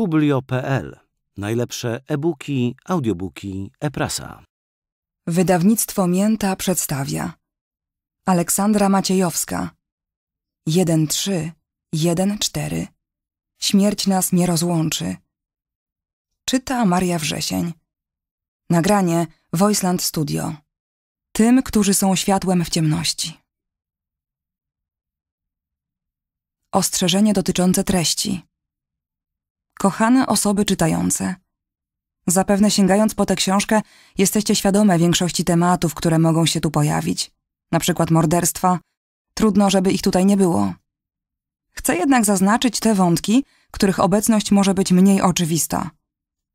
publio.pl. Najlepsze e-booki, audiobooki, e-prasa. Wydawnictwo Mięta przedstawia Aleksandra Maciejowska 1314 Śmierć nas nie rozłączy. Czyta Maria Wrzesień. Nagranie Voiceland Studio. Tym, którzy są światłem w ciemności. Ostrzeżenie dotyczące treści. Kochane osoby czytające. Zapewne sięgając po tę książkę, jesteście świadome większości tematów, które mogą się tu pojawić. Na przykład morderstwa. Trudno, żeby ich tutaj nie było. Chcę jednak zaznaczyć te wątki, których obecność może być mniej oczywista.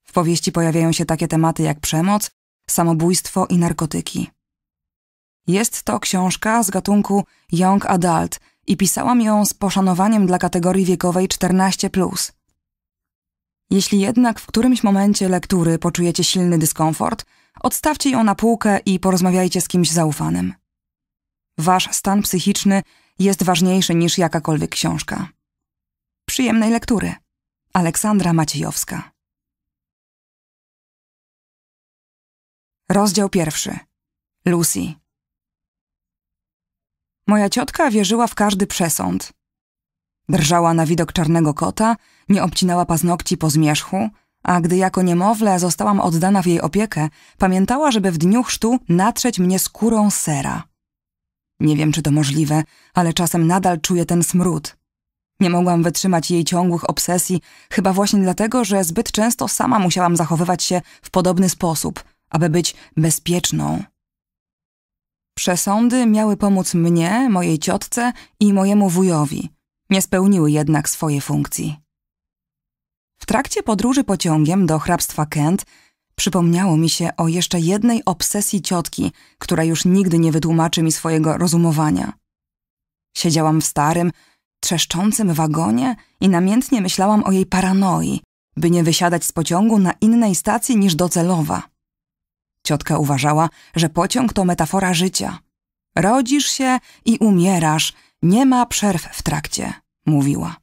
W powieści pojawiają się takie tematy jak przemoc, samobójstwo i narkotyki. Jest to książka z gatunku Young Adult i pisałam ją z poszanowaniem dla kategorii wiekowej 14. Jeśli jednak w którymś momencie lektury poczujecie silny dyskomfort, odstawcie ją na półkę i porozmawiajcie z kimś zaufanym. Wasz stan psychiczny jest ważniejszy niż jakakolwiek książka. Przyjemnej lektury. Aleksandra Maciejowska. Rozdział pierwszy. Lucy. Moja ciotka wierzyła w każdy przesąd. Drżała na widok czarnego kota – nie obcinała paznokci po zmierzchu, a gdy jako niemowlę zostałam oddana w jej opiekę, pamiętała, żeby w dniu chrztu natrzeć mnie skórą sera. Nie wiem, czy to możliwe, ale czasem nadal czuję ten smród. Nie mogłam wytrzymać jej ciągłych obsesji, chyba właśnie dlatego, że zbyt często sama musiałam zachowywać się w podobny sposób, aby być bezpieczną. Przesądy miały pomóc mnie, mojej ciotce i mojemu wujowi. Nie spełniły jednak swojej funkcji. W trakcie podróży pociągiem do hrabstwa Kent przypomniało mi się o jeszcze jednej obsesji ciotki, która już nigdy nie wytłumaczy mi swojego rozumowania. Siedziałam w starym, trzeszczącym wagonie i namiętnie myślałam o jej paranoi, by nie wysiadać z pociągu na innej stacji niż docelowa. Ciotka uważała, że pociąg to metafora życia. Rodzisz się i umierasz, nie ma przerw w trakcie, mówiła.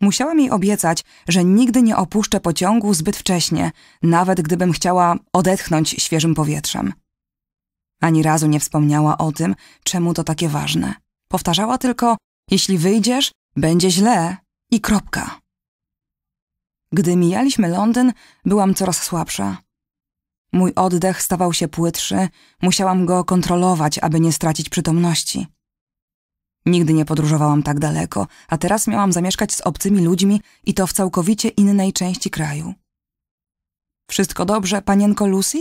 Musiałam jej obiecać, że nigdy nie opuszczę pociągu zbyt wcześnie, nawet gdybym chciała odetchnąć świeżym powietrzem. Ani razu nie wspomniała o tym, czemu to takie ważne. Powtarzała tylko: Jeśli wyjdziesz, będzie źle i kropka. Gdy mijaliśmy Londyn, byłam coraz słabsza. Mój oddech stawał się płytszy, musiałam go kontrolować, aby nie stracić przytomności. Nigdy nie podróżowałam tak daleko, a teraz miałam zamieszkać z obcymi ludźmi i to w całkowicie innej części kraju. Wszystko dobrze, panienko Lucy?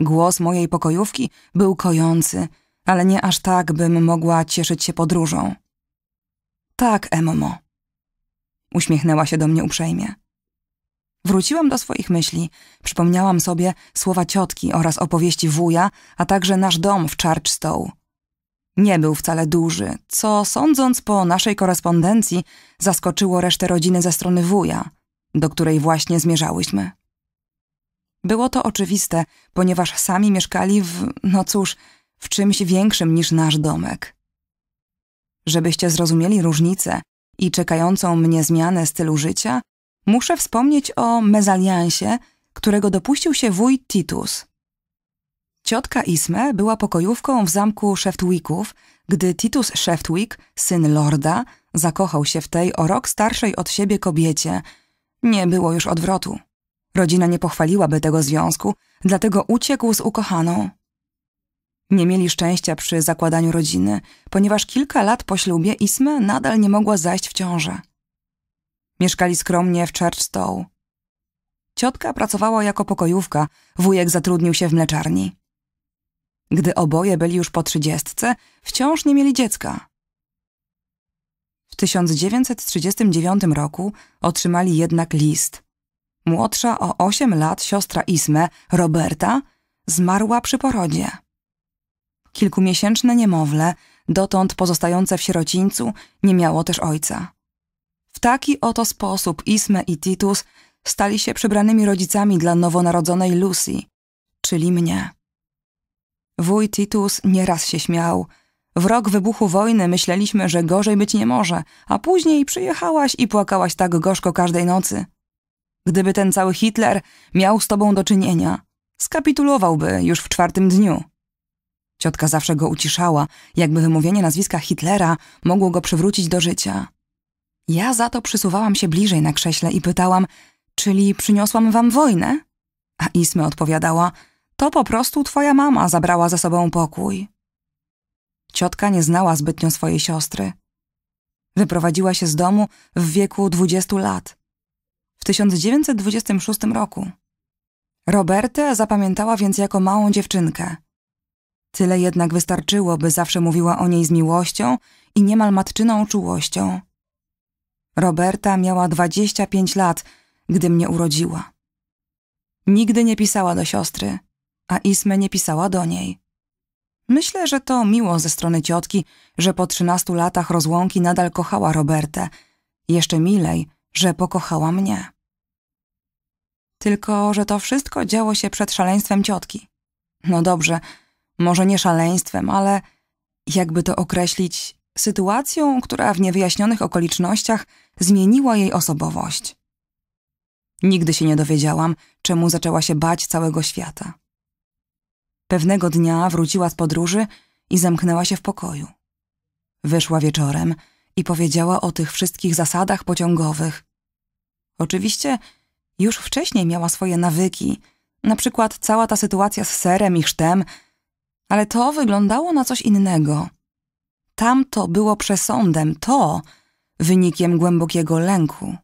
Głos mojej pokojówki był kojący, ale nie aż tak, bym mogła cieszyć się podróżą. Tak, Emomo. Uśmiechnęła się do mnie uprzejmie. Wróciłam do swoich myśli. Przypomniałam sobie słowa ciotki oraz opowieści wuja, a także nasz dom w Chargestow. Nie był wcale duży, co sądząc po naszej korespondencji zaskoczyło resztę rodziny ze strony wuja, do której właśnie zmierzałyśmy. Było to oczywiste, ponieważ sami mieszkali w, no cóż, w czymś większym niż nasz domek. Żebyście zrozumieli różnicę i czekającą mnie zmianę stylu życia, muszę wspomnieć o mezaliansie, którego dopuścił się wuj Titus – Ciotka Isme była pokojówką w zamku Sheftwicków, gdy Titus Sheftwick, syn lorda, zakochał się w tej o rok starszej od siebie kobiecie. Nie było już odwrotu. Rodzina nie pochwaliłaby tego związku, dlatego uciekł z ukochaną. Nie mieli szczęścia przy zakładaniu rodziny, ponieważ kilka lat po ślubie Isme nadal nie mogła zajść w ciążę. Mieszkali skromnie w Churchstow. Ciotka pracowała jako pokojówka, wujek zatrudnił się w mleczarni. Gdy oboje byli już po trzydziestce, wciąż nie mieli dziecka. W 1939 roku otrzymali jednak list. Młodsza o 8 lat siostra Isme, Roberta, zmarła przy porodzie. Kilkumiesięczne niemowlę, dotąd pozostające w sierocińcu, nie miało też ojca. W taki oto sposób Isme i Titus stali się przybranymi rodzicami dla nowonarodzonej Lucy, czyli mnie. Wuj Titus nieraz się śmiał. W rok wybuchu wojny myśleliśmy, że gorzej być nie może, a później przyjechałaś i płakałaś tak gorzko każdej nocy. Gdyby ten cały Hitler miał z tobą do czynienia, skapitulowałby już w czwartym dniu. Ciotka zawsze go uciszała, jakby wymówienie nazwiska Hitlera mogło go przywrócić do życia. Ja za to przysuwałam się bliżej na krześle i pytałam, czyli przyniosłam wam wojnę? A Ismy odpowiadała – to po prostu twoja mama zabrała ze sobą pokój. Ciotka nie znała zbytnio swojej siostry. Wyprowadziła się z domu w wieku 20 lat. W 1926 roku. Robertę zapamiętała więc jako małą dziewczynkę. Tyle jednak wystarczyło, by zawsze mówiła o niej z miłością i niemal matczyną czułością. Roberta miała 25 lat, gdy mnie urodziła. Nigdy nie pisała do siostry a Ismę nie pisała do niej. Myślę, że to miło ze strony ciotki, że po trzynastu latach rozłąki nadal kochała Robertę. Jeszcze milej, że pokochała mnie. Tylko, że to wszystko działo się przed szaleństwem ciotki. No dobrze, może nie szaleństwem, ale jakby to określić, sytuacją, która w niewyjaśnionych okolicznościach zmieniła jej osobowość. Nigdy się nie dowiedziałam, czemu zaczęła się bać całego świata. Pewnego dnia wróciła z podróży i zamknęła się w pokoju. Wyszła wieczorem i powiedziała o tych wszystkich zasadach pociągowych. Oczywiście już wcześniej miała swoje nawyki, na przykład cała ta sytuacja z serem i chrztem, ale to wyglądało na coś innego. Tamto było przesądem, to wynikiem głębokiego lęku.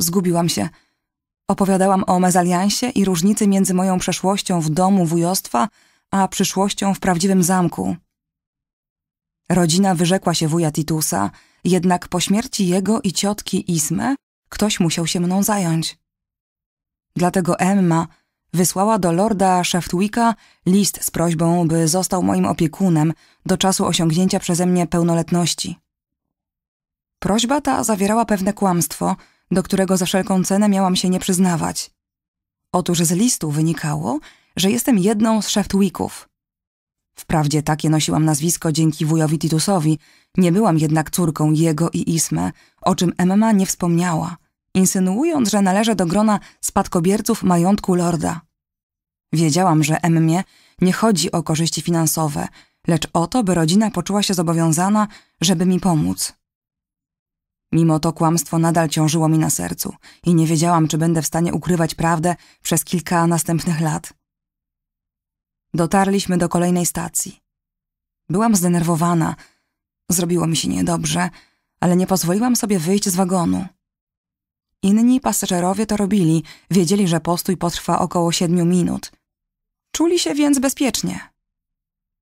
Zgubiłam się – Opowiadałam o mezaliansie i różnicy między moją przeszłością w domu wujostwa, a przyszłością w prawdziwym zamku. Rodzina wyrzekła się wuja Titusa, jednak po śmierci jego i ciotki Isme ktoś musiał się mną zająć. Dlatego Emma wysłała do lorda Sheftwicka list z prośbą, by został moim opiekunem do czasu osiągnięcia przeze mnie pełnoletności. Prośba ta zawierała pewne kłamstwo – do którego za wszelką cenę miałam się nie przyznawać. Otóż z listu wynikało, że jestem jedną z Szeftwicków. Wprawdzie takie nosiłam nazwisko dzięki wujowi Titusowi, nie byłam jednak córką jego i Isme, o czym Emma nie wspomniała, insynuując, że należę do grona spadkobierców majątku lorda. Wiedziałam, że Emmie nie chodzi o korzyści finansowe, lecz o to, by rodzina poczuła się zobowiązana, żeby mi pomóc. Mimo to kłamstwo nadal ciążyło mi na sercu i nie wiedziałam, czy będę w stanie ukrywać prawdę przez kilka następnych lat. Dotarliśmy do kolejnej stacji. Byłam zdenerwowana. Zrobiło mi się niedobrze, ale nie pozwoliłam sobie wyjść z wagonu. Inni pasażerowie to robili, wiedzieli, że postój potrwa około siedmiu minut. Czuli się więc bezpiecznie.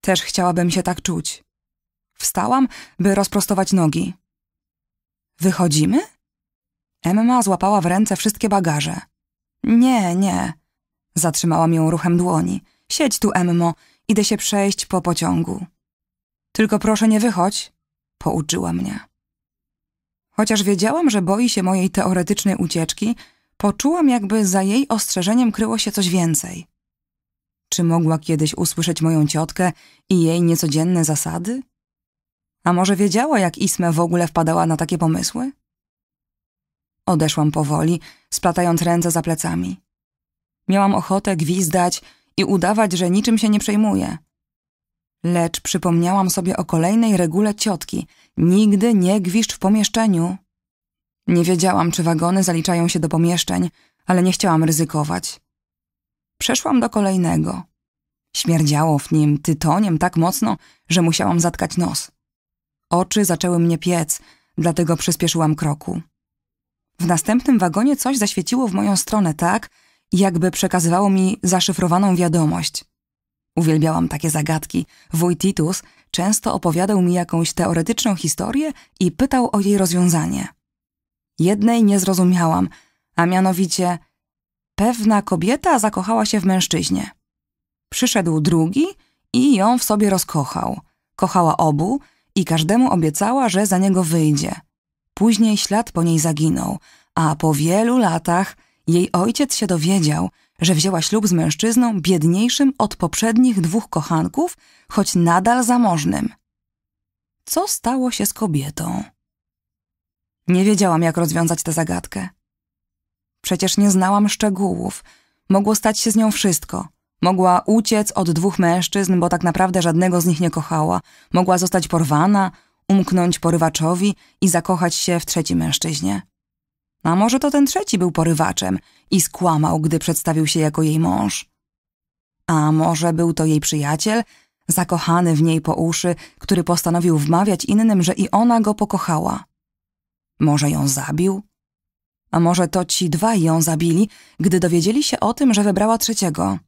Też chciałabym się tak czuć. Wstałam, by rozprostować nogi. Wychodzimy? Emma złapała w ręce wszystkie bagaże. Nie, nie. Zatrzymałam ją ruchem dłoni. Siedź tu, Emmo, idę się przejść po pociągu. Tylko proszę nie wychodź, pouczyła mnie. Chociaż wiedziałam, że boi się mojej teoretycznej ucieczki, poczułam, jakby za jej ostrzeżeniem kryło się coś więcej. Czy mogła kiedyś usłyszeć moją ciotkę i jej niecodzienne zasady? A może wiedziała, jak Isme w ogóle wpadała na takie pomysły? Odeszłam powoli, splatając ręce za plecami. Miałam ochotę gwizdać i udawać, że niczym się nie przejmuję. Lecz przypomniałam sobie o kolejnej regule ciotki. Nigdy nie gwiszcz w pomieszczeniu. Nie wiedziałam, czy wagony zaliczają się do pomieszczeń, ale nie chciałam ryzykować. Przeszłam do kolejnego. Śmierdziało w nim tytoniem tak mocno, że musiałam zatkać nos. Oczy zaczęły mnie piec, dlatego przyspieszyłam kroku. W następnym wagonie coś zaświeciło w moją stronę tak, jakby przekazywało mi zaszyfrowaną wiadomość. Uwielbiałam takie zagadki. Wuj Titus często opowiadał mi jakąś teoretyczną historię i pytał o jej rozwiązanie. Jednej nie zrozumiałam, a mianowicie pewna kobieta zakochała się w mężczyźnie. Przyszedł drugi i ją w sobie rozkochał. Kochała obu i każdemu obiecała, że za niego wyjdzie. Później ślad po niej zaginął, a po wielu latach jej ojciec się dowiedział, że wzięła ślub z mężczyzną biedniejszym od poprzednich dwóch kochanków, choć nadal zamożnym. Co stało się z kobietą? Nie wiedziałam, jak rozwiązać tę zagadkę. Przecież nie znałam szczegółów. Mogło stać się z nią wszystko – Mogła uciec od dwóch mężczyzn, bo tak naprawdę żadnego z nich nie kochała. Mogła zostać porwana, umknąć porywaczowi i zakochać się w trzecim mężczyźnie. A może to ten trzeci był porywaczem i skłamał, gdy przedstawił się jako jej mąż? A może był to jej przyjaciel, zakochany w niej po uszy, który postanowił wmawiać innym, że i ona go pokochała? Może ją zabił? A może to ci dwaj ją zabili, gdy dowiedzieli się o tym, że wybrała trzeciego?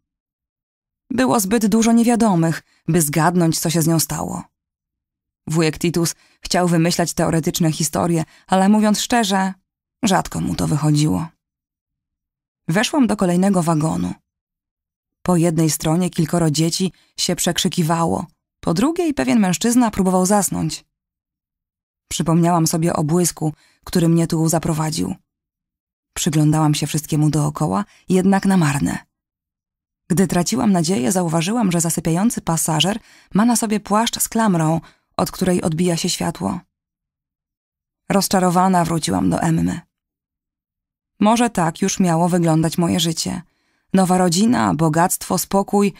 Było zbyt dużo niewiadomych, by zgadnąć, co się z nią stało. Wujek Titus chciał wymyślać teoretyczne historie, ale mówiąc szczerze, rzadko mu to wychodziło. Weszłam do kolejnego wagonu. Po jednej stronie kilkoro dzieci się przekrzykiwało, po drugiej pewien mężczyzna próbował zasnąć. Przypomniałam sobie o błysku, który mnie tu zaprowadził. Przyglądałam się wszystkiemu dookoła, jednak na marne. Gdy traciłam nadzieję, zauważyłam, że zasypiający pasażer ma na sobie płaszcz z klamrą, od której odbija się światło. Rozczarowana wróciłam do Emmy. Może tak już miało wyglądać moje życie. Nowa rodzina, bogactwo, spokój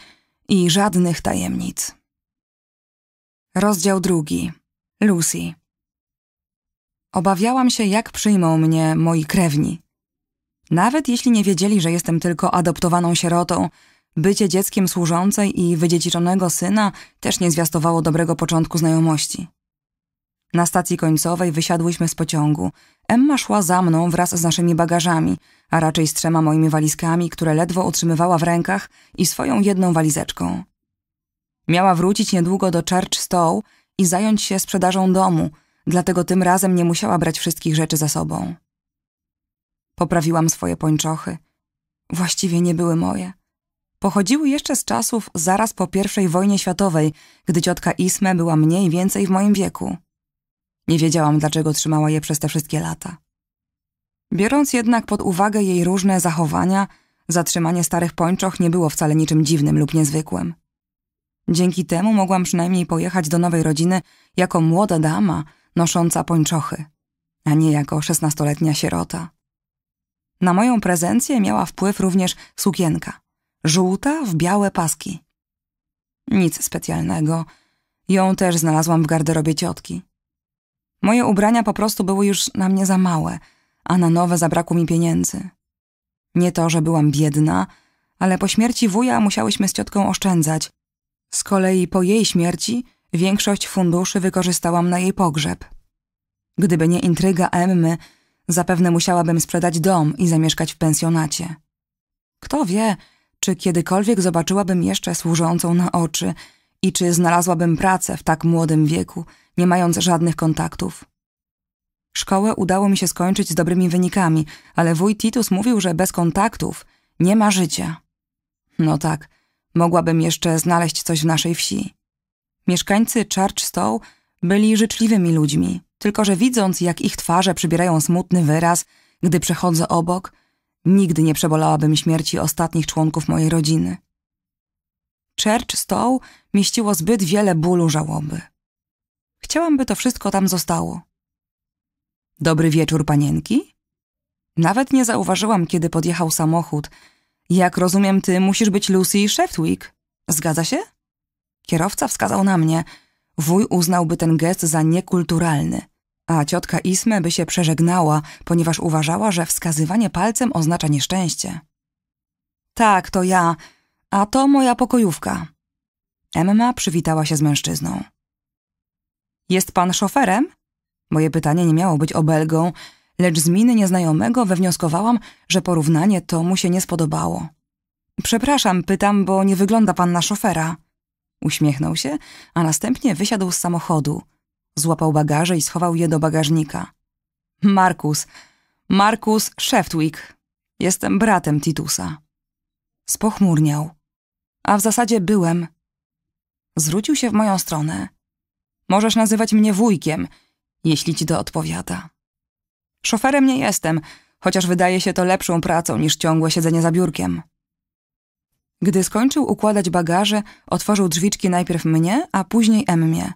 i żadnych tajemnic. Rozdział drugi. Lucy. Obawiałam się, jak przyjmą mnie moi krewni. Nawet jeśli nie wiedzieli, że jestem tylko adoptowaną sierotą, Bycie dzieckiem służącej i wydziedziczonego syna też nie zwiastowało dobrego początku znajomości. Na stacji końcowej wysiadłyśmy z pociągu. Emma szła za mną wraz z naszymi bagażami, a raczej z trzema moimi walizkami, które ledwo utrzymywała w rękach i swoją jedną walizeczką. Miała wrócić niedługo do Church Stow i zająć się sprzedażą domu, dlatego tym razem nie musiała brać wszystkich rzeczy ze sobą. Poprawiłam swoje pończochy. Właściwie nie były moje pochodziły jeszcze z czasów zaraz po I wojnie światowej, gdy ciotka Isme była mniej więcej w moim wieku. Nie wiedziałam, dlaczego trzymała je przez te wszystkie lata. Biorąc jednak pod uwagę jej różne zachowania, zatrzymanie starych pończoch nie było wcale niczym dziwnym lub niezwykłym. Dzięki temu mogłam przynajmniej pojechać do nowej rodziny jako młoda dama nosząca pończochy, a nie jako szesnastoletnia sierota. Na moją prezencję miała wpływ również sukienka. Żółta w białe paski. Nic specjalnego. Ją też znalazłam w garderobie ciotki. Moje ubrania po prostu były już na mnie za małe, a na nowe zabrakło mi pieniędzy. Nie to, że byłam biedna, ale po śmierci wuja musiałyśmy z ciotką oszczędzać. Z kolei po jej śmierci większość funduszy wykorzystałam na jej pogrzeb. Gdyby nie intryga Emmy, zapewne musiałabym sprzedać dom i zamieszkać w pensjonacie. Kto wie, czy kiedykolwiek zobaczyłabym jeszcze służącą na oczy i czy znalazłabym pracę w tak młodym wieku, nie mając żadnych kontaktów? Szkołę udało mi się skończyć z dobrymi wynikami, ale wuj Titus mówił, że bez kontaktów nie ma życia. No tak, mogłabym jeszcze znaleźć coś w naszej wsi. Mieszkańcy Churchstow byli życzliwymi ludźmi, tylko że widząc, jak ich twarze przybierają smutny wyraz, gdy przechodzę obok – Nigdy nie przebolałabym śmierci ostatnich członków mojej rodziny. Church Stow mieściło zbyt wiele bólu żałoby. Chciałam, by to wszystko tam zostało. Dobry wieczór, panienki? Nawet nie zauważyłam, kiedy podjechał samochód. Jak rozumiem, ty musisz być Lucy Sheftwick. Zgadza się? Kierowca wskazał na mnie. Wuj uznałby ten gest za niekulturalny a ciotka Isme by się przeżegnała, ponieważ uważała, że wskazywanie palcem oznacza nieszczęście. Tak, to ja, a to moja pokojówka. Emma przywitała się z mężczyzną. Jest pan szoferem? Moje pytanie nie miało być obelgą, lecz z miny nieznajomego wywnioskowałam, że porównanie to mu się nie spodobało. Przepraszam, pytam, bo nie wygląda pan na szofera. Uśmiechnął się, a następnie wysiadł z samochodu – Złapał bagaże i schował je do bagażnika. Markus, Markus Sheftwick. Jestem bratem Titusa. Spochmurniał. A w zasadzie byłem. Zwrócił się w moją stronę. Możesz nazywać mnie wujkiem, jeśli ci to odpowiada. Szoferem nie jestem, chociaż wydaje się to lepszą pracą niż ciągłe siedzenie za biurkiem. Gdy skończył układać bagaże, otworzył drzwiczki najpierw mnie, a później Emmie.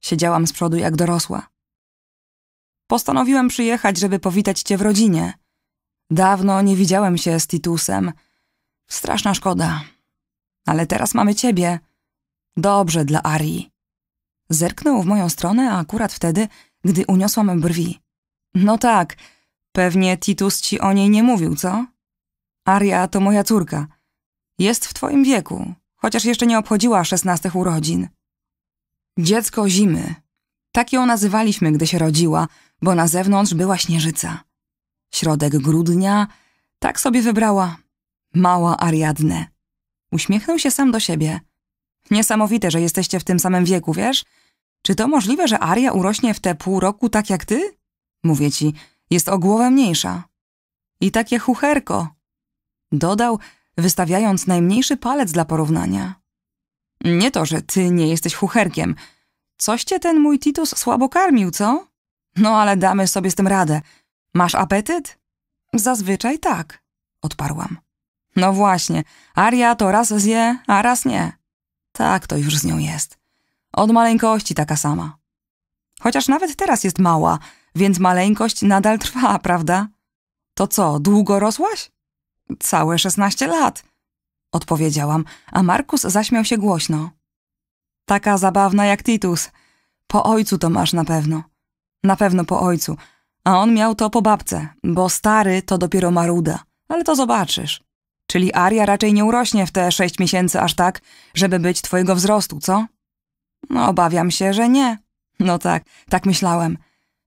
Siedziałam z przodu jak dorosła. Postanowiłem przyjechać, żeby powitać cię w rodzinie. Dawno nie widziałem się z Titusem. Straszna szkoda. Ale teraz mamy ciebie. Dobrze dla Arii. Zerknął w moją stronę a akurat wtedy, gdy uniosłam brwi. No tak, pewnie Titus ci o niej nie mówił, co? Aria to moja córka. Jest w twoim wieku, chociaż jeszcze nie obchodziła szesnastych urodzin. Dziecko zimy. Tak ją nazywaliśmy, gdy się rodziła, bo na zewnątrz była śnieżyca. Środek grudnia, tak sobie wybrała. Mała Ariadne. Uśmiechnął się sam do siebie. Niesamowite, że jesteście w tym samym wieku, wiesz? Czy to możliwe, że Aria urośnie w te pół roku tak jak ty? Mówię ci, jest o głowę mniejsza. I takie chucherko. Dodał, wystawiając najmniejszy palec dla porównania. Nie to, że ty nie jesteś chucherkiem. Coś cię ten mój Titus słabo karmił, co? No ale damy sobie z tym radę. Masz apetyt? Zazwyczaj tak, odparłam. No właśnie, Aria to raz zje, a raz nie. Tak to już z nią jest. Od maleńkości taka sama. Chociaż nawet teraz jest mała, więc maleńkość nadal trwa, prawda? To co, długo rosłaś? Całe szesnaście lat odpowiedziałam, a Markus zaśmiał się głośno. Taka zabawna jak Titus. Po ojcu to masz na pewno. Na pewno po ojcu. A on miał to po babce, bo stary to dopiero maruda. Ale to zobaczysz. Czyli Aria raczej nie urośnie w te sześć miesięcy aż tak, żeby być twojego wzrostu, co? No, obawiam się, że nie. No tak, tak myślałem.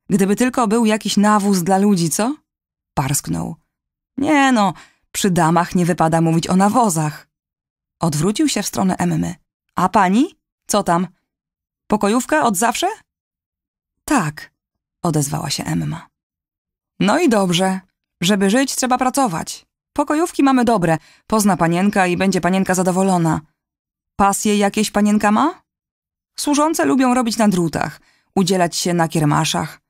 Gdyby tylko był jakiś nawóz dla ludzi, co? Parsknął. Nie no, przy damach nie wypada mówić o nawozach. Odwrócił się w stronę Emmy. A pani? Co tam? Pokojówka od zawsze? Tak, odezwała się Emma. No i dobrze. Żeby żyć, trzeba pracować. Pokojówki mamy dobre. Pozna panienka i będzie panienka zadowolona. Pasje jakieś panienka ma? Służące lubią robić na drutach, udzielać się na kiermaszach.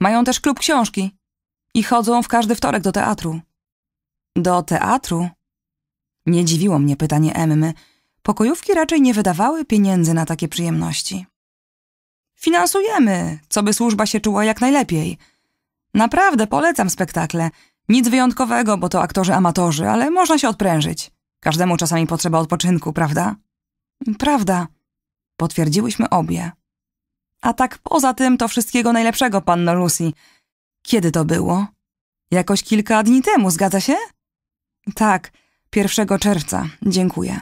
Mają też klub książki i chodzą w każdy wtorek do teatru. Do teatru? Nie dziwiło mnie pytanie Emmy. Pokojówki raczej nie wydawały pieniędzy na takie przyjemności. Finansujemy, co by służba się czuła jak najlepiej. Naprawdę polecam spektakle. Nic wyjątkowego, bo to aktorzy amatorzy, ale można się odprężyć. Każdemu czasami potrzeba odpoczynku, prawda? Prawda, potwierdziłyśmy obie. A tak poza tym to wszystkiego najlepszego, panno Lucy. Kiedy to było? Jakoś kilka dni temu, zgadza się? Tak, 1 czerwca, dziękuję.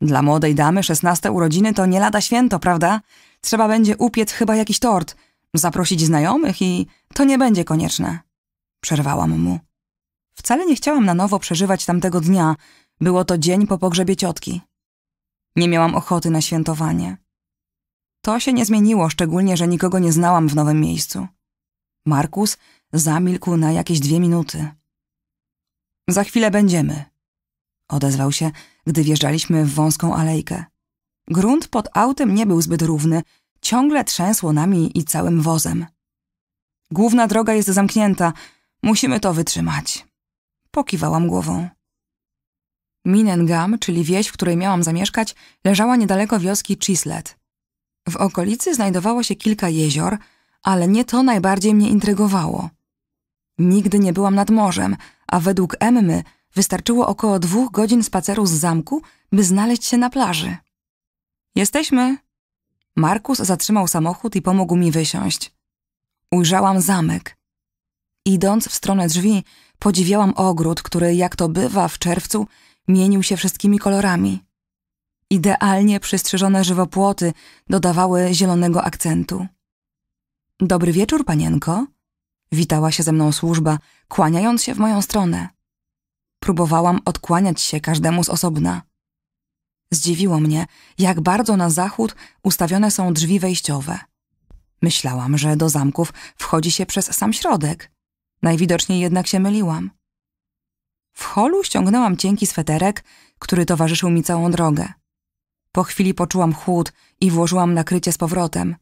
Dla młodej damy szesnaste urodziny to nie lada święto, prawda? Trzeba będzie upiec chyba jakiś tort, zaprosić znajomych i to nie będzie konieczne. Przerwałam mu. Wcale nie chciałam na nowo przeżywać tamtego dnia. Było to dzień po pogrzebie ciotki. Nie miałam ochoty na świętowanie. To się nie zmieniło, szczególnie, że nikogo nie znałam w nowym miejscu. Markus zamilkł na jakieś dwie minuty. Za chwilę będziemy. Odezwał się, gdy wjeżdżaliśmy w wąską alejkę. Grunt pod autem nie był zbyt równy, ciągle trzęsło nami i całym wozem. Główna droga jest zamknięta, musimy to wytrzymać. Pokiwałam głową. Minengam, czyli wieś, w której miałam zamieszkać, leżała niedaleko wioski Chislet. W okolicy znajdowało się kilka jezior, ale nie to najbardziej mnie intrygowało. Nigdy nie byłam nad morzem – a według Emmy wystarczyło około dwóch godzin spaceru z zamku, by znaleźć się na plaży. Jesteśmy. Markus zatrzymał samochód i pomógł mi wysiąść. Ujrzałam zamek. Idąc w stronę drzwi, podziwiałam ogród, który, jak to bywa w czerwcu, mienił się wszystkimi kolorami. Idealnie przystrzyżone żywopłoty dodawały zielonego akcentu. Dobry wieczór, panienko, Witała się ze mną służba, kłaniając się w moją stronę. Próbowałam odkłaniać się każdemu z osobna. Zdziwiło mnie, jak bardzo na zachód ustawione są drzwi wejściowe. Myślałam, że do zamków wchodzi się przez sam środek. Najwidoczniej jednak się myliłam. W holu ściągnęłam cienki sweterek, który towarzyszył mi całą drogę. Po chwili poczułam chłód i włożyłam nakrycie z powrotem.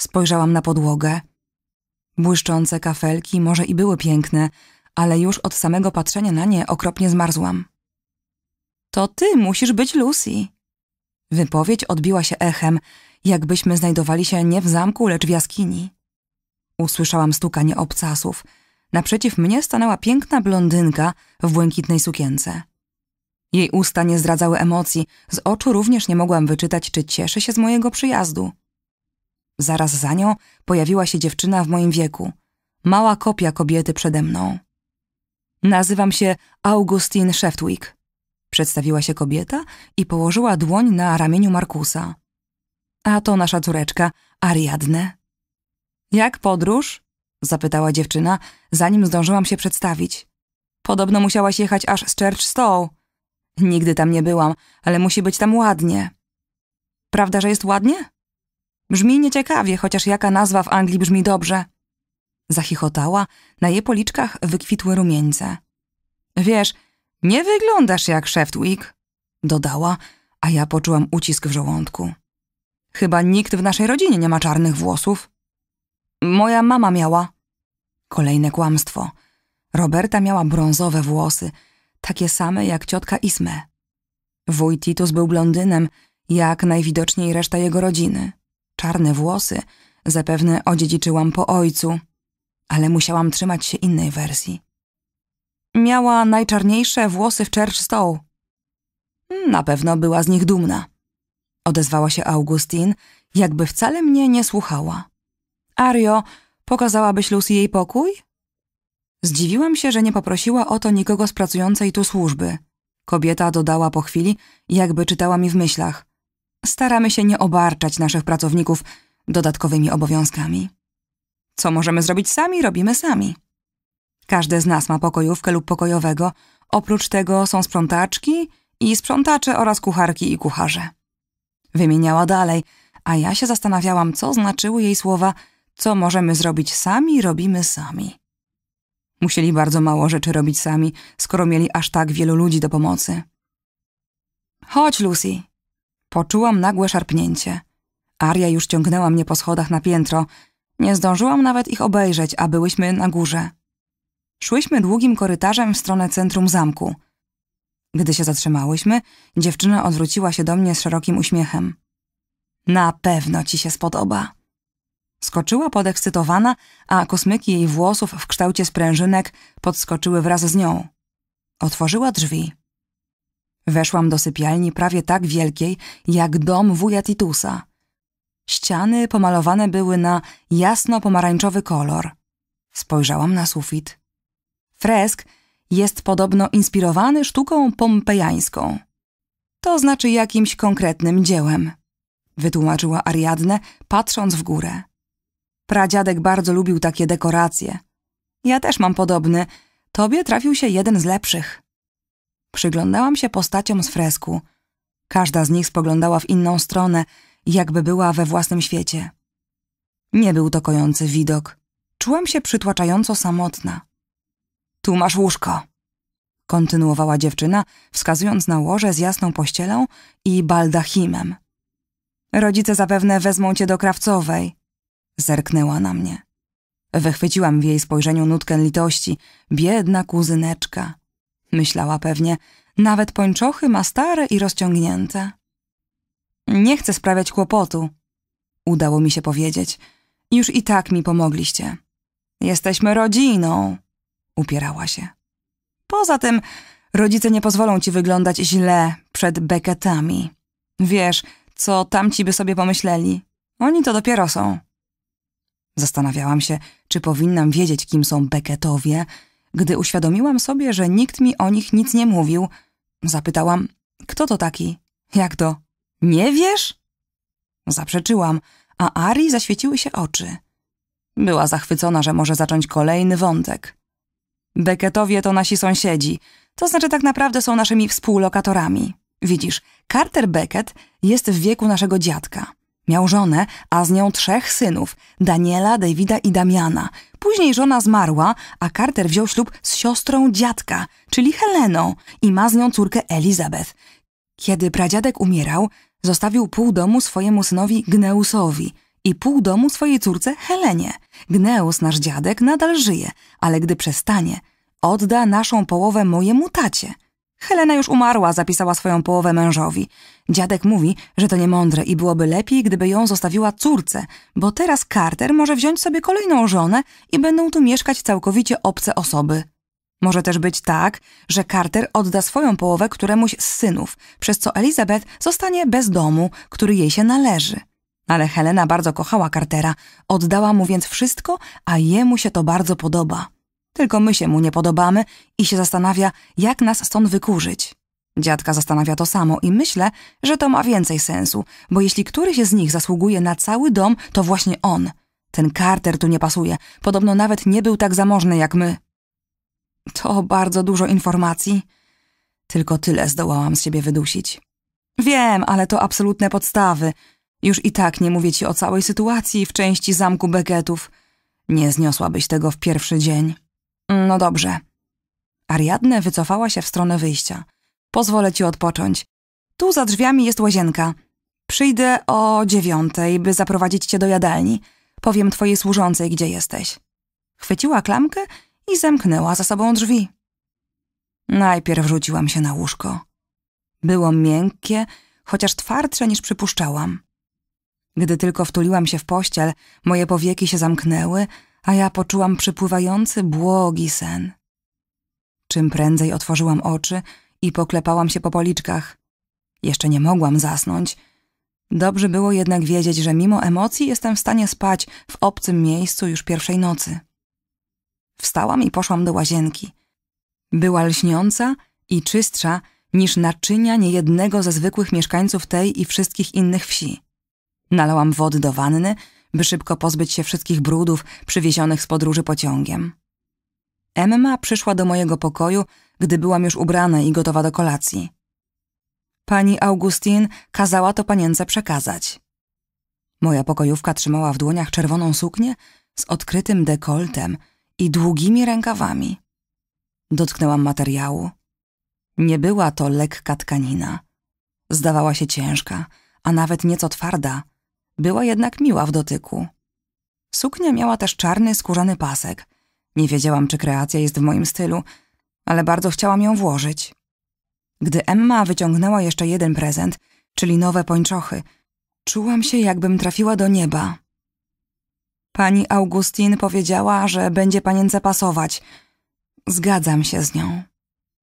Spojrzałam na podłogę Błyszczące kafelki może i były piękne, ale już od samego patrzenia na nie okropnie zmarzłam. To ty musisz być Lucy. Wypowiedź odbiła się echem, jakbyśmy znajdowali się nie w zamku, lecz w jaskini. Usłyszałam stukanie obcasów. Naprzeciw mnie stanęła piękna blondynka w błękitnej sukience. Jej usta nie zdradzały emocji, z oczu również nie mogłam wyczytać, czy cieszy się z mojego przyjazdu. Zaraz za nią pojawiła się dziewczyna w moim wieku. Mała kopia kobiety przede mną. Nazywam się Augustine Sheftwick. Przedstawiła się kobieta i położyła dłoń na ramieniu Markusa. A to nasza córeczka, Ariadne. Jak podróż? Zapytała dziewczyna, zanim zdążyłam się przedstawić. Podobno musiałaś jechać aż z Church Stow. Nigdy tam nie byłam, ale musi być tam ładnie. Prawda, że jest ładnie? Brzmi nieciekawie, chociaż jaka nazwa w Anglii brzmi dobrze. Zachichotała, na jej policzkach wykwitły rumieńce. Wiesz, nie wyglądasz jak Sheftwick, dodała, a ja poczułam ucisk w żołądku. Chyba nikt w naszej rodzinie nie ma czarnych włosów. Moja mama miała. Kolejne kłamstwo. Roberta miała brązowe włosy, takie same jak ciotka Isme. Wuj Titus był blondynem, jak najwidoczniej reszta jego rodziny czarne włosy zapewne odziedziczyłam po ojcu, ale musiałam trzymać się innej wersji. Miała najczarniejsze włosy w Church Stow. Na pewno była z nich dumna. Odezwała się Augustin, jakby wcale mnie nie słuchała. Ario, pokazałabyś Lucy jej pokój? Zdziwiłam się, że nie poprosiła o to nikogo z pracującej tu służby. Kobieta dodała po chwili, jakby czytała mi w myślach. Staramy się nie obarczać naszych pracowników dodatkowymi obowiązkami. Co możemy zrobić sami, robimy sami. Każdy z nas ma pokojówkę lub pokojowego, oprócz tego są sprzątaczki i sprzątacze oraz kucharki i kucharze. Wymieniała dalej, a ja się zastanawiałam, co znaczyły jej słowa co możemy zrobić sami, robimy sami. Musieli bardzo mało rzeczy robić sami, skoro mieli aż tak wielu ludzi do pomocy. Chodź, Lucy, Poczułam nagłe szarpnięcie. Aria już ciągnęła mnie po schodach na piętro. Nie zdążyłam nawet ich obejrzeć, a byłyśmy na górze. Szłyśmy długim korytarzem w stronę centrum zamku. Gdy się zatrzymałyśmy, dziewczyna odwróciła się do mnie z szerokim uśmiechem. Na pewno ci się spodoba. Skoczyła podekscytowana, a kosmyki jej włosów w kształcie sprężynek podskoczyły wraz z nią. Otworzyła drzwi. Weszłam do sypialni prawie tak wielkiej, jak dom wuja Titusa. Ściany pomalowane były na jasno-pomarańczowy kolor. Spojrzałam na sufit. Fresk jest podobno inspirowany sztuką pompejańską. To znaczy jakimś konkretnym dziełem, wytłumaczyła Ariadne, patrząc w górę. Pradziadek bardzo lubił takie dekoracje. Ja też mam podobny. Tobie trafił się jeden z lepszych. Przyglądałam się postaciom z fresku. Każda z nich spoglądała w inną stronę, jakby była we własnym świecie. Nie był to kojący widok. Czułam się przytłaczająco samotna. Tu masz łóżko, kontynuowała dziewczyna, wskazując na łoże z jasną pościelą i baldachimem. Rodzice zapewne wezmą cię do krawcowej. Zerknęła na mnie. Wychwyciłam w jej spojrzeniu nutkę litości. Biedna kuzyneczka myślała pewnie. Nawet pończochy ma stare i rozciągnięte. Nie chcę sprawiać kłopotu, udało mi się powiedzieć. Już i tak mi pomogliście. Jesteśmy rodziną, upierała się. Poza tym, rodzice nie pozwolą ci wyglądać źle przed beketami. Wiesz, co tamci by sobie pomyśleli. Oni to dopiero są. Zastanawiałam się, czy powinnam wiedzieć, kim są Becketowie, gdy uświadomiłam sobie, że nikt mi o nich nic nie mówił, zapytałam, kto to taki? Jak to? Nie wiesz? Zaprzeczyłam, a Ari zaświeciły się oczy. Była zachwycona, że może zacząć kolejny wątek. Beketowie to nasi sąsiedzi, to znaczy tak naprawdę są naszymi współlokatorami. Widzisz, Carter Beckett jest w wieku naszego dziadka. Miał żonę, a z nią trzech synów: Daniela, Davida i Damiana. Później żona zmarła, a Carter wziął ślub z siostrą dziadka, czyli Heleną, i ma z nią córkę Elizabeth. Kiedy pradziadek umierał, zostawił pół domu swojemu synowi Gneusowi i pół domu swojej córce Helenie. Gneus, nasz dziadek, nadal żyje, ale gdy przestanie, odda naszą połowę mojemu tacie – Helena już umarła, zapisała swoją połowę mężowi. Dziadek mówi, że to niemądre i byłoby lepiej, gdyby ją zostawiła córce, bo teraz Carter może wziąć sobie kolejną żonę i będą tu mieszkać całkowicie obce osoby. Może też być tak, że Carter odda swoją połowę któremuś z synów, przez co Elizabeth zostanie bez domu, który jej się należy. Ale Helena bardzo kochała Cartera, oddała mu więc wszystko, a jemu się to bardzo podoba. Tylko my się mu nie podobamy i się zastanawia, jak nas stąd wykurzyć. Dziadka zastanawia to samo i myślę, że to ma więcej sensu, bo jeśli któryś z nich zasługuje na cały dom, to właśnie on. Ten Carter tu nie pasuje. Podobno nawet nie był tak zamożny jak my. To bardzo dużo informacji. Tylko tyle zdołałam z siebie wydusić. Wiem, ale to absolutne podstawy. Już i tak nie mówię ci o całej sytuacji w części zamku Becketów. Nie zniosłabyś tego w pierwszy dzień. Mm, no dobrze. Ariadne wycofała się w stronę wyjścia. Pozwolę ci odpocząć. Tu za drzwiami jest łazienka. Przyjdę o dziewiątej, by zaprowadzić cię do jadalni. Powiem twojej służącej, gdzie jesteś. Chwyciła klamkę i zamknęła za sobą drzwi. Najpierw rzuciłam się na łóżko. Było miękkie, chociaż twardsze niż przypuszczałam. Gdy tylko wtuliłam się w pościel, moje powieki się zamknęły, a ja poczułam przypływający, błogi sen. Czym prędzej otworzyłam oczy i poklepałam się po policzkach. Jeszcze nie mogłam zasnąć. Dobrze było jednak wiedzieć, że mimo emocji jestem w stanie spać w obcym miejscu już pierwszej nocy. Wstałam i poszłam do łazienki. Była lśniąca i czystsza niż naczynia niejednego ze zwykłych mieszkańców tej i wszystkich innych wsi. Nalałam wody do wanny by szybko pozbyć się wszystkich brudów przywiezionych z podróży pociągiem. Emma przyszła do mojego pokoju, gdy byłam już ubrana i gotowa do kolacji. Pani Augustin kazała to panience przekazać. Moja pokojówka trzymała w dłoniach czerwoną suknię z odkrytym dekoltem i długimi rękawami. Dotknęłam materiału. Nie była to lekka tkanina. Zdawała się ciężka, a nawet nieco twarda, była jednak miła w dotyku. Suknia miała też czarny, skórzany pasek. Nie wiedziałam, czy kreacja jest w moim stylu, ale bardzo chciałam ją włożyć. Gdy Emma wyciągnęła jeszcze jeden prezent, czyli nowe pończochy, czułam się, jakbym trafiła do nieba. Pani Augustin powiedziała, że będzie panience pasować. Zgadzam się z nią,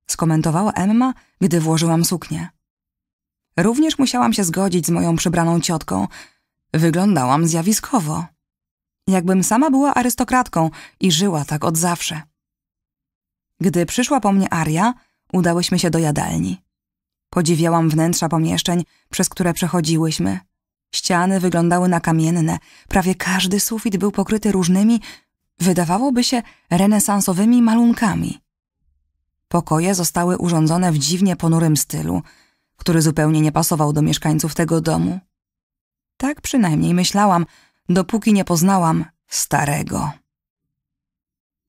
skomentowała Emma, gdy włożyłam suknię. Również musiałam się zgodzić z moją przybraną ciotką, Wyglądałam zjawiskowo. Jakbym sama była arystokratką i żyła tak od zawsze. Gdy przyszła po mnie Aria, udałyśmy się do jadalni. Podziwiałam wnętrza pomieszczeń, przez które przechodziłyśmy. Ściany wyglądały na kamienne, prawie każdy sufit był pokryty różnymi, wydawałoby się, renesansowymi malunkami. Pokoje zostały urządzone w dziwnie ponurym stylu, który zupełnie nie pasował do mieszkańców tego domu. Tak przynajmniej myślałam, dopóki nie poznałam starego.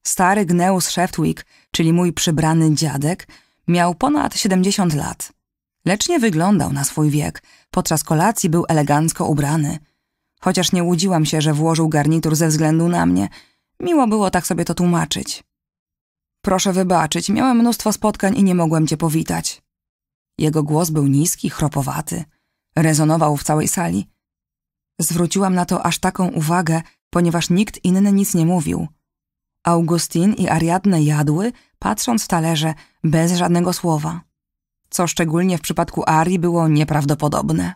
Stary Gneus Sheftwick, czyli mój przybrany dziadek, miał ponad 70 lat. Lecz nie wyglądał na swój wiek. Podczas kolacji był elegancko ubrany. Chociaż nie łudziłam się, że włożył garnitur ze względu na mnie. Miło było tak sobie to tłumaczyć. Proszę wybaczyć, miałem mnóstwo spotkań i nie mogłem cię powitać. Jego głos był niski, chropowaty. Rezonował w całej sali. Zwróciłam na to aż taką uwagę, ponieważ nikt inny nic nie mówił. Augustin i Ariadne jadły, patrząc w talerze, bez żadnego słowa. Co szczególnie w przypadku Ari było nieprawdopodobne.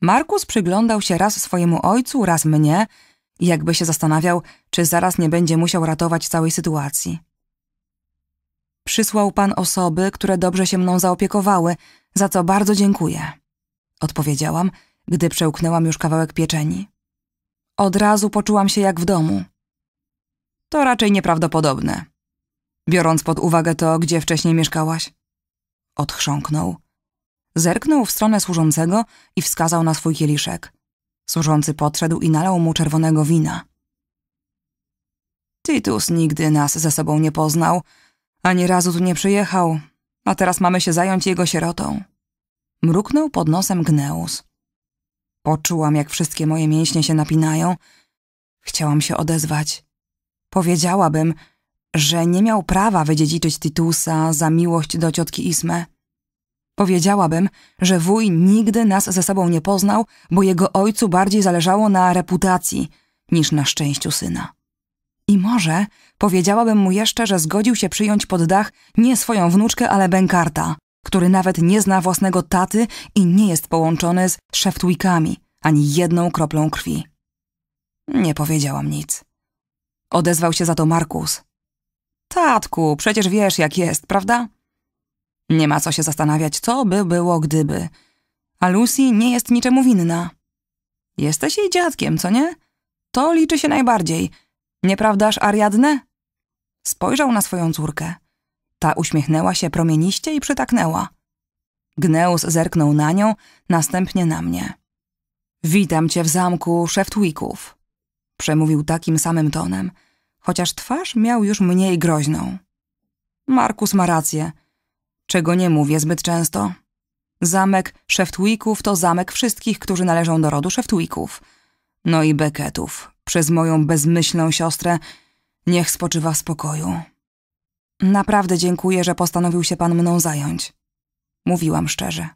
Markus przyglądał się raz swojemu ojcu, raz mnie, jakby się zastanawiał, czy zaraz nie będzie musiał ratować całej sytuacji. Przysłał pan osoby, które dobrze się mną zaopiekowały, za co bardzo dziękuję. Odpowiedziałam – gdy przełknęłam już kawałek pieczeni. Od razu poczułam się jak w domu. To raczej nieprawdopodobne. Biorąc pod uwagę to, gdzie wcześniej mieszkałaś. Odchrząknął. Zerknął w stronę służącego i wskazał na swój kieliszek. Służący podszedł i nalał mu czerwonego wina. Titus nigdy nas ze sobą nie poznał, ani razu tu nie przyjechał, a teraz mamy się zająć jego sierotą. Mruknął pod nosem Gneus. Poczułam, jak wszystkie moje mięśnie się napinają. Chciałam się odezwać. Powiedziałabym, że nie miał prawa wydziedziczyć Titusa za miłość do ciotki Isme. Powiedziałabym, że wuj nigdy nas ze sobą nie poznał, bo jego ojcu bardziej zależało na reputacji niż na szczęściu syna. I może powiedziałabym mu jeszcze, że zgodził się przyjąć pod dach nie swoją wnuczkę, ale Benkarta, który nawet nie zna własnego taty i nie jest połączony z Szeftwikami ani jedną kroplą krwi. Nie powiedziałam nic. Odezwał się za to Markus. Tatku, przecież wiesz jak jest, prawda? Nie ma co się zastanawiać, co by było gdyby. A Lucy nie jest niczemu winna. Jesteś jej dziadkiem, co nie? To liczy się najbardziej. Nieprawdaż, Ariadne? Spojrzał na swoją córkę. Ta uśmiechnęła się promieniście i przytaknęła. Gneus zerknął na nią, następnie na mnie. Witam cię w zamku Szeftwików, przemówił takim samym tonem, chociaż twarz miał już mniej groźną. Markus ma rację, czego nie mówię zbyt często. Zamek Szeftwików to zamek wszystkich, którzy należą do rodu Szeftwików. No i Beketów, przez moją bezmyślną siostrę, niech spoczywa w spokoju. Naprawdę dziękuję, że postanowił się pan mną zająć. Mówiłam szczerze.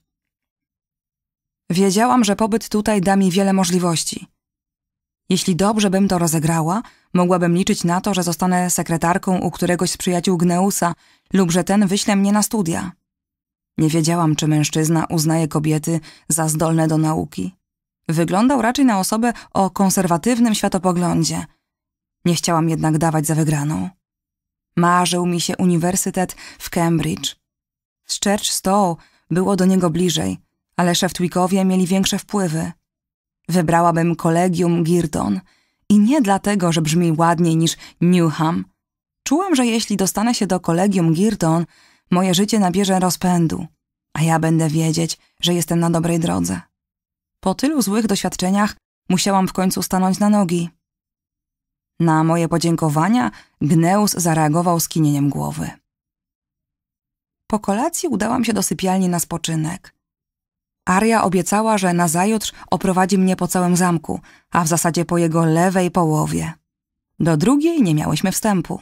Wiedziałam, że pobyt tutaj da mi wiele możliwości. Jeśli dobrze bym to rozegrała, mogłabym liczyć na to, że zostanę sekretarką u któregoś z przyjaciół Gneusa lub że ten wyśle mnie na studia. Nie wiedziałam, czy mężczyzna uznaje kobiety za zdolne do nauki. Wyglądał raczej na osobę o konserwatywnym światopoglądzie. Nie chciałam jednak dawać za wygraną. Marzył mi się uniwersytet w Cambridge. Z Church Stowe było do niego bliżej, ale Szeftwickowie mieli większe wpływy. Wybrałabym kolegium Girton i nie dlatego, że brzmi ładniej niż Newham. Czułam, że jeśli dostanę się do kolegium Girton, moje życie nabierze rozpędu, a ja będę wiedzieć, że jestem na dobrej drodze. Po tylu złych doświadczeniach musiałam w końcu stanąć na nogi. Na moje podziękowania Gneus zareagował skinieniem głowy. Po kolacji udałam się do sypialni na spoczynek. Aria obiecała, że nazajutrz oprowadzi mnie po całym zamku, a w zasadzie po jego lewej połowie. Do drugiej nie miałyśmy wstępu.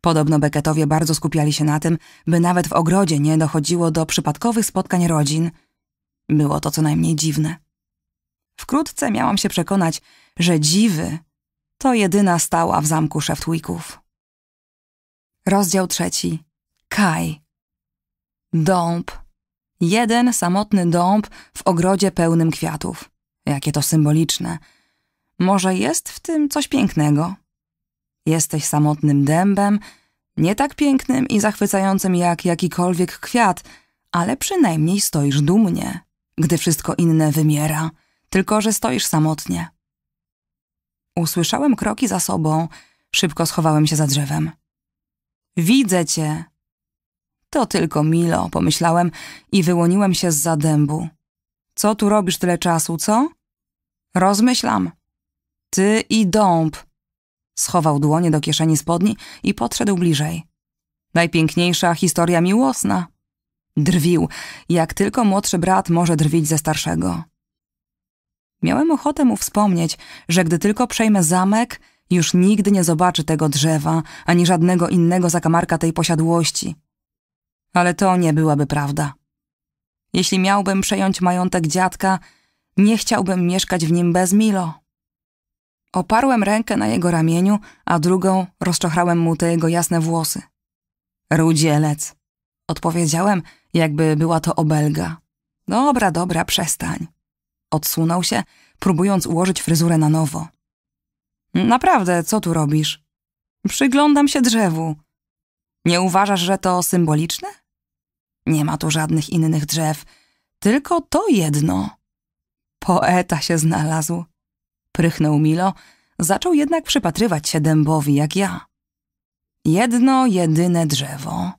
Podobno Beketowie bardzo skupiali się na tym, by nawet w ogrodzie nie dochodziło do przypadkowych spotkań rodzin. Było to co najmniej dziwne. Wkrótce miałam się przekonać, że dziwy to jedyna stała w zamku Szeftwików. Rozdział trzeci. Kaj. Dąb. Jeden samotny dąb w ogrodzie pełnym kwiatów. Jakie to symboliczne. Może jest w tym coś pięknego? Jesteś samotnym dębem, nie tak pięknym i zachwycającym jak jakikolwiek kwiat, ale przynajmniej stoisz dumnie, gdy wszystko inne wymiera, tylko że stoisz samotnie. Usłyszałem kroki za sobą, szybko schowałem się za drzewem. Widzę cię! To tylko Milo, pomyślałem i wyłoniłem się z zadębu. Co tu robisz tyle czasu, co? Rozmyślam. Ty i dąb. Schował dłonie do kieszeni spodni i podszedł bliżej. Najpiękniejsza historia miłosna. Drwił, jak tylko młodszy brat może drwić ze starszego. Miałem ochotę mu wspomnieć, że gdy tylko przejmę zamek, już nigdy nie zobaczy tego drzewa ani żadnego innego zakamarka tej posiadłości. Ale to nie byłaby prawda. Jeśli miałbym przejąć majątek dziadka, nie chciałbym mieszkać w nim bez Milo. Oparłem rękę na jego ramieniu, a drugą rozczochrałem mu te jego jasne włosy. Rudzielec, odpowiedziałem, jakby była to obelga. Dobra, dobra, przestań. Odsunął się, próbując ułożyć fryzurę na nowo. Naprawdę, co tu robisz? Przyglądam się drzewu. Nie uważasz, że to symboliczne? Nie ma tu żadnych innych drzew, tylko to jedno. Poeta się znalazł. Prychnął Milo, zaczął jednak przypatrywać się dębowi jak ja. Jedno, jedyne drzewo.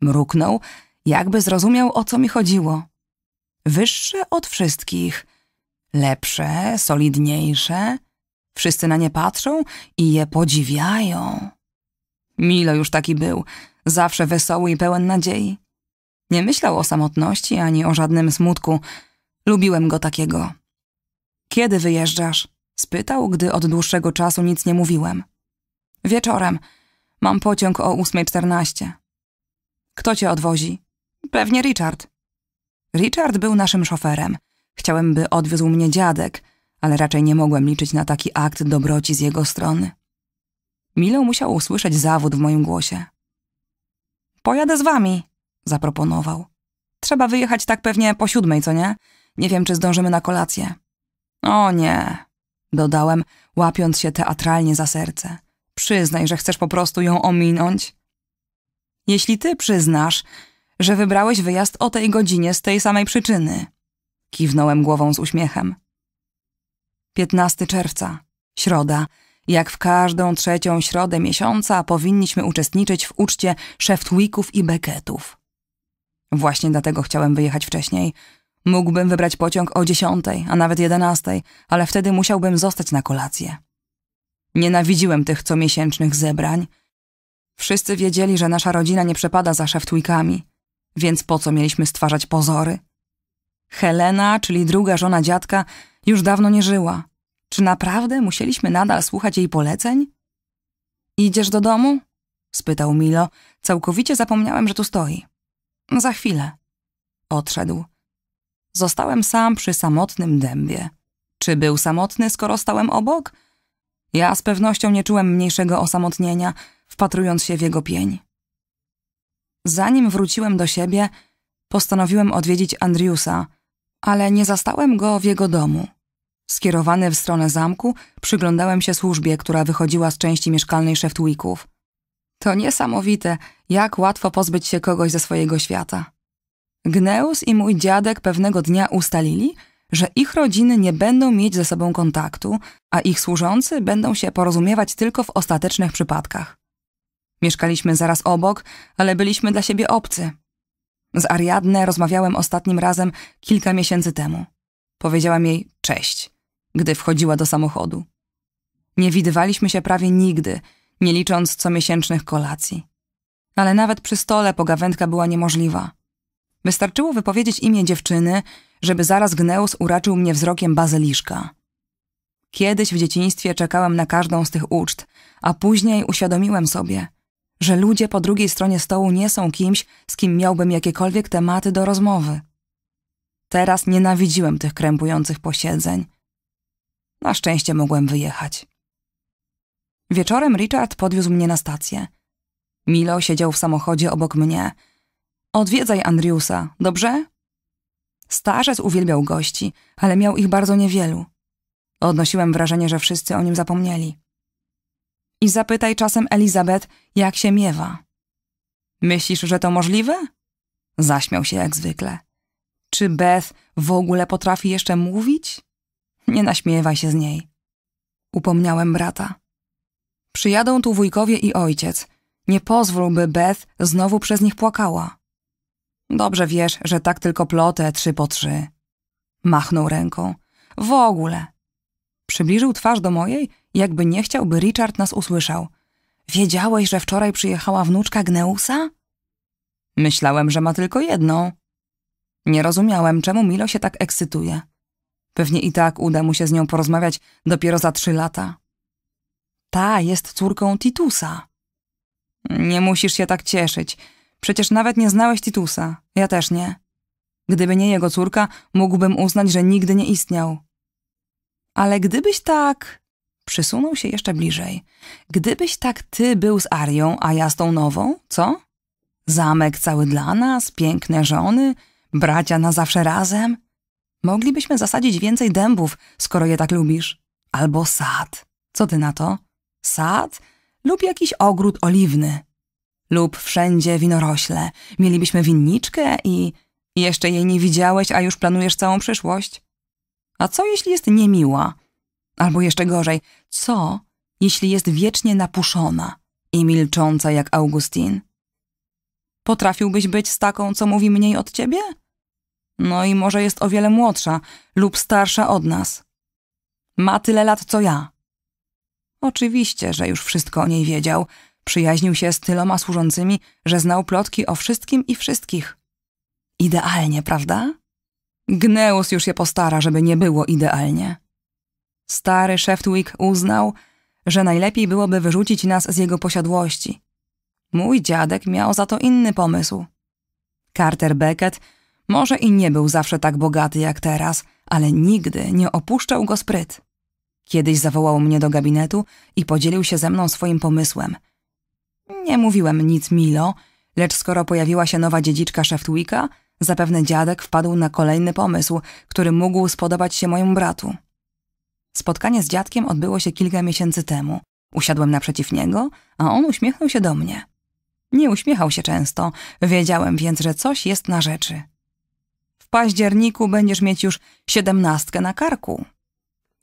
Mruknął, jakby zrozumiał, o co mi chodziło. Wyższe od wszystkich, lepsze, solidniejsze. Wszyscy na nie patrzą i je podziwiają. Milo już taki był, zawsze wesoły i pełen nadziei. Nie myślał o samotności ani o żadnym smutku. Lubiłem go takiego. Kiedy wyjeżdżasz? spytał, gdy od dłuższego czasu nic nie mówiłem. Wieczorem. Mam pociąg o 8.14. Kto cię odwozi? Pewnie Richard. Richard był naszym szoferem. Chciałem, by odwiózł mnie dziadek, ale raczej nie mogłem liczyć na taki akt dobroci z jego strony. Milo musiał usłyszeć zawód w moim głosie. Pojadę z wami, zaproponował. Trzeba wyjechać tak pewnie po siódmej, co nie? Nie wiem, czy zdążymy na kolację. O nie, dodałem, łapiąc się teatralnie za serce. Przyznaj, że chcesz po prostu ją ominąć. Jeśli ty przyznasz, że wybrałeś wyjazd o tej godzinie z tej samej przyczyny, Kiwnąłem głową z uśmiechem. 15 czerwca, środa. Jak w każdą trzecią środę miesiąca powinniśmy uczestniczyć w uczcie Szeftwików i beketów. Właśnie dlatego chciałem wyjechać wcześniej. Mógłbym wybrać pociąg o dziesiątej, a nawet jedenastej, ale wtedy musiałbym zostać na kolację. Nienawidziłem tych comiesięcznych zebrań. Wszyscy wiedzieli, że nasza rodzina nie przepada za Szeftwikami, więc po co mieliśmy stwarzać pozory? Helena, czyli druga żona dziadka, już dawno nie żyła. Czy naprawdę musieliśmy nadal słuchać jej poleceń? Idziesz do domu? spytał Milo. Całkowicie zapomniałem, że tu stoi. Za chwilę. Odszedł. Zostałem sam przy samotnym dębie. Czy był samotny, skoro stałem obok? Ja z pewnością nie czułem mniejszego osamotnienia, wpatrując się w jego pień. Zanim wróciłem do siebie, postanowiłem odwiedzić Andriusa, ale nie zastałem go w jego domu. Skierowany w stronę zamku, przyglądałem się służbie, która wychodziła z części mieszkalnej szeftuików. To niesamowite, jak łatwo pozbyć się kogoś ze swojego świata. Gneus i mój dziadek pewnego dnia ustalili, że ich rodziny nie będą mieć ze sobą kontaktu, a ich służący będą się porozumiewać tylko w ostatecznych przypadkach. Mieszkaliśmy zaraz obok, ale byliśmy dla siebie obcy. Z Ariadne rozmawiałem ostatnim razem kilka miesięcy temu. Powiedziałam jej cześć, gdy wchodziła do samochodu. Nie widywaliśmy się prawie nigdy, nie licząc comiesięcznych kolacji. Ale nawet przy stole pogawędka była niemożliwa. Wystarczyło wypowiedzieć imię dziewczyny, żeby zaraz Gneus uraczył mnie wzrokiem bazyliszka. Kiedyś w dzieciństwie czekałem na każdą z tych uczt, a później uświadomiłem sobie – że ludzie po drugiej stronie stołu nie są kimś, z kim miałbym jakiekolwiek tematy do rozmowy. Teraz nienawidziłem tych krępujących posiedzeń. Na szczęście mogłem wyjechać. Wieczorem Richard podwiózł mnie na stację. Milo siedział w samochodzie obok mnie. Odwiedzaj Andriusa, dobrze? Starzec uwielbiał gości, ale miał ich bardzo niewielu. Odnosiłem wrażenie, że wszyscy o nim zapomnieli i zapytaj czasem Elizabeth, jak się miewa. Myślisz, że to możliwe? Zaśmiał się jak zwykle. Czy Beth w ogóle potrafi jeszcze mówić? Nie naśmiewaj się z niej. Upomniałem brata. Przyjadą tu wujkowie i ojciec. Nie pozwól, by Beth znowu przez nich płakała. Dobrze wiesz, że tak tylko plotę trzy po trzy. Machnął ręką. W ogóle. Przybliżył twarz do mojej jakby nie chciał, by Richard nas usłyszał. Wiedziałeś, że wczoraj przyjechała wnuczka Gneusa? Myślałem, że ma tylko jedną. Nie rozumiałem, czemu Milo się tak ekscytuje. Pewnie i tak uda mu się z nią porozmawiać dopiero za trzy lata. Ta jest córką Titusa. Nie musisz się tak cieszyć. Przecież nawet nie znałeś Titusa. Ja też nie. Gdyby nie jego córka, mógłbym uznać, że nigdy nie istniał. Ale gdybyś tak... Przysunął się jeszcze bliżej. Gdybyś tak ty był z Arią, a ja z tą nową, co? Zamek cały dla nas, piękne żony, bracia na zawsze razem. Moglibyśmy zasadzić więcej dębów, skoro je tak lubisz. Albo sad. Co ty na to? Sad lub jakiś ogród oliwny. Lub wszędzie winorośle. Mielibyśmy winniczkę i... Jeszcze jej nie widziałeś, a już planujesz całą przyszłość. A co jeśli jest niemiła? Albo jeszcze gorzej, co, jeśli jest wiecznie napuszona i milcząca jak Augustin? Potrafiłbyś być z taką, co mówi mniej od ciebie? No i może jest o wiele młodsza lub starsza od nas. Ma tyle lat co ja. Oczywiście, że już wszystko o niej wiedział. Przyjaźnił się z tyloma służącymi, że znał plotki o wszystkim i wszystkich. Idealnie, prawda? Gneus już się postara, żeby nie było idealnie. Stary Sheftwick uznał, że najlepiej byłoby wyrzucić nas z jego posiadłości. Mój dziadek miał za to inny pomysł. Carter Beckett może i nie był zawsze tak bogaty jak teraz, ale nigdy nie opuszczał go spryt. Kiedyś zawołał mnie do gabinetu i podzielił się ze mną swoim pomysłem. Nie mówiłem nic Milo, lecz skoro pojawiła się nowa dziedziczka Sheftwicka, zapewne dziadek wpadł na kolejny pomysł, który mógł spodobać się mojemu bratu. Spotkanie z dziadkiem odbyło się kilka miesięcy temu. Usiadłem naprzeciw niego, a on uśmiechnął się do mnie. Nie uśmiechał się często, wiedziałem więc, że coś jest na rzeczy. W październiku będziesz mieć już siedemnastkę na karku.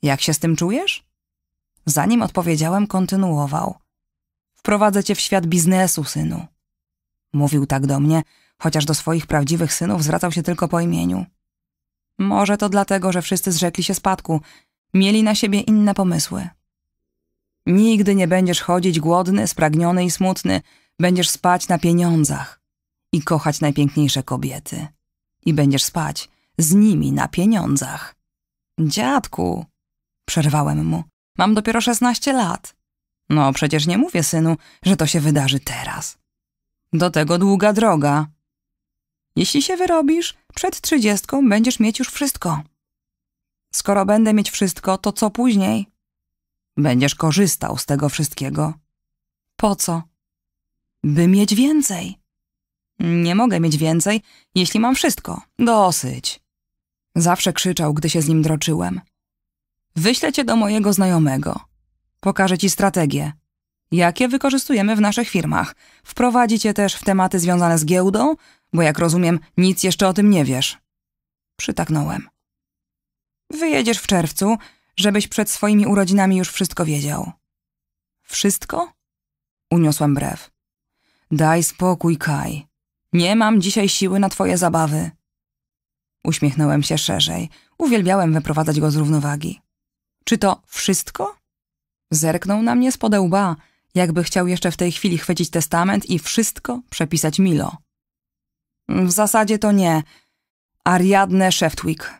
Jak się z tym czujesz? Zanim odpowiedziałem, kontynuował. Wprowadzę cię w świat biznesu, synu. Mówił tak do mnie, chociaż do swoich prawdziwych synów zwracał się tylko po imieniu. Może to dlatego, że wszyscy zrzekli się spadku, Mieli na siebie inne pomysły. Nigdy nie będziesz chodzić głodny, spragniony i smutny, będziesz spać na pieniądzach i kochać najpiękniejsze kobiety. I będziesz spać z nimi na pieniądzach. Dziadku, przerwałem mu, mam dopiero szesnaście lat. No przecież nie mówię, synu, że to się wydarzy teraz. Do tego długa droga. Jeśli się wyrobisz, przed trzydziestką będziesz mieć już wszystko. Skoro będę mieć wszystko, to co później? Będziesz korzystał z tego wszystkiego. Po co? By mieć więcej. Nie mogę mieć więcej, jeśli mam wszystko. Dosyć. Zawsze krzyczał, gdy się z nim droczyłem. Wyślę cię do mojego znajomego. Pokażę ci strategię. Jakie wykorzystujemy w naszych firmach. Wprowadzi cię też w tematy związane z giełdą, bo jak rozumiem, nic jeszcze o tym nie wiesz. Przytaknąłem. Wyjedziesz w czerwcu, żebyś przed swoimi urodzinami już wszystko wiedział. Wszystko? Uniosłam brew. Daj spokój, Kaj. Nie mam dzisiaj siły na twoje zabawy. Uśmiechnąłem się szerzej. Uwielbiałem wyprowadzać go z równowagi. Czy to wszystko? Zerknął na mnie z łba, jakby chciał jeszcze w tej chwili chwycić testament i wszystko przepisać Milo. W zasadzie to nie. Ariadne Sheftwick.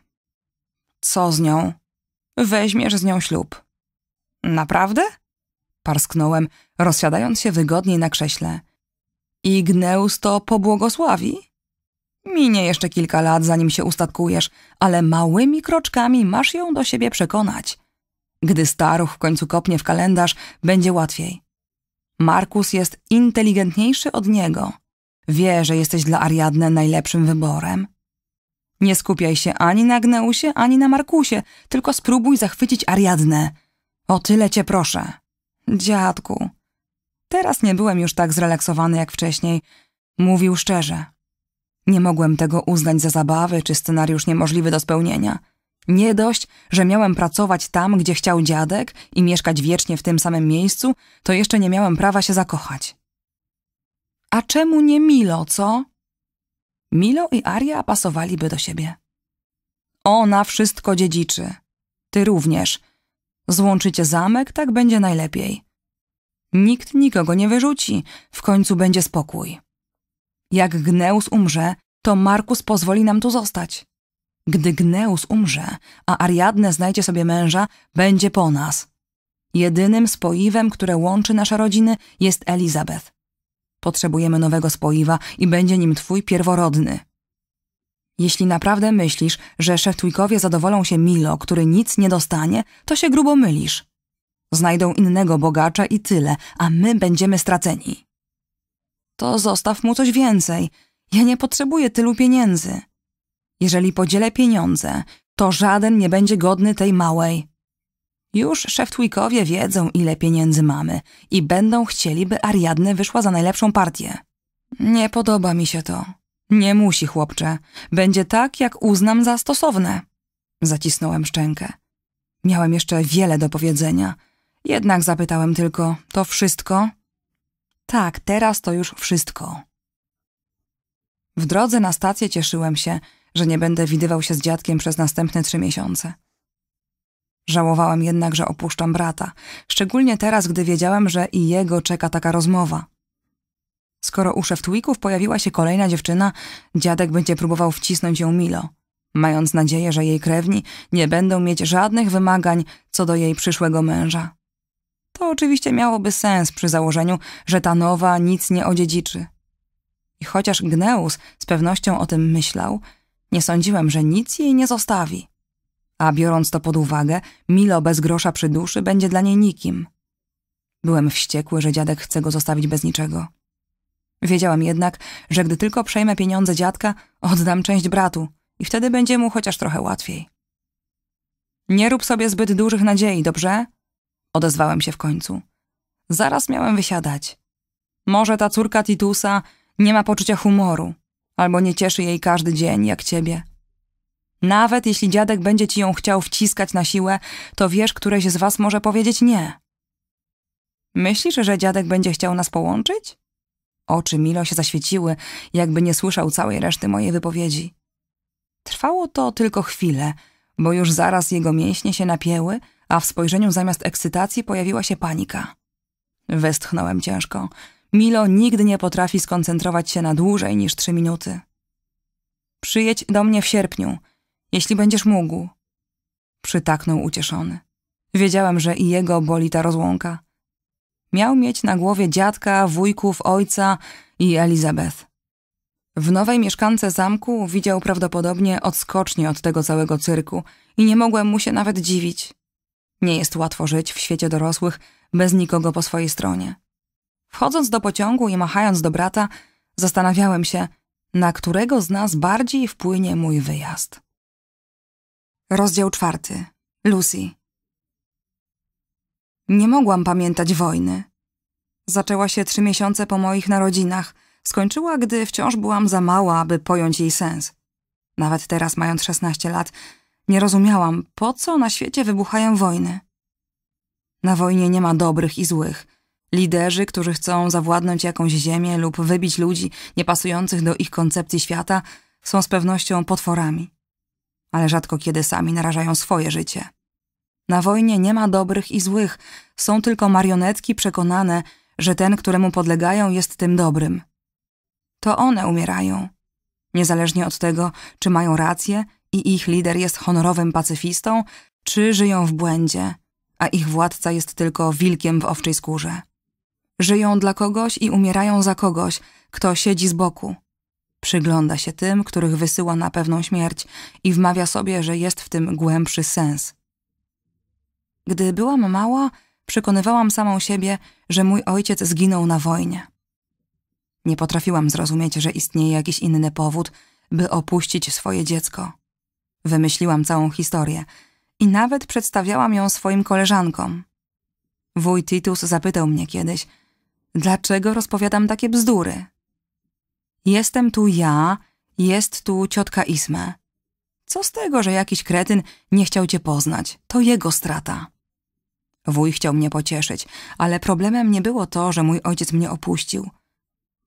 Co z nią? Weźmiesz z nią ślub. Naprawdę? Parsknąłem, rozsiadając się wygodniej na krześle. Igneus to pobłogosławi? Minie jeszcze kilka lat, zanim się ustatkujesz, ale małymi kroczkami masz ją do siebie przekonać. Gdy staruch w końcu kopnie w kalendarz, będzie łatwiej. Markus jest inteligentniejszy od niego. Wie, że jesteś dla Ariadne najlepszym wyborem. Nie skupiaj się ani na Gneusie, ani na Markusie, tylko spróbuj zachwycić Ariadnę. O tyle cię proszę. Dziadku. Teraz nie byłem już tak zrelaksowany jak wcześniej. Mówił szczerze. Nie mogłem tego uznać za zabawy czy scenariusz niemożliwy do spełnienia. Nie dość, że miałem pracować tam, gdzie chciał dziadek i mieszkać wiecznie w tym samym miejscu, to jeszcze nie miałem prawa się zakochać. A czemu nie Milo, co? Milo i Aria pasowaliby do siebie. Ona wszystko dziedziczy. Ty również. Złączycie zamek, tak będzie najlepiej. Nikt nikogo nie wyrzuci, w końcu będzie spokój. Jak Gneus umrze, to Markus pozwoli nam tu zostać. Gdy Gneus umrze, a Ariadne znajdzie sobie męża, będzie po nas. Jedynym spoiwem, które łączy nasze rodziny, jest Elizabeth. Potrzebujemy nowego spoiwa i będzie nim twój pierworodny. Jeśli naprawdę myślisz, że Szeftwikowie zadowolą się Milo, który nic nie dostanie, to się grubo mylisz. Znajdą innego bogacza i tyle, a my będziemy straceni. To zostaw mu coś więcej. Ja nie potrzebuję tylu pieniędzy. Jeżeli podzielę pieniądze, to żaden nie będzie godny tej małej. Już Szeftwickowie wiedzą, ile pieniędzy mamy i będą chcieli, by Ariadne wyszła za najlepszą partię. Nie podoba mi się to. Nie musi, chłopcze. Będzie tak, jak uznam za stosowne. Zacisnąłem szczękę. Miałem jeszcze wiele do powiedzenia. Jednak zapytałem tylko, to wszystko? Tak, teraz to już wszystko. W drodze na stację cieszyłem się, że nie będę widywał się z dziadkiem przez następne trzy miesiące. Żałowałem jednak, że opuszczam brata, szczególnie teraz, gdy wiedziałem, że i jego czeka taka rozmowa. Skoro u Szeftwików pojawiła się kolejna dziewczyna, dziadek będzie próbował wcisnąć ją Milo, mając nadzieję, że jej krewni nie będą mieć żadnych wymagań co do jej przyszłego męża. To oczywiście miałoby sens przy założeniu, że ta nowa nic nie odziedziczy. I chociaż Gneus z pewnością o tym myślał, nie sądziłem, że nic jej nie zostawi a biorąc to pod uwagę, Milo bez grosza przy duszy będzie dla niej nikim. Byłem wściekły, że dziadek chce go zostawić bez niczego. Wiedziałem jednak, że gdy tylko przejmę pieniądze dziadka, oddam część bratu i wtedy będzie mu chociaż trochę łatwiej. Nie rób sobie zbyt dużych nadziei, dobrze? Odezwałem się w końcu. Zaraz miałem wysiadać. Może ta córka Titusa nie ma poczucia humoru, albo nie cieszy jej każdy dzień jak ciebie. Nawet jeśli dziadek będzie ci ją chciał wciskać na siłę, to wiesz, któreś z was może powiedzieć nie. Myślisz, że dziadek będzie chciał nas połączyć? Oczy Milo się zaświeciły, jakby nie słyszał całej reszty mojej wypowiedzi. Trwało to tylko chwilę, bo już zaraz jego mięśnie się napięły, a w spojrzeniu zamiast ekscytacji pojawiła się panika. Westchnąłem ciężko. Milo nigdy nie potrafi skoncentrować się na dłużej niż trzy minuty. Przyjedź do mnie w sierpniu – jeśli będziesz mógł. Przytaknął ucieszony. Wiedziałem, że i jego boli ta rozłąka. Miał mieć na głowie dziadka, wujków, ojca i Elizabeth. W nowej mieszkance zamku widział prawdopodobnie odskocznie od tego całego cyrku i nie mogłem mu się nawet dziwić. Nie jest łatwo żyć w świecie dorosłych bez nikogo po swojej stronie. Wchodząc do pociągu i machając do brata, zastanawiałem się, na którego z nas bardziej wpłynie mój wyjazd. Rozdział czwarty. Lucy. Nie mogłam pamiętać wojny. Zaczęła się trzy miesiące po moich narodzinach. Skończyła, gdy wciąż byłam za mała, aby pojąć jej sens. Nawet teraz, mając szesnaście lat, nie rozumiałam, po co na świecie wybuchają wojny. Na wojnie nie ma dobrych i złych. Liderzy, którzy chcą zawładnąć jakąś ziemię lub wybić ludzi niepasujących do ich koncepcji świata, są z pewnością potworami ale rzadko kiedy sami narażają swoje życie. Na wojnie nie ma dobrych i złych, są tylko marionetki przekonane, że ten, któremu podlegają, jest tym dobrym. To one umierają. Niezależnie od tego, czy mają rację i ich lider jest honorowym pacyfistą, czy żyją w błędzie, a ich władca jest tylko wilkiem w owczej skórze. Żyją dla kogoś i umierają za kogoś, kto siedzi z boku, Przygląda się tym, których wysyła na pewną śmierć i wmawia sobie, że jest w tym głębszy sens. Gdy byłam mała, przekonywałam samą siebie, że mój ojciec zginął na wojnie. Nie potrafiłam zrozumieć, że istnieje jakiś inny powód, by opuścić swoje dziecko. Wymyśliłam całą historię i nawet przedstawiałam ją swoim koleżankom. Wuj Titus zapytał mnie kiedyś, dlaczego rozpowiadam takie bzdury? Jestem tu ja, jest tu ciotka Isme. Co z tego, że jakiś kretyn nie chciał cię poznać? To jego strata. Wuj chciał mnie pocieszyć, ale problemem nie było to, że mój ojciec mnie opuścił.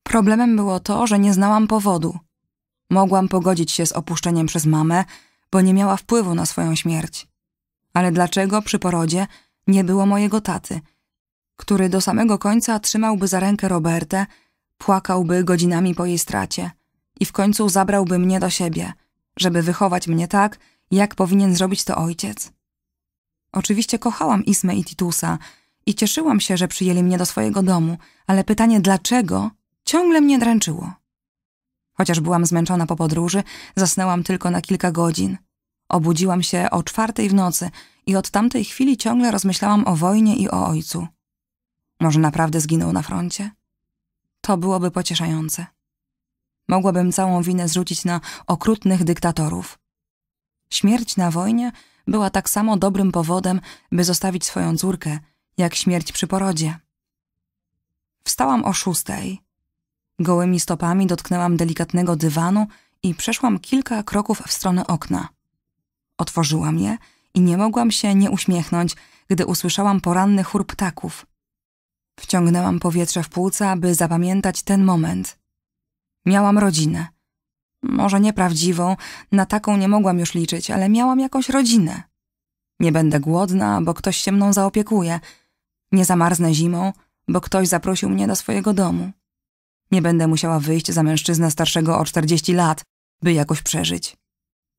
Problemem było to, że nie znałam powodu. Mogłam pogodzić się z opuszczeniem przez mamę, bo nie miała wpływu na swoją śmierć. Ale dlaczego przy porodzie nie było mojego taty, który do samego końca trzymałby za rękę Robertę Płakałby godzinami po jej stracie i w końcu zabrałby mnie do siebie, żeby wychować mnie tak, jak powinien zrobić to ojciec. Oczywiście kochałam Ismę i Titusa i cieszyłam się, że przyjęli mnie do swojego domu, ale pytanie dlaczego ciągle mnie dręczyło. Chociaż byłam zmęczona po podróży, zasnęłam tylko na kilka godzin. Obudziłam się o czwartej w nocy i od tamtej chwili ciągle rozmyślałam o wojnie i o ojcu. Może naprawdę zginął na froncie? To byłoby pocieszające. Mogłabym całą winę zrzucić na okrutnych dyktatorów. Śmierć na wojnie była tak samo dobrym powodem, by zostawić swoją córkę, jak śmierć przy porodzie. Wstałam o szóstej. Gołymi stopami dotknęłam delikatnego dywanu i przeszłam kilka kroków w stronę okna. Otworzyłam je i nie mogłam się nie uśmiechnąć, gdy usłyszałam poranny chór ptaków – Wciągnęłam powietrze w płuca, aby zapamiętać ten moment. Miałam rodzinę. Może nieprawdziwą, na taką nie mogłam już liczyć, ale miałam jakąś rodzinę. Nie będę głodna, bo ktoś się mną zaopiekuje. Nie zamarznę zimą, bo ktoś zaprosił mnie do swojego domu. Nie będę musiała wyjść za mężczyznę starszego o 40 lat, by jakoś przeżyć.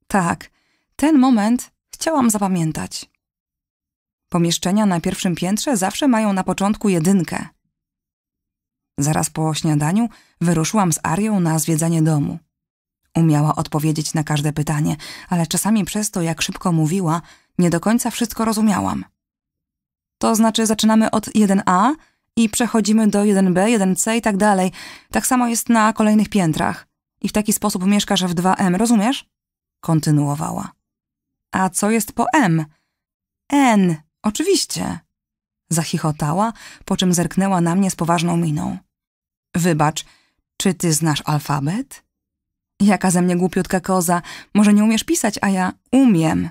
Tak, ten moment chciałam zapamiętać. Pomieszczenia na pierwszym piętrze zawsze mają na początku jedynkę. Zaraz po śniadaniu wyruszyłam z Arią na zwiedzanie domu. Umiała odpowiedzieć na każde pytanie, ale czasami przez to, jak szybko mówiła, nie do końca wszystko rozumiałam. To znaczy zaczynamy od 1A i przechodzimy do 1B, 1C i tak dalej. Tak samo jest na kolejnych piętrach. I w taki sposób mieszkasz w 2M, rozumiesz? Kontynuowała. A co jest po M? N. Oczywiście. Zachichotała, po czym zerknęła na mnie z poważną miną. Wybacz, czy ty znasz alfabet? Jaka ze mnie głupiutka koza, może nie umiesz pisać, a ja umiem.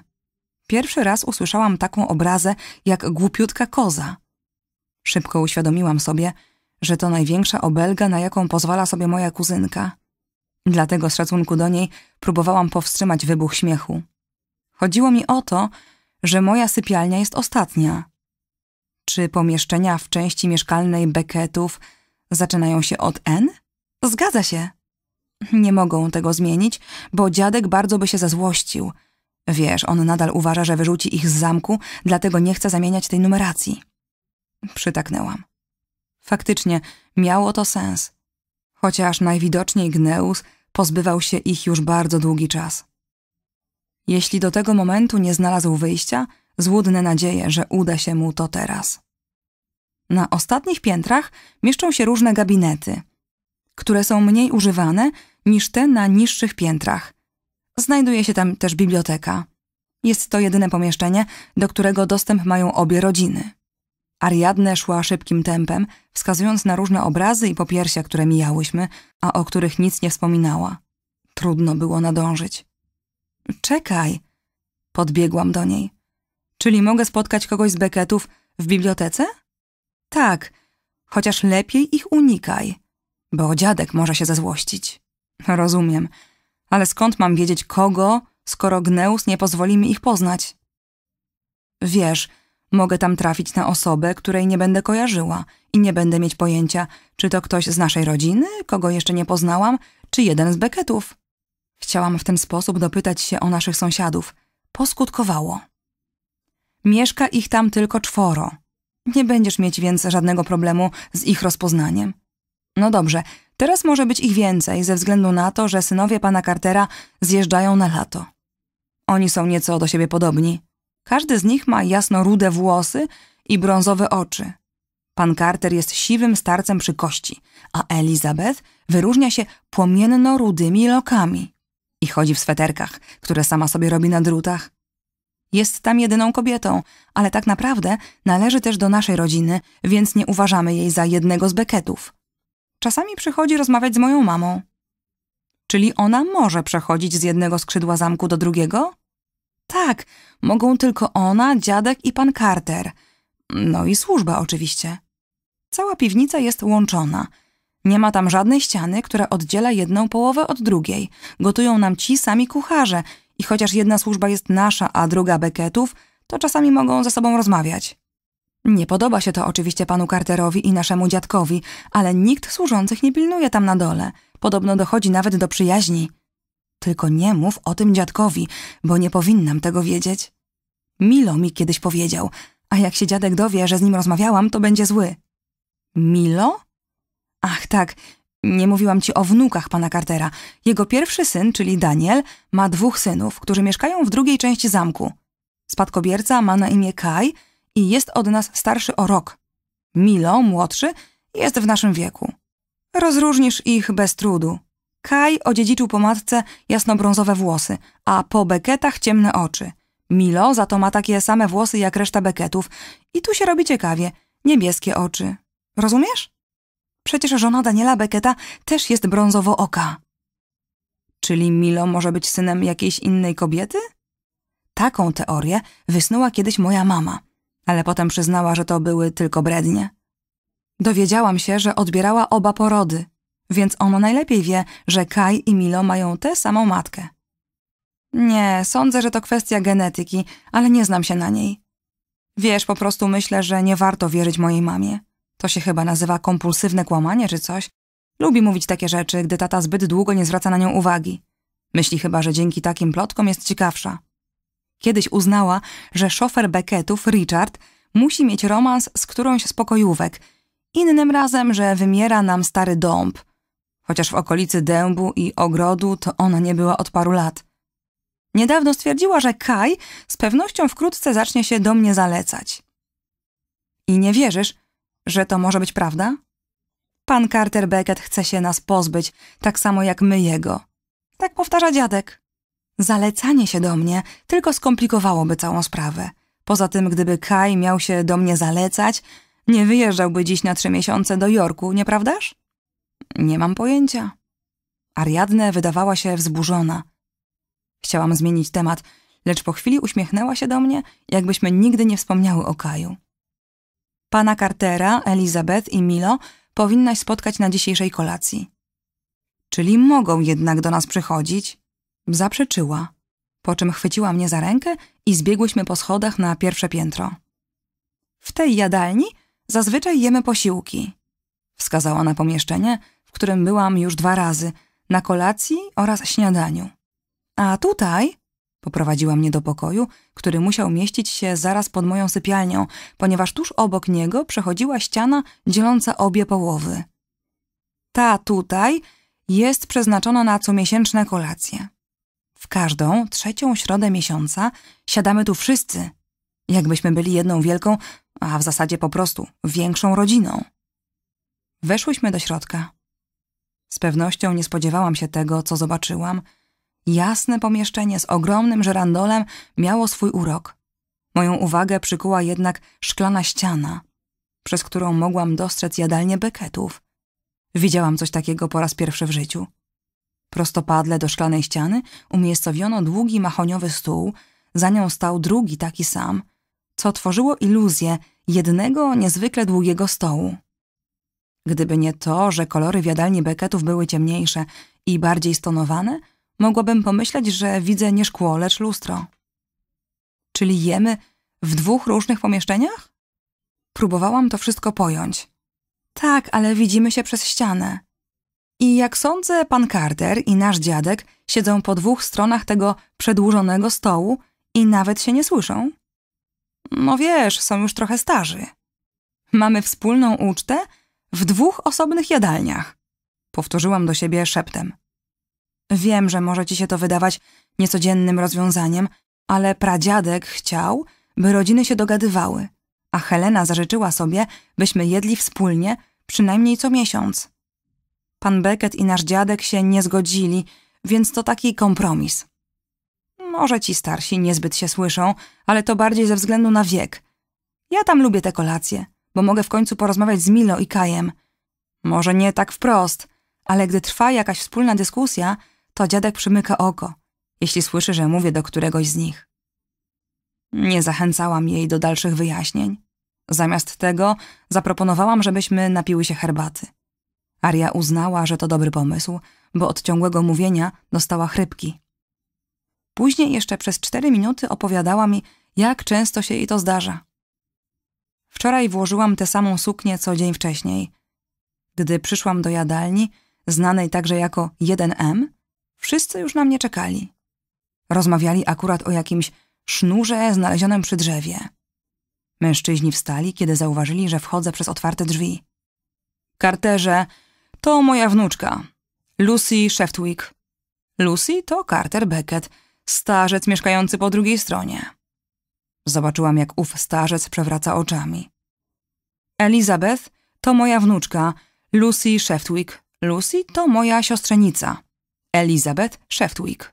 Pierwszy raz usłyszałam taką obrazę jak głupiutka koza. Szybko uświadomiłam sobie, że to największa obelga, na jaką pozwala sobie moja kuzynka. Dlatego z szacunku do niej próbowałam powstrzymać wybuch śmiechu. Chodziło mi o to, że moja sypialnia jest ostatnia. Czy pomieszczenia w części mieszkalnej Becketów zaczynają się od N? Zgadza się. Nie mogą tego zmienić, bo dziadek bardzo by się zazłościł. Wiesz, on nadal uważa, że wyrzuci ich z zamku, dlatego nie chce zamieniać tej numeracji. Przytaknęłam. Faktycznie, miało to sens. Chociaż najwidoczniej Gneus pozbywał się ich już bardzo długi czas. Jeśli do tego momentu nie znalazł wyjścia, złudne nadzieje, że uda się mu to teraz. Na ostatnich piętrach mieszczą się różne gabinety, które są mniej używane niż te na niższych piętrach. Znajduje się tam też biblioteka. Jest to jedyne pomieszczenie, do którego dostęp mają obie rodziny. Ariadne szła szybkim tempem, wskazując na różne obrazy i popiersia, które mijałyśmy, a o których nic nie wspominała. Trudno było nadążyć. Czekaj. Podbiegłam do niej. Czyli mogę spotkać kogoś z Beketów w bibliotece? Tak, chociaż lepiej ich unikaj, bo dziadek może się zezłościć. Rozumiem, ale skąd mam wiedzieć kogo, skoro Gneus nie pozwoli mi ich poznać? Wiesz, mogę tam trafić na osobę, której nie będę kojarzyła i nie będę mieć pojęcia, czy to ktoś z naszej rodziny, kogo jeszcze nie poznałam, czy jeden z Beketów. Chciałam w ten sposób dopytać się o naszych sąsiadów. Poskutkowało. Mieszka ich tam tylko czworo. Nie będziesz mieć więc żadnego problemu z ich rozpoznaniem. No dobrze, teraz może być ich więcej ze względu na to, że synowie pana Cartera zjeżdżają na lato. Oni są nieco do siebie podobni. Każdy z nich ma jasno-rude włosy i brązowe oczy. Pan Carter jest siwym starcem przy kości, a Elizabeth wyróżnia się płomienno-rudymi lokami i chodzi w sweterkach, które sama sobie robi na drutach. Jest tam jedyną kobietą, ale tak naprawdę należy też do naszej rodziny, więc nie uważamy jej za jednego z beketów. Czasami przychodzi rozmawiać z moją mamą. Czyli ona może przechodzić z jednego skrzydła zamku do drugiego? Tak, mogą tylko ona, dziadek i pan Carter. No i służba oczywiście. Cała piwnica jest łączona – nie ma tam żadnej ściany, która oddziela jedną połowę od drugiej. Gotują nam ci sami kucharze i chociaż jedna służba jest nasza, a druga beketów, to czasami mogą ze sobą rozmawiać. Nie podoba się to oczywiście panu Carterowi i naszemu dziadkowi, ale nikt służących nie pilnuje tam na dole. Podobno dochodzi nawet do przyjaźni. Tylko nie mów o tym dziadkowi, bo nie powinnam tego wiedzieć. Milo mi kiedyś powiedział, a jak się dziadek dowie, że z nim rozmawiałam, to będzie zły. Milo? Ach tak, nie mówiłam ci o wnukach pana Cartera. Jego pierwszy syn, czyli Daniel, ma dwóch synów, którzy mieszkają w drugiej części zamku. Spadkobierca ma na imię Kai i jest od nas starszy o rok. Milo, młodszy, jest w naszym wieku. Rozróżnisz ich bez trudu. Kai odziedziczył po matce jasnobrązowe włosy, a po beketach ciemne oczy. Milo za to ma takie same włosy jak reszta beketów i tu się robi ciekawie, niebieskie oczy. Rozumiesz? Przecież żona Daniela Becketa też jest brązowo oka. Czyli Milo może być synem jakiejś innej kobiety? Taką teorię wysnuła kiedyś moja mama, ale potem przyznała, że to były tylko brednie. Dowiedziałam się, że odbierała oba porody, więc ona najlepiej wie, że Kai i Milo mają tę samą matkę. Nie, sądzę, że to kwestia genetyki, ale nie znam się na niej. Wiesz, po prostu myślę, że nie warto wierzyć mojej mamie to się chyba nazywa kompulsywne kłamanie czy coś, lubi mówić takie rzeczy, gdy tata zbyt długo nie zwraca na nią uwagi. Myśli chyba, że dzięki takim plotkom jest ciekawsza. Kiedyś uznała, że szofer Becketów Richard, musi mieć romans z którąś z pokojówek, innym razem, że wymiera nam stary dąb. Chociaż w okolicy dębu i ogrodu to ona nie była od paru lat. Niedawno stwierdziła, że Kaj z pewnością wkrótce zacznie się do mnie zalecać. I nie wierzysz, że to może być prawda? Pan Carter Beckett chce się nas pozbyć, tak samo jak my jego. Tak powtarza dziadek. Zalecanie się do mnie tylko skomplikowałoby całą sprawę. Poza tym, gdyby Kai miał się do mnie zalecać, nie wyjeżdżałby dziś na trzy miesiące do Jorku, nieprawdaż? Nie mam pojęcia. Ariadne wydawała się wzburzona. Chciałam zmienić temat, lecz po chwili uśmiechnęła się do mnie, jakbyśmy nigdy nie wspomniały o Kaju. Pana Cartera, Elizabeth i Milo powinnaś spotkać na dzisiejszej kolacji. Czyli mogą jednak do nas przychodzić? Zaprzeczyła, po czym chwyciła mnie za rękę i zbiegłyśmy po schodach na pierwsze piętro. W tej jadalni zazwyczaj jemy posiłki. Wskazała na pomieszczenie, w którym byłam już dwa razy, na kolacji oraz śniadaniu. A tutaj Poprowadziła mnie do pokoju, który musiał mieścić się zaraz pod moją sypialnią, ponieważ tuż obok niego przechodziła ściana dzieląca obie połowy. Ta tutaj jest przeznaczona na comiesięczne kolacje. W każdą trzecią środę miesiąca siadamy tu wszyscy, jakbyśmy byli jedną wielką, a w zasadzie po prostu większą rodziną. Weszłyśmy do środka. Z pewnością nie spodziewałam się tego, co zobaczyłam – Jasne pomieszczenie z ogromnym żerandolem miało swój urok. Moją uwagę przykuła jednak szklana ściana, przez którą mogłam dostrzec jadalnię beketów. Widziałam coś takiego po raz pierwszy w życiu. Prostopadle do szklanej ściany umiejscowiono długi mahoniowy stół, za nią stał drugi taki sam, co tworzyło iluzję jednego niezwykle długiego stołu. Gdyby nie to, że kolory w jadalni beketów były ciemniejsze i bardziej stonowane – mogłabym pomyśleć, że widzę nie szkło, lecz lustro. Czyli jemy w dwóch różnych pomieszczeniach? Próbowałam to wszystko pojąć. Tak, ale widzimy się przez ścianę. I jak sądzę, pan Carter i nasz dziadek siedzą po dwóch stronach tego przedłużonego stołu i nawet się nie słyszą. No wiesz, są już trochę starzy. Mamy wspólną ucztę w dwóch osobnych jadalniach. Powtórzyłam do siebie szeptem. Wiem, że może ci się to wydawać niecodziennym rozwiązaniem, ale pradziadek chciał, by rodziny się dogadywały, a Helena zażyczyła sobie, byśmy jedli wspólnie przynajmniej co miesiąc. Pan Beckett i nasz dziadek się nie zgodzili, więc to taki kompromis. Może ci starsi niezbyt się słyszą, ale to bardziej ze względu na wiek. Ja tam lubię te kolacje, bo mogę w końcu porozmawiać z Milo i Kajem. Może nie tak wprost, ale gdy trwa jakaś wspólna dyskusja – to dziadek przymyka oko, jeśli słyszy, że mówię do któregoś z nich. Nie zachęcałam jej do dalszych wyjaśnień. Zamiast tego zaproponowałam, żebyśmy napiły się herbaty. Aria uznała, że to dobry pomysł, bo od ciągłego mówienia dostała chrypki. Później jeszcze przez cztery minuty opowiadała mi, jak często się jej to zdarza. Wczoraj włożyłam tę samą suknię co dzień wcześniej. Gdy przyszłam do jadalni, znanej także jako 1M, Wszyscy już na mnie czekali. Rozmawiali akurat o jakimś sznurze znalezionym przy drzewie. Mężczyźni wstali, kiedy zauważyli, że wchodzę przez otwarte drzwi. Carterze, to moja wnuczka. Lucy Sheftwick. Lucy to Carter Beckett, starzec mieszkający po drugiej stronie. Zobaczyłam, jak ów starzec przewraca oczami. Elizabeth to moja wnuczka, Lucy Sheftwick. Lucy to moja siostrzenica. Elizabeth Sheftwick.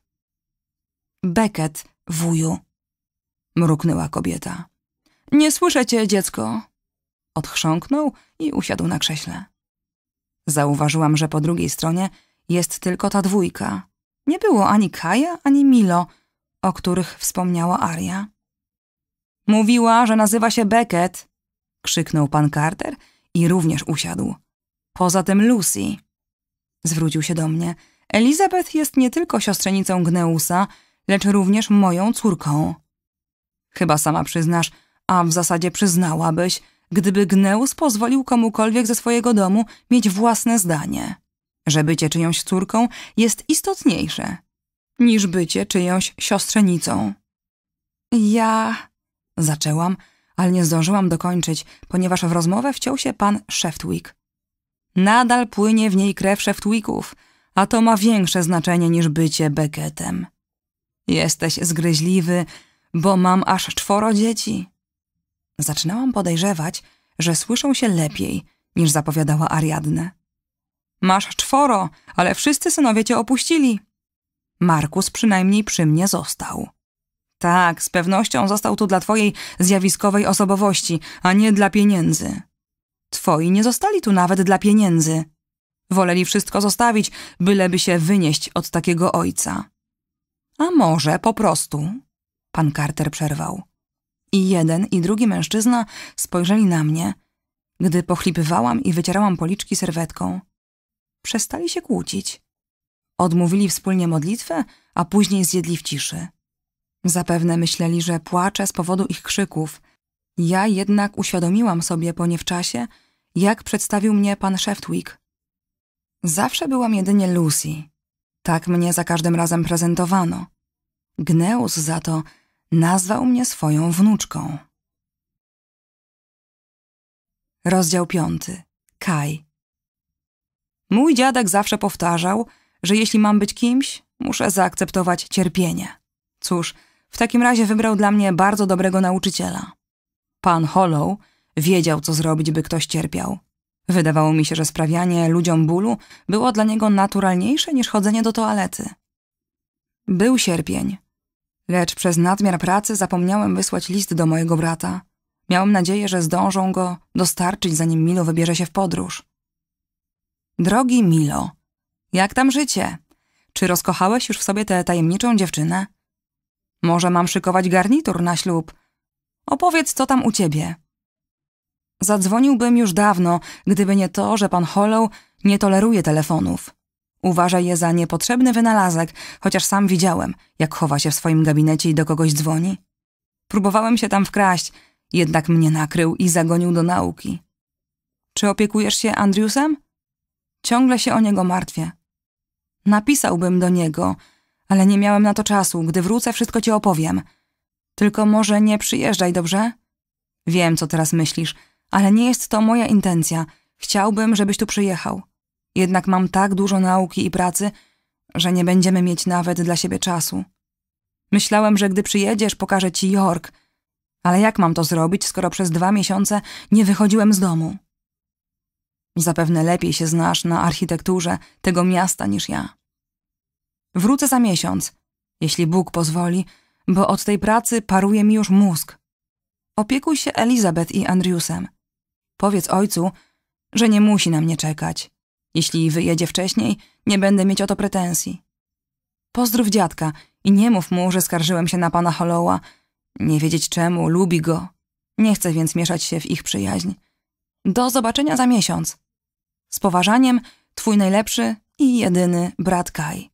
Beckett, wuju. Mruknęła kobieta. Nie słyszę cię, dziecko. Odchrząknął i usiadł na krześle. Zauważyłam, że po drugiej stronie jest tylko ta dwójka. Nie było ani Kaja, ani Milo, o których wspomniała Aria. Mówiła, że nazywa się Beckett, krzyknął pan Carter i również usiadł. Poza tym Lucy. Zwrócił się do mnie – Elizabeth jest nie tylko siostrzenicą Gneusa, lecz również moją córką. Chyba sama przyznasz, a w zasadzie przyznałabyś, gdyby Gneus pozwolił komukolwiek ze swojego domu mieć własne zdanie. Że bycie czyjąś córką jest istotniejsze niż bycie czyjąś siostrzenicą. Ja... zaczęłam, ale nie zdążyłam dokończyć, ponieważ w rozmowę wciął się pan Sheftwick. Nadal płynie w niej krew Sheftwicków – a to ma większe znaczenie niż bycie Beckettem. Jesteś zgryźliwy, bo mam aż czworo dzieci. Zaczynałam podejrzewać, że słyszą się lepiej, niż zapowiadała Ariadne. Masz czworo, ale wszyscy synowie cię opuścili. Markus przynajmniej przy mnie został. Tak, z pewnością został tu dla twojej zjawiskowej osobowości, a nie dla pieniędzy. Twoi nie zostali tu nawet dla pieniędzy. Woleli wszystko zostawić, byleby się wynieść od takiego ojca. A może po prostu... Pan Carter przerwał. I jeden, i drugi mężczyzna spojrzeli na mnie, gdy pochlipywałam i wycierałam policzki serwetką. Przestali się kłócić. Odmówili wspólnie modlitwę, a później zjedli w ciszy. Zapewne myśleli, że płaczę z powodu ich krzyków. Ja jednak uświadomiłam sobie po niewczasie, jak przedstawił mnie pan Sheftwick, Zawsze byłam jedynie Lucy. Tak mnie za każdym razem prezentowano. Gneus za to nazwał mnie swoją wnuczką. Rozdział piąty. Kaj. Mój dziadek zawsze powtarzał, że jeśli mam być kimś, muszę zaakceptować cierpienie. Cóż, w takim razie wybrał dla mnie bardzo dobrego nauczyciela. Pan Hollow wiedział, co zrobić, by ktoś cierpiał. Wydawało mi się, że sprawianie ludziom bólu było dla niego naturalniejsze niż chodzenie do toalety. Był sierpień, lecz przez nadmiar pracy zapomniałem wysłać list do mojego brata. Miałem nadzieję, że zdążą go dostarczyć, zanim Milo wybierze się w podróż. Drogi Milo, jak tam życie? Czy rozkochałeś już w sobie tę tajemniczą dziewczynę? Może mam szykować garnitur na ślub? Opowiedz, co tam u ciebie. Zadzwoniłbym już dawno, gdyby nie to, że pan Hollow nie toleruje telefonów. Uważa je za niepotrzebny wynalazek, chociaż sam widziałem, jak chowa się w swoim gabinecie i do kogoś dzwoni. Próbowałem się tam wkraść, jednak mnie nakrył i zagonił do nauki. Czy opiekujesz się Andriusem? Ciągle się o niego martwię. Napisałbym do niego, ale nie miałem na to czasu. Gdy wrócę, wszystko ci opowiem. Tylko może nie przyjeżdżaj, dobrze? Wiem, co teraz myślisz – ale nie jest to moja intencja. Chciałbym, żebyś tu przyjechał. Jednak mam tak dużo nauki i pracy, że nie będziemy mieć nawet dla siebie czasu. Myślałem, że gdy przyjedziesz, pokażę ci York, ale jak mam to zrobić, skoro przez dwa miesiące nie wychodziłem z domu? Zapewne lepiej się znasz na architekturze tego miasta niż ja. Wrócę za miesiąc, jeśli Bóg pozwoli, bo od tej pracy paruje mi już mózg. Opiekuj się Elizabeth i Andriusem. Powiedz ojcu, że nie musi na mnie czekać. Jeśli wyjedzie wcześniej, nie będę mieć o to pretensji. Pozdrów dziadka i nie mów mu, że skarżyłem się na pana Hollowa. Nie wiedzieć czemu, lubi go. Nie chcę więc mieszać się w ich przyjaźń. Do zobaczenia za miesiąc. Z poważaniem, twój najlepszy i jedyny brat Kai.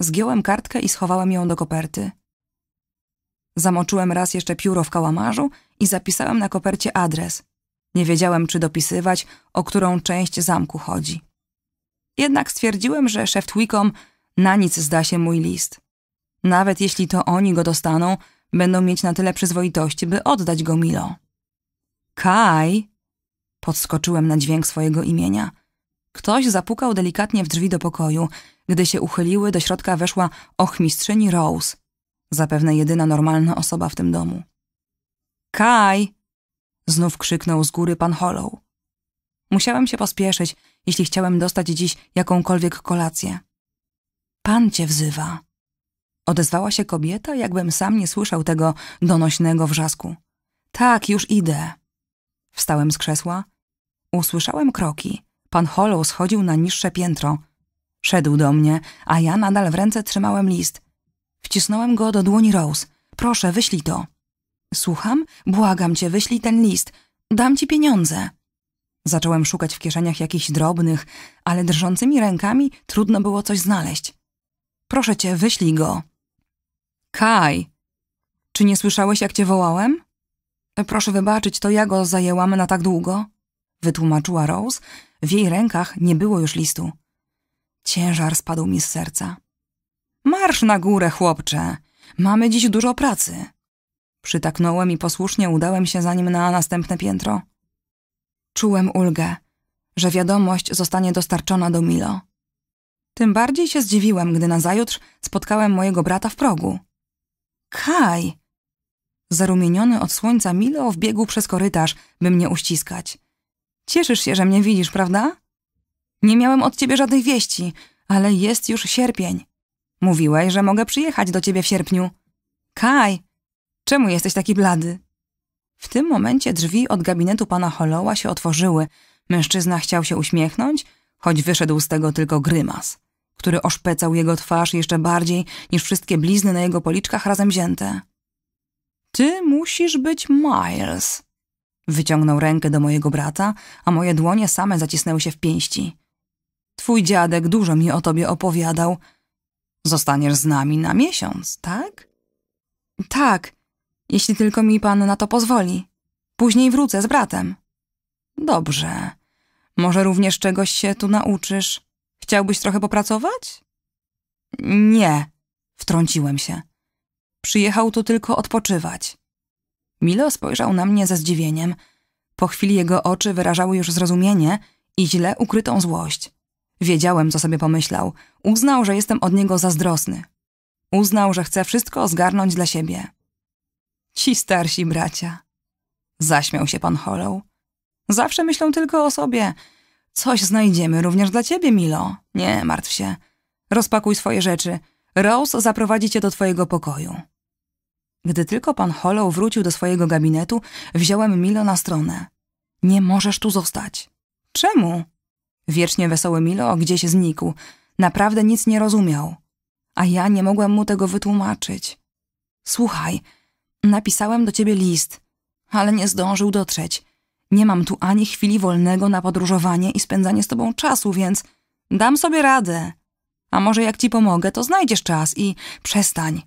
Zgiąłem kartkę i schowałem ją do koperty. Zamoczyłem raz jeszcze pióro w kałamarzu – i zapisałem na kopercie adres. Nie wiedziałem, czy dopisywać, o którą część zamku chodzi. Jednak stwierdziłem, że Szeftwikom na nic zda się mój list. Nawet jeśli to oni go dostaną, będą mieć na tyle przyzwoitości, by oddać go Milo. Kaj! Podskoczyłem na dźwięk swojego imienia. Ktoś zapukał delikatnie w drzwi do pokoju. Gdy się uchyliły, do środka weszła ochmistrzyni Rose. Zapewne jedyna normalna osoba w tym domu. Kaj! Znów krzyknął z góry pan Hollow. Musiałem się pospieszyć, jeśli chciałem dostać dziś jakąkolwiek kolację. Pan cię wzywa. Odezwała się kobieta, jakbym sam nie słyszał tego donośnego wrzasku. Tak, już idę. Wstałem z krzesła. Usłyszałem kroki. Pan Hollow schodził na niższe piętro. Szedł do mnie, a ja nadal w ręce trzymałem list. Wcisnąłem go do dłoni Rose. Proszę, wyślij to. Słucham? Błagam cię, wyślij ten list. Dam ci pieniądze. Zacząłem szukać w kieszeniach jakichś drobnych, ale drżącymi rękami trudno było coś znaleźć. Proszę cię, wyślij go. Kaj! Czy nie słyszałeś, jak cię wołałem? Proszę wybaczyć, to ja go zajęłam na tak długo, wytłumaczyła Rose. W jej rękach nie było już listu. Ciężar spadł mi z serca. Marsz na górę, chłopcze. Mamy dziś dużo pracy. Przytaknąłem i posłusznie udałem się za nim na następne piętro. Czułem ulgę, że wiadomość zostanie dostarczona do Milo. Tym bardziej się zdziwiłem, gdy nazajutrz spotkałem mojego brata w progu. Kaj! Zarumieniony od słońca Milo wbiegł przez korytarz, by mnie uściskać. Cieszysz się, że mnie widzisz, prawda? Nie miałem od ciebie żadnych wieści, ale jest już sierpień. Mówiłeś, że mogę przyjechać do ciebie w sierpniu. Kaj, Czemu jesteś taki blady? W tym momencie drzwi od gabinetu pana Holoła się otworzyły. Mężczyzna chciał się uśmiechnąć, choć wyszedł z tego tylko grymas, który oszpecał jego twarz jeszcze bardziej niż wszystkie blizny na jego policzkach razem wzięte. Ty musisz być Miles. Wyciągnął rękę do mojego brata, a moje dłonie same zacisnęły się w pięści. Twój dziadek dużo mi o tobie opowiadał. Zostaniesz z nami na miesiąc, tak? Tak, jeśli tylko mi pan na to pozwoli. Później wrócę z bratem. Dobrze. Może również czegoś się tu nauczysz. Chciałbyś trochę popracować? Nie, wtrąciłem się. Przyjechał tu tylko odpoczywać. Milo spojrzał na mnie ze zdziwieniem. Po chwili jego oczy wyrażały już zrozumienie i źle ukrytą złość. Wiedziałem, co sobie pomyślał. Uznał, że jestem od niego zazdrosny. Uznał, że chce wszystko zgarnąć dla siebie. Ci starsi bracia. Zaśmiał się pan Hollow. Zawsze myślą tylko o sobie. Coś znajdziemy również dla ciebie, Milo. Nie martw się. Rozpakuj swoje rzeczy. Rose zaprowadzi cię do twojego pokoju. Gdy tylko pan Hollow wrócił do swojego gabinetu, wziąłem Milo na stronę. Nie możesz tu zostać. Czemu? Wiecznie wesoły Milo gdzieś znikł. Naprawdę nic nie rozumiał. A ja nie mogłem mu tego wytłumaczyć. Słuchaj, Napisałem do ciebie list, ale nie zdążył dotrzeć. Nie mam tu ani chwili wolnego na podróżowanie i spędzanie z tobą czasu, więc dam sobie radę. A może jak ci pomogę, to znajdziesz czas i przestań.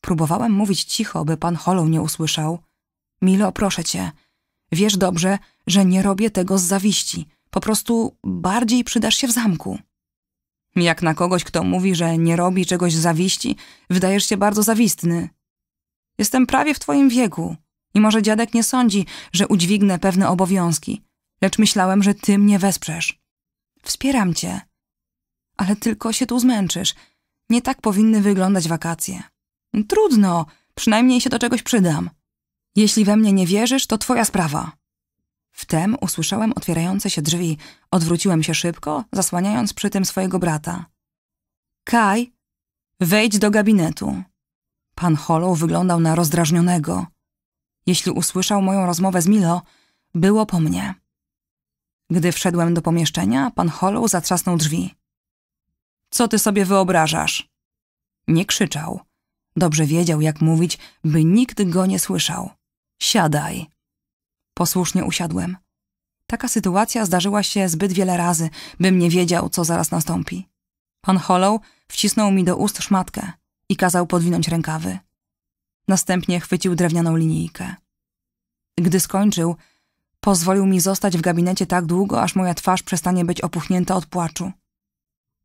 Próbowałem mówić cicho, by pan Hollow nie usłyszał. Milo, proszę cię, wiesz dobrze, że nie robię tego z zawiści. Po prostu bardziej przydasz się w zamku. Jak na kogoś, kto mówi, że nie robi czegoś z zawiści, wydajesz się bardzo zawistny. Jestem prawie w twoim wieku i może dziadek nie sądzi, że udźwignę pewne obowiązki, lecz myślałem, że ty mnie wesprzesz. Wspieram cię, ale tylko się tu zmęczysz. Nie tak powinny wyglądać wakacje. Trudno, przynajmniej się do czegoś przydam. Jeśli we mnie nie wierzysz, to twoja sprawa. Wtem usłyszałem otwierające się drzwi. Odwróciłem się szybko, zasłaniając przy tym swojego brata. Kaj, wejdź do gabinetu. Pan Hollow wyglądał na rozdrażnionego. Jeśli usłyszał moją rozmowę z Milo, było po mnie. Gdy wszedłem do pomieszczenia, pan Hollow zatrzasnął drzwi. Co ty sobie wyobrażasz? Nie krzyczał. Dobrze wiedział, jak mówić, by nikt go nie słyszał. Siadaj. Posłusznie usiadłem. Taka sytuacja zdarzyła się zbyt wiele razy, bym nie wiedział, co zaraz nastąpi. Pan Hollow wcisnął mi do ust szmatkę i kazał podwinąć rękawy. Następnie chwycił drewnianą linijkę. Gdy skończył, pozwolił mi zostać w gabinecie tak długo, aż moja twarz przestanie być opuchnięta od płaczu.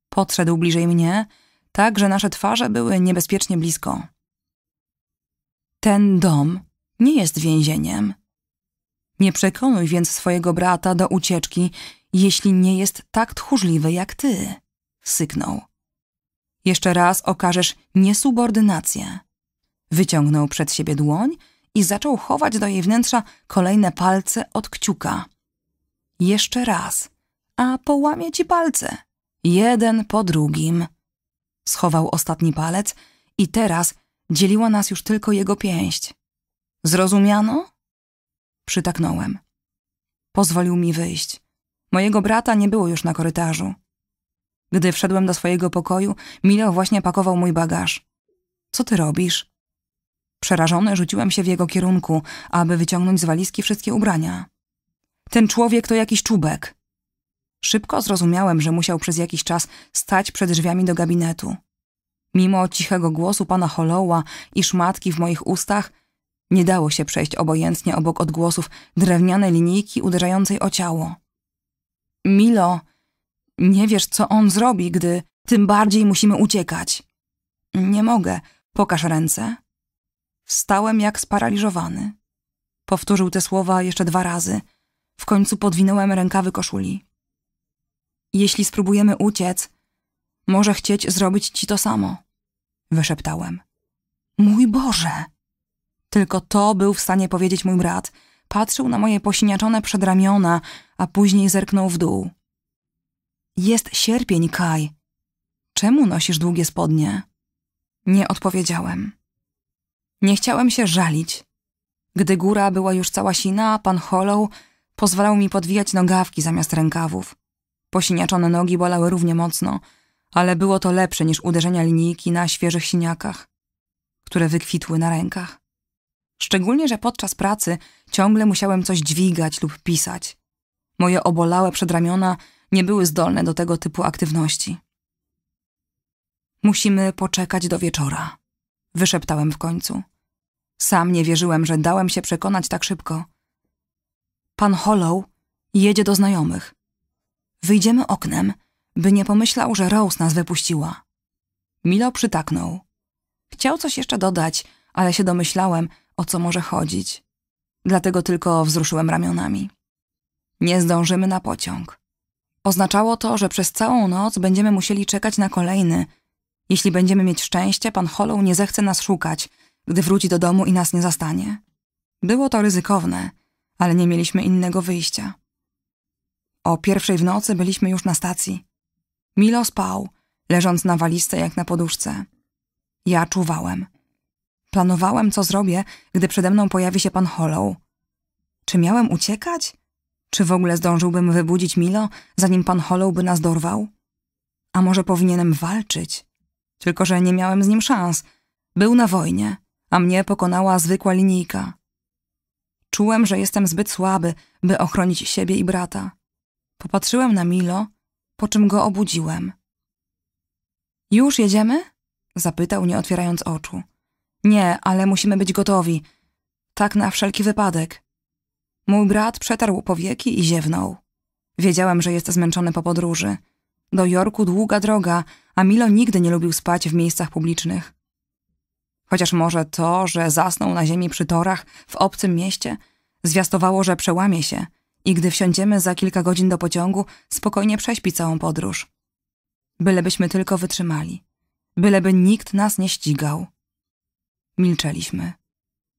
Podszedł bliżej mnie, tak że nasze twarze były niebezpiecznie blisko. Ten dom nie jest więzieniem. Nie przekonuj więc swojego brata do ucieczki, jeśli nie jest tak tchórzliwy jak ty, syknął. Jeszcze raz okażesz niesubordynację. Wyciągnął przed siebie dłoń i zaczął chować do jej wnętrza kolejne palce od kciuka. Jeszcze raz, a połamie ci palce. Jeden po drugim. Schował ostatni palec i teraz dzieliła nas już tylko jego pięść. Zrozumiano? Przytaknąłem. Pozwolił mi wyjść. Mojego brata nie było już na korytarzu. Gdy wszedłem do swojego pokoju, Milo właśnie pakował mój bagaż. Co ty robisz? Przerażony rzuciłem się w jego kierunku, aby wyciągnąć z walizki wszystkie ubrania. Ten człowiek to jakiś czubek. Szybko zrozumiałem, że musiał przez jakiś czas stać przed drzwiami do gabinetu. Mimo cichego głosu pana Holowa i szmatki w moich ustach, nie dało się przejść obojętnie obok odgłosów drewnianej linijki uderzającej o ciało. Milo, nie wiesz, co on zrobi, gdy tym bardziej musimy uciekać. Nie mogę. Pokaż ręce. Stałem jak sparaliżowany. Powtórzył te słowa jeszcze dwa razy. W końcu podwinąłem rękawy koszuli. Jeśli spróbujemy uciec, może chcieć zrobić ci to samo. Wyszeptałem. Mój Boże! Tylko to był w stanie powiedzieć mój brat. Patrzył na moje posiniaczone przedramiona, a później zerknął w dół. Jest sierpień, Kaj. Czemu nosisz długie spodnie? Nie odpowiedziałem. Nie chciałem się żalić. Gdy góra była już cała sina, pan Hollow pozwalał mi podwijać nogawki zamiast rękawów. Posiniaczone nogi bolały równie mocno, ale było to lepsze niż uderzenia linijki na świeżych siniakach, które wykwitły na rękach. Szczególnie, że podczas pracy ciągle musiałem coś dźwigać lub pisać. Moje obolałe przedramiona nie były zdolne do tego typu aktywności. Musimy poczekać do wieczora, wyszeptałem w końcu. Sam nie wierzyłem, że dałem się przekonać tak szybko. Pan Hollow jedzie do znajomych. Wyjdziemy oknem, by nie pomyślał, że Rose nas wypuściła. Milo przytaknął. Chciał coś jeszcze dodać, ale się domyślałem, o co może chodzić. Dlatego tylko wzruszyłem ramionami. Nie zdążymy na pociąg. Oznaczało to, że przez całą noc będziemy musieli czekać na kolejny. Jeśli będziemy mieć szczęście, pan Hollow nie zechce nas szukać, gdy wróci do domu i nas nie zastanie. Było to ryzykowne, ale nie mieliśmy innego wyjścia. O pierwszej w nocy byliśmy już na stacji. Milo spał, leżąc na walizce jak na poduszce. Ja czuwałem. Planowałem, co zrobię, gdy przede mną pojawi się pan Hollow. Czy miałem uciekać? Czy w ogóle zdążyłbym wybudzić Milo, zanim pan Hollow by nas dorwał? A może powinienem walczyć? Tylko, że nie miałem z nim szans. Był na wojnie, a mnie pokonała zwykła linijka. Czułem, że jestem zbyt słaby, by ochronić siebie i brata. Popatrzyłem na Milo, po czym go obudziłem. Już jedziemy? Zapytał, nie otwierając oczu. Nie, ale musimy być gotowi. Tak na wszelki wypadek. Mój brat przetarł powieki i ziewnął. Wiedziałem, że jest zmęczony po podróży. Do Jorku długa droga, a Milo nigdy nie lubił spać w miejscach publicznych. Chociaż może to, że zasnął na ziemi przy torach w obcym mieście, zwiastowało, że przełamie się i gdy wsiądziemy za kilka godzin do pociągu, spokojnie prześpi całą podróż. Bylebyśmy tylko wytrzymali. Byleby nikt nas nie ścigał. Milczeliśmy.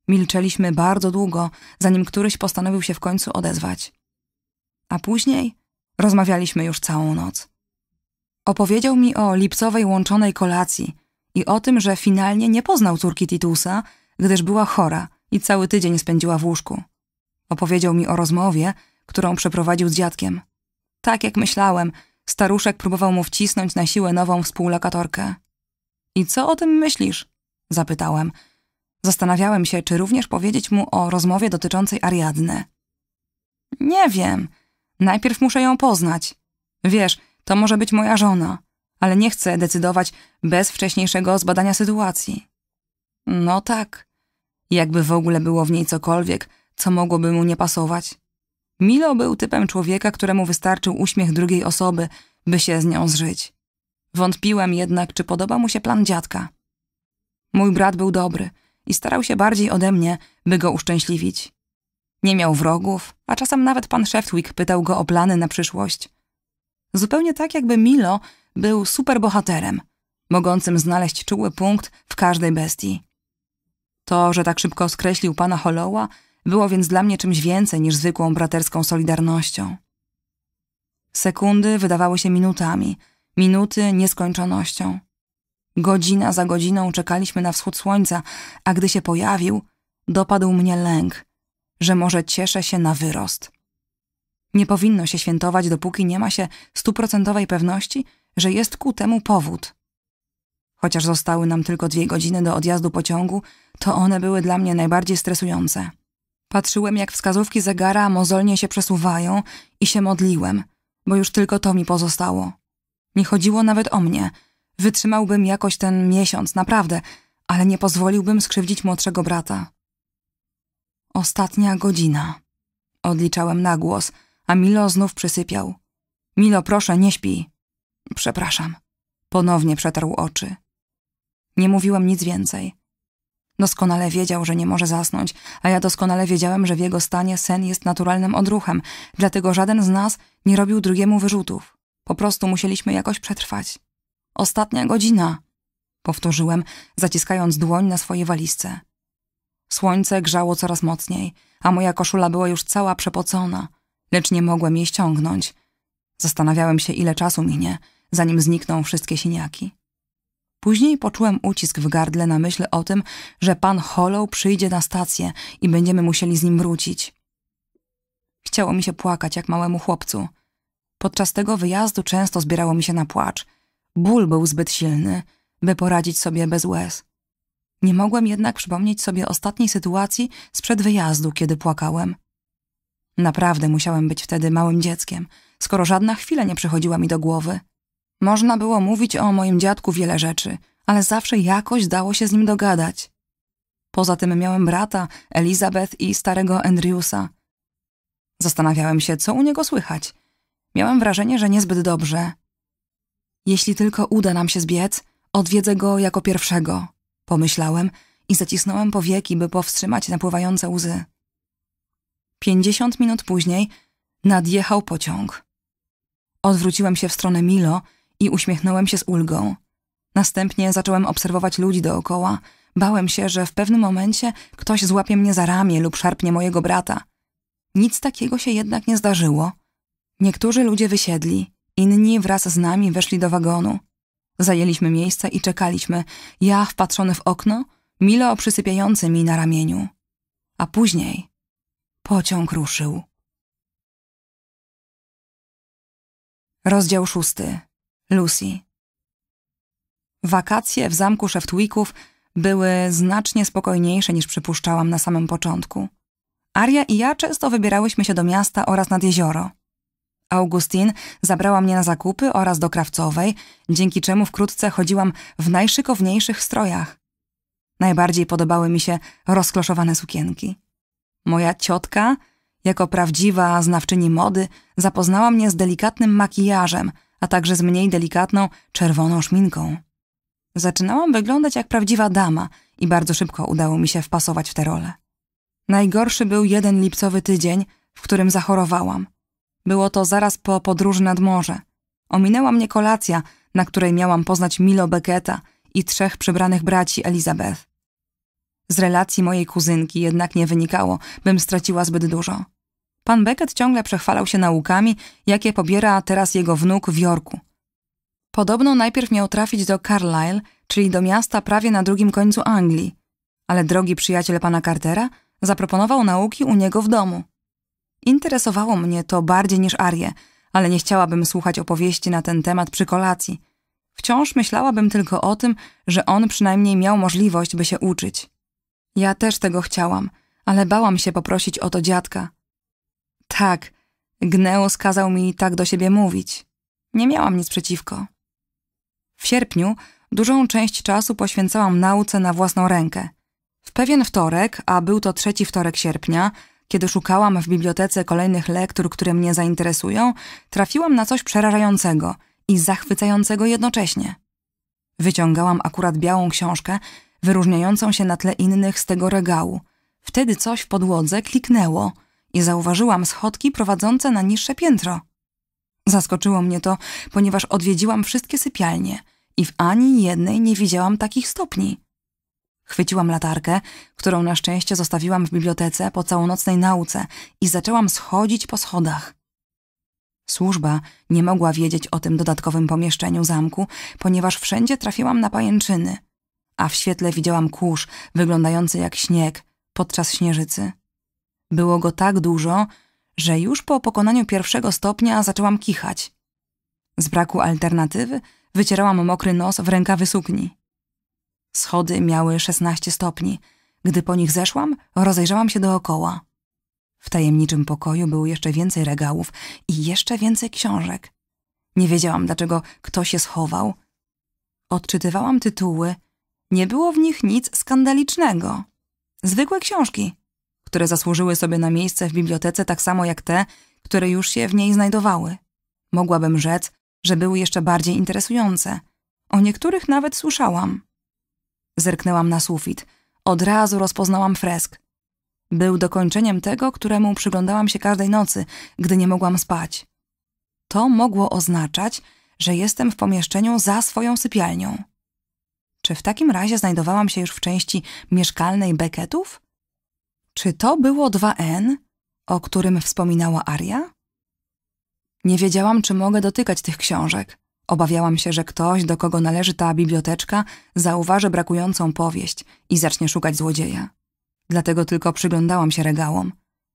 Milczeliśmy bardzo długo, zanim któryś postanowił się w końcu odezwać. A później rozmawialiśmy już całą noc. Opowiedział mi o lipcowej łączonej kolacji i o tym, że finalnie nie poznał córki Titusa, gdyż była chora i cały tydzień spędziła w łóżku. Opowiedział mi o rozmowie, którą przeprowadził z dziadkiem. Tak jak myślałem, staruszek próbował mu wcisnąć na siłę nową współlokatorkę. I co o tym myślisz? Zapytałem – Zastanawiałem się, czy również powiedzieć mu o rozmowie dotyczącej Ariadny. Nie wiem. Najpierw muszę ją poznać. Wiesz, to może być moja żona, ale nie chcę decydować bez wcześniejszego zbadania sytuacji. No tak. Jakby w ogóle było w niej cokolwiek, co mogłoby mu nie pasować. Milo był typem człowieka, któremu wystarczył uśmiech drugiej osoby, by się z nią zżyć. Wątpiłem jednak, czy podoba mu się plan dziadka. Mój brat był dobry – i starał się bardziej ode mnie, by go uszczęśliwić. Nie miał wrogów, a czasem nawet pan Sheftwick pytał go o plany na przyszłość. Zupełnie tak, jakby Milo był superbohaterem, mogącym znaleźć czuły punkt w każdej bestii. To, że tak szybko skreślił pana Hollowa, było więc dla mnie czymś więcej niż zwykłą braterską solidarnością. Sekundy wydawały się minutami, minuty nieskończonością. Godzina za godziną czekaliśmy na wschód słońca, a gdy się pojawił, dopadł mnie lęk, że może cieszę się na wyrost. Nie powinno się świętować, dopóki nie ma się stuprocentowej pewności, że jest ku temu powód. Chociaż zostały nam tylko dwie godziny do odjazdu pociągu, to one były dla mnie najbardziej stresujące. Patrzyłem, jak wskazówki zegara mozolnie się przesuwają i się modliłem, bo już tylko to mi pozostało. Nie chodziło nawet o mnie – Wytrzymałbym jakoś ten miesiąc, naprawdę, ale nie pozwoliłbym skrzywdzić młodszego brata. Ostatnia godzina. Odliczałem na głos, a Milo znów przysypiał. Milo, proszę, nie śpi. Przepraszam. Ponownie przetarł oczy. Nie mówiłem nic więcej. Doskonale wiedział, że nie może zasnąć, a ja doskonale wiedziałem, że w jego stanie sen jest naturalnym odruchem, dlatego żaden z nas nie robił drugiemu wyrzutów. Po prostu musieliśmy jakoś przetrwać. Ostatnia godzina, powtórzyłem, zaciskając dłoń na swoje walizce. Słońce grzało coraz mocniej, a moja koszula była już cała przepocona, lecz nie mogłem jej ściągnąć. Zastanawiałem się, ile czasu minie, zanim znikną wszystkie siniaki. Później poczułem ucisk w gardle na myśl o tym, że pan Hollow przyjdzie na stację i będziemy musieli z nim wrócić. Chciało mi się płakać jak małemu chłopcu. Podczas tego wyjazdu często zbierało mi się na płacz – Ból był zbyt silny, by poradzić sobie bez łez. Nie mogłem jednak przypomnieć sobie ostatniej sytuacji sprzed wyjazdu, kiedy płakałem. Naprawdę musiałem być wtedy małym dzieckiem, skoro żadna chwila nie przychodziła mi do głowy. Można było mówić o moim dziadku wiele rzeczy, ale zawsze jakoś dało się z nim dogadać. Poza tym miałem brata, Elizabeth i starego Andriusa. Zastanawiałem się, co u niego słychać. Miałem wrażenie, że niezbyt dobrze, jeśli tylko uda nam się zbiec, odwiedzę go jako pierwszego, pomyślałem i zacisnąłem powieki, by powstrzymać napływające łzy. Pięćdziesiąt minut później nadjechał pociąg. Odwróciłem się w stronę Milo i uśmiechnąłem się z ulgą. Następnie zacząłem obserwować ludzi dookoła. Bałem się, że w pewnym momencie ktoś złapie mnie za ramię lub szarpnie mojego brata. Nic takiego się jednak nie zdarzyło. Niektórzy ludzie wysiedli, Inni wraz z nami weszli do wagonu. Zajęliśmy miejsce i czekaliśmy, ja wpatrzony w okno, Milo przysypiający mi na ramieniu. A później pociąg ruszył. Rozdział szósty. Lucy. Wakacje w zamku Szeftwików były znacznie spokojniejsze niż przypuszczałam na samym początku. Aria i ja często wybierałyśmy się do miasta oraz nad jezioro. Augustin zabrała mnie na zakupy oraz do krawcowej, dzięki czemu wkrótce chodziłam w najszykowniejszych strojach. Najbardziej podobały mi się rozkloszowane sukienki. Moja ciotka, jako prawdziwa znawczyni mody, zapoznała mnie z delikatnym makijażem, a także z mniej delikatną czerwoną szminką. Zaczynałam wyglądać jak prawdziwa dama i bardzo szybko udało mi się wpasować w tę rolę. Najgorszy był jeden lipcowy tydzień, w którym zachorowałam – było to zaraz po podróży nad morze. Ominęła mnie kolacja, na której miałam poznać Milo Becketa i trzech przybranych braci Elizabeth. Z relacji mojej kuzynki jednak nie wynikało, bym straciła zbyt dużo. Pan Beckett ciągle przechwalał się naukami, jakie pobiera teraz jego wnuk w Jorku. Podobno najpierw miał trafić do Carlisle, czyli do miasta prawie na drugim końcu Anglii, ale drogi przyjaciel pana Cartera zaproponował nauki u niego w domu. Interesowało mnie to bardziej niż Arię, ale nie chciałabym słuchać opowieści na ten temat przy kolacji. Wciąż myślałabym tylko o tym, że on przynajmniej miał możliwość, by się uczyć. Ja też tego chciałam, ale bałam się poprosić o to dziadka. Tak, Gneo skazał mi tak do siebie mówić. Nie miałam nic przeciwko. W sierpniu dużą część czasu poświęcałam nauce na własną rękę. W pewien wtorek, a był to trzeci wtorek sierpnia, kiedy szukałam w bibliotece kolejnych lektur, które mnie zainteresują, trafiłam na coś przerażającego i zachwycającego jednocześnie. Wyciągałam akurat białą książkę, wyróżniającą się na tle innych z tego regału. Wtedy coś w podłodze kliknęło i zauważyłam schodki prowadzące na niższe piętro. Zaskoczyło mnie to, ponieważ odwiedziłam wszystkie sypialnie i w ani jednej nie widziałam takich stopni. Chwyciłam latarkę, którą na szczęście zostawiłam w bibliotece po całonocnej nauce i zaczęłam schodzić po schodach. Służba nie mogła wiedzieć o tym dodatkowym pomieszczeniu zamku, ponieważ wszędzie trafiłam na pajęczyny, a w świetle widziałam kurz wyglądający jak śnieg podczas śnieżycy. Było go tak dużo, że już po pokonaniu pierwszego stopnia zaczęłam kichać. Z braku alternatywy wycierałam mokry nos w rękawy sukni. Schody miały 16 stopni. Gdy po nich zeszłam, rozejrzałam się dookoła. W tajemniczym pokoju było jeszcze więcej regałów i jeszcze więcej książek. Nie wiedziałam, dlaczego kto się schował. Odczytywałam tytuły. Nie było w nich nic skandalicznego. Zwykłe książki, które zasłużyły sobie na miejsce w bibliotece tak samo jak te, które już się w niej znajdowały. Mogłabym rzec, że były jeszcze bardziej interesujące. O niektórych nawet słyszałam. Zerknęłam na sufit. Od razu rozpoznałam fresk. Był dokończeniem tego, któremu przyglądałam się każdej nocy, gdy nie mogłam spać. To mogło oznaczać, że jestem w pomieszczeniu za swoją sypialnią. Czy w takim razie znajdowałam się już w części mieszkalnej Becketów? Czy to było 2N, o którym wspominała Aria? Nie wiedziałam, czy mogę dotykać tych książek. Obawiałam się, że ktoś, do kogo należy ta biblioteczka, zauważy brakującą powieść i zacznie szukać złodzieja. Dlatego tylko przyglądałam się regałom.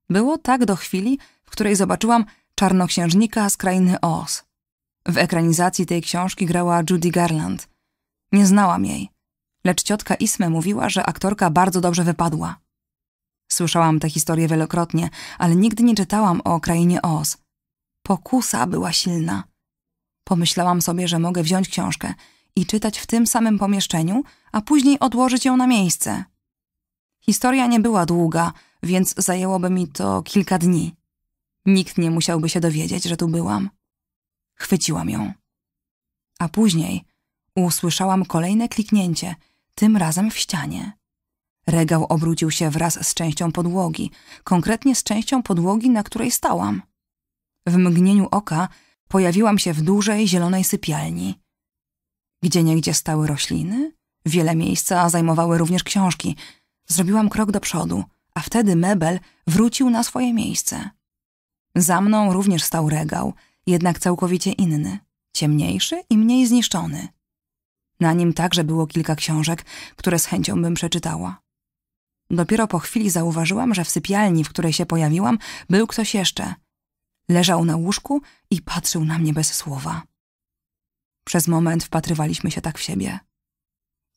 Było tak do chwili, w której zobaczyłam czarnoksiężnika z krainy Oz. W ekranizacji tej książki grała Judy Garland. Nie znałam jej, lecz ciotka Isme mówiła, że aktorka bardzo dobrze wypadła. Słyszałam tę historię wielokrotnie, ale nigdy nie czytałam o krainie Oz. Pokusa była silna. Pomyślałam sobie, że mogę wziąć książkę i czytać w tym samym pomieszczeniu, a później odłożyć ją na miejsce. Historia nie była długa, więc zajęłoby mi to kilka dni. Nikt nie musiałby się dowiedzieć, że tu byłam. Chwyciłam ją. A później usłyszałam kolejne kliknięcie, tym razem w ścianie. Regał obrócił się wraz z częścią podłogi, konkretnie z częścią podłogi, na której stałam. W mgnieniu oka pojawiłam się w dużej, zielonej sypialni. Gdzie niegdzie stały rośliny, wiele miejsca zajmowały również książki. Zrobiłam krok do przodu, a wtedy mebel wrócił na swoje miejsce. Za mną również stał regał, jednak całkowicie inny, ciemniejszy i mniej zniszczony. Na nim także było kilka książek, które z chęcią bym przeczytała. Dopiero po chwili zauważyłam, że w sypialni, w której się pojawiłam, był ktoś jeszcze – Leżał na łóżku i patrzył na mnie bez słowa. Przez moment wpatrywaliśmy się tak w siebie.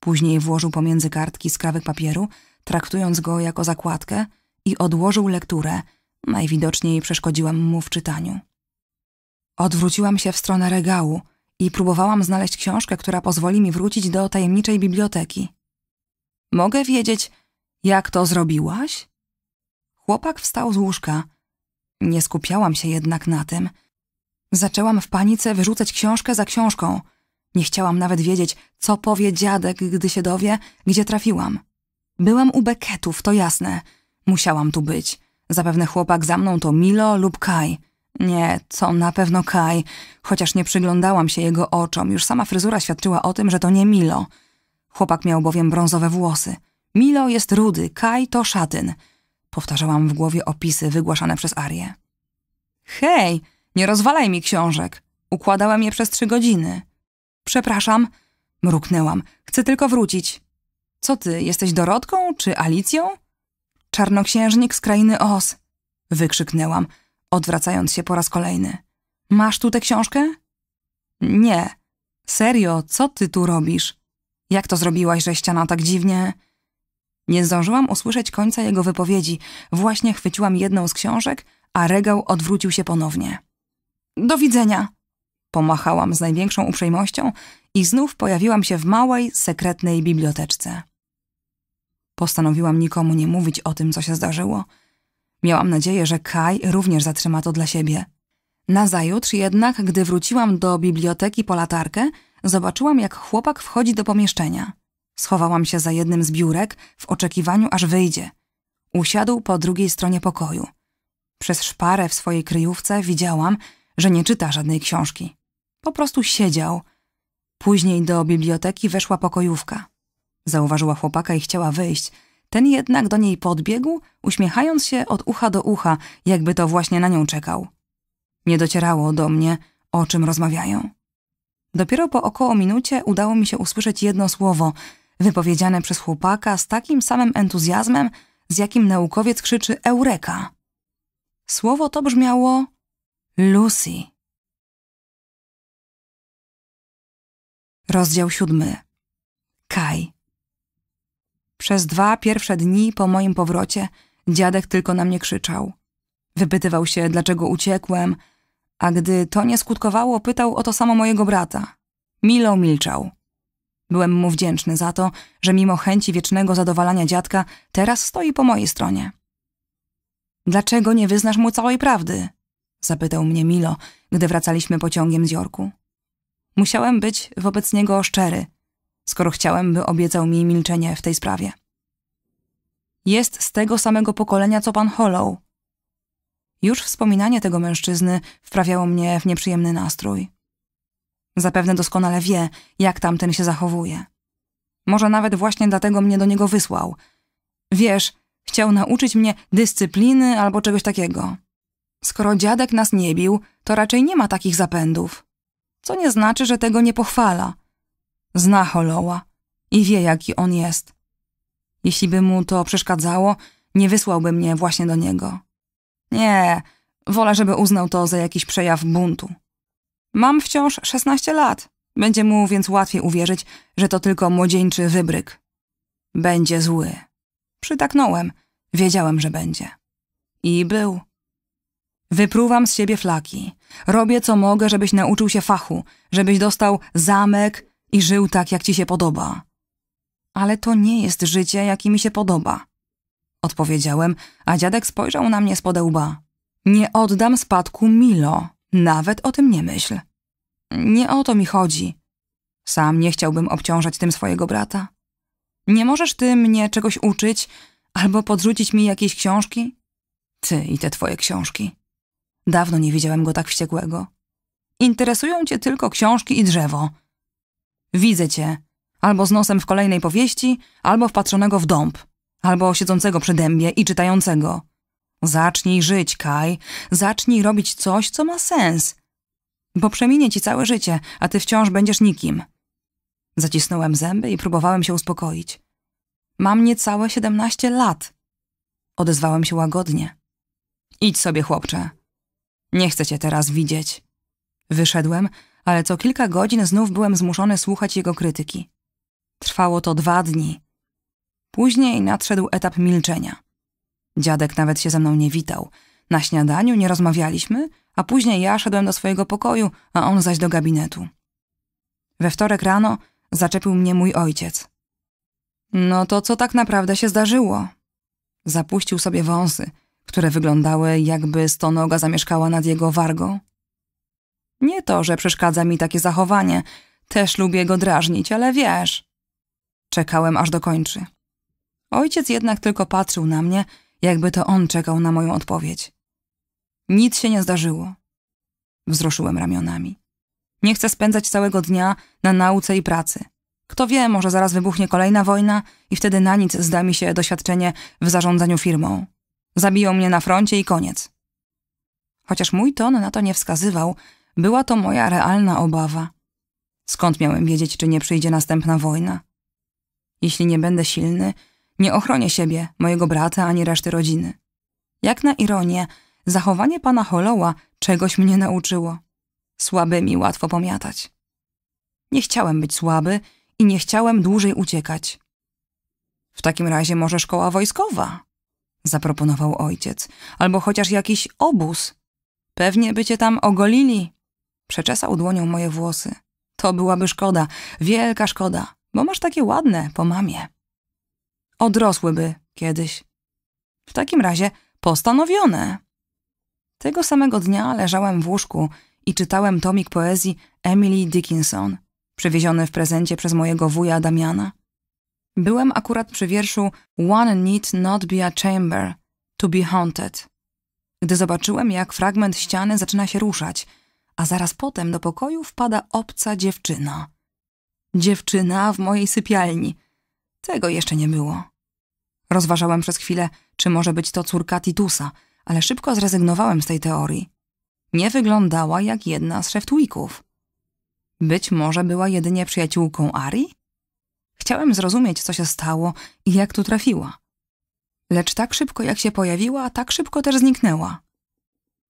Później włożył pomiędzy kartki skrawek papieru, traktując go jako zakładkę i odłożył lekturę. Najwidoczniej przeszkodziłam mu w czytaniu. Odwróciłam się w stronę regału i próbowałam znaleźć książkę, która pozwoli mi wrócić do tajemniczej biblioteki. Mogę wiedzieć, jak to zrobiłaś? Chłopak wstał z łóżka nie skupiałam się jednak na tym. Zaczęłam w panice wyrzucać książkę za książką. Nie chciałam nawet wiedzieć, co powie dziadek, gdy się dowie, gdzie trafiłam. Byłam u Beketów, to jasne. Musiałam tu być. Zapewne chłopak za mną to Milo lub Kai. Nie, to na pewno Kai, chociaż nie przyglądałam się jego oczom. Już sama fryzura świadczyła o tym, że to nie Milo. Chłopak miał bowiem brązowe włosy. Milo jest rudy, Kai to szatyn. Powtarzałam w głowie opisy wygłaszane przez Arię. Hej, nie rozwalaj mi książek. Układałem je przez trzy godziny. Przepraszam, mruknęłam. Chcę tylko wrócić. Co ty, jesteś Dorotką czy Alicją? Czarnoksiężnik z krainy Oz. Wykrzyknęłam, odwracając się po raz kolejny. Masz tu tę książkę? Nie. Serio, co ty tu robisz? Jak to zrobiłaś, że ściana tak dziwnie... Nie zdążyłam usłyszeć końca jego wypowiedzi. Właśnie chwyciłam jedną z książek, a regał odwrócił się ponownie. Do widzenia! Pomachałam z największą uprzejmością i znów pojawiłam się w małej, sekretnej biblioteczce. Postanowiłam nikomu nie mówić o tym, co się zdarzyło. Miałam nadzieję, że Kai również zatrzyma to dla siebie. Nazajutrz jednak, gdy wróciłam do biblioteki po latarkę, zobaczyłam, jak chłopak wchodzi do pomieszczenia – Schowałam się za jednym z biurek w oczekiwaniu, aż wyjdzie. Usiadł po drugiej stronie pokoju. Przez szparę w swojej kryjówce widziałam, że nie czyta żadnej książki. Po prostu siedział. Później do biblioteki weszła pokojówka. Zauważyła chłopaka i chciała wyjść. Ten jednak do niej podbiegł, uśmiechając się od ucha do ucha, jakby to właśnie na nią czekał. Nie docierało do mnie, o czym rozmawiają. Dopiero po około minucie udało mi się usłyszeć jedno słowo – wypowiedziane przez chłopaka z takim samym entuzjazmem, z jakim naukowiec krzyczy Eureka. Słowo to brzmiało Lucy. Rozdział siódmy. Kaj. Przez dwa pierwsze dni po moim powrocie dziadek tylko na mnie krzyczał. Wypytywał się, dlaczego uciekłem, a gdy to nie skutkowało, pytał o to samo mojego brata. Milo milczał. Byłem mu wdzięczny za to, że mimo chęci wiecznego zadowalania dziadka, teraz stoi po mojej stronie. Dlaczego nie wyznasz mu całej prawdy? Zapytał mnie Milo, gdy wracaliśmy pociągiem z Jorku. Musiałem być wobec niego szczery, skoro chciałem, by obiecał mi milczenie w tej sprawie. Jest z tego samego pokolenia, co pan Hollow. Już wspominanie tego mężczyzny wprawiało mnie w nieprzyjemny nastrój. Zapewne doskonale wie, jak tamten się zachowuje. Może nawet właśnie dlatego mnie do niego wysłał. Wiesz, chciał nauczyć mnie dyscypliny albo czegoś takiego. Skoro dziadek nas nie bił, to raczej nie ma takich zapędów. Co nie znaczy, że tego nie pochwala. Zna Holoła i wie, jaki on jest. Jeśli by mu to przeszkadzało, nie wysłałby mnie właśnie do niego. Nie, wolę, żeby uznał to za jakiś przejaw buntu. Mam wciąż 16 lat. Będzie mu więc łatwiej uwierzyć, że to tylko młodzieńczy wybryk. Będzie zły. Przytaknąłem. Wiedziałem, że będzie. I był. Wypruwam z siebie flaki. Robię co mogę, żebyś nauczył się fachu, żebyś dostał zamek i żył tak, jak ci się podoba. Ale to nie jest życie, jakie mi się podoba. Odpowiedziałem, a dziadek spojrzał na mnie z łba. Nie oddam spadku Milo. Nawet o tym nie myśl. Nie o to mi chodzi. Sam nie chciałbym obciążać tym swojego brata. Nie możesz ty mnie czegoś uczyć albo podrzucić mi jakieś książki? Ty i te twoje książki. Dawno nie widziałem go tak wściekłego. Interesują cię tylko książki i drzewo. Widzę cię. Albo z nosem w kolejnej powieści, albo wpatrzonego w dąb, albo siedzącego przy dębie i czytającego. Zacznij żyć, Kaj. Zacznij robić coś, co ma sens. Bo przeminie ci całe życie, a ty wciąż będziesz nikim. Zacisnąłem zęby i próbowałem się uspokoić. Mam niecałe siedemnaście lat. Odezwałem się łagodnie. Idź sobie, chłopcze. Nie chcę cię teraz widzieć. Wyszedłem, ale co kilka godzin znów byłem zmuszony słuchać jego krytyki. Trwało to dwa dni. Później nadszedł etap milczenia. Dziadek nawet się ze mną nie witał. Na śniadaniu nie rozmawialiśmy, a później ja szedłem do swojego pokoju, a on zaś do gabinetu. We wtorek rano zaczepił mnie mój ojciec. No to co tak naprawdę się zdarzyło? Zapuścił sobie wąsy, które wyglądały jakby stonoga zamieszkała nad jego wargą. Nie to, że przeszkadza mi takie zachowanie, też lubię go drażnić, ale wiesz. Czekałem aż dokończy. Ojciec jednak tylko patrzył na mnie jakby to on czekał na moją odpowiedź. Nic się nie zdarzyło. Wzruszyłem ramionami. Nie chcę spędzać całego dnia na nauce i pracy. Kto wie, może zaraz wybuchnie kolejna wojna i wtedy na nic zda mi się doświadczenie w zarządzaniu firmą. Zabiją mnie na froncie i koniec. Chociaż mój ton na to nie wskazywał, była to moja realna obawa. Skąd miałem wiedzieć, czy nie przyjdzie następna wojna? Jeśli nie będę silny, nie ochronię siebie, mojego brata ani reszty rodziny. Jak na ironię, zachowanie pana Holowa czegoś mnie nauczyło. Słabymi łatwo pomiatać. Nie chciałem być słaby i nie chciałem dłużej uciekać. W takim razie może szkoła wojskowa, zaproponował ojciec, albo chociaż jakiś obóz. Pewnie by cię tam ogolili. Przeczesał dłonią moje włosy. To byłaby szkoda, wielka szkoda, bo masz takie ładne po mamie odrosłyby kiedyś. W takim razie postanowione. Tego samego dnia leżałem w łóżku i czytałem tomik poezji Emily Dickinson, przywieziony w prezencie przez mojego wuja Damiana. Byłem akurat przy wierszu One need not be a chamber to be haunted, gdy zobaczyłem, jak fragment ściany zaczyna się ruszać, a zaraz potem do pokoju wpada obca dziewczyna. Dziewczyna w mojej sypialni – tego jeszcze nie było. Rozważałem przez chwilę, czy może być to córka Titusa, ale szybko zrezygnowałem z tej teorii. Nie wyglądała jak jedna z szeftuików. Być może była jedynie przyjaciółką Ari? Chciałem zrozumieć, co się stało i jak tu trafiła. Lecz tak szybko, jak się pojawiła, tak szybko też zniknęła.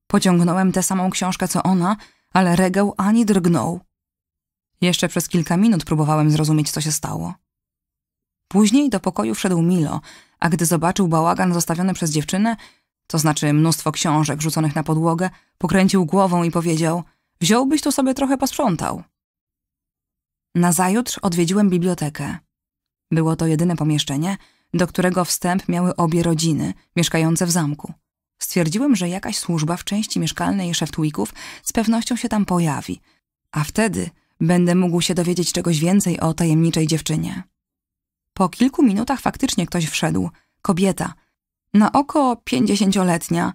Pociągnąłem tę samą książkę, co ona, ale regał ani drgnął. Jeszcze przez kilka minut próbowałem zrozumieć, co się stało. Później do pokoju wszedł Milo, a gdy zobaczył bałagan zostawiony przez dziewczynę, to znaczy mnóstwo książek rzuconych na podłogę, pokręcił głową i powiedział wziąłbyś tu sobie trochę posprzątał. Nazajutrz odwiedziłem bibliotekę. Było to jedyne pomieszczenie, do którego wstęp miały obie rodziny mieszkające w zamku. Stwierdziłem, że jakaś służba w części mieszkalnej Szeftwików z pewnością się tam pojawi, a wtedy będę mógł się dowiedzieć czegoś więcej o tajemniczej dziewczynie. Po kilku minutach faktycznie ktoś wszedł. Kobieta. Na oko pięćdziesięcioletnia.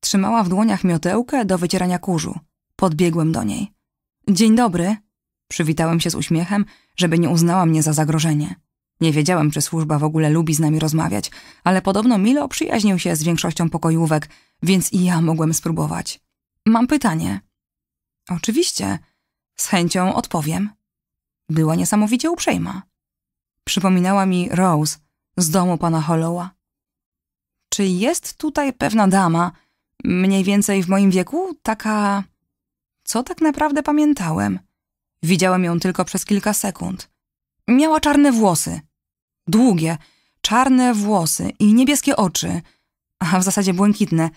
Trzymała w dłoniach miotełkę do wycierania kurzu. Podbiegłem do niej. Dzień dobry. Przywitałem się z uśmiechem, żeby nie uznała mnie za zagrożenie. Nie wiedziałem, czy służba w ogóle lubi z nami rozmawiać, ale podobno Milo przyjaźnił się z większością pokojówek, więc i ja mogłem spróbować. Mam pytanie. Oczywiście. Z chęcią odpowiem. Była niesamowicie uprzejma. Przypominała mi Rose z domu pana Hollowa. Czy jest tutaj pewna dama, mniej więcej w moim wieku, taka... Co tak naprawdę pamiętałem? Widziałem ją tylko przez kilka sekund. Miała czarne włosy. Długie, czarne włosy i niebieskie oczy. A w zasadzie błękitne.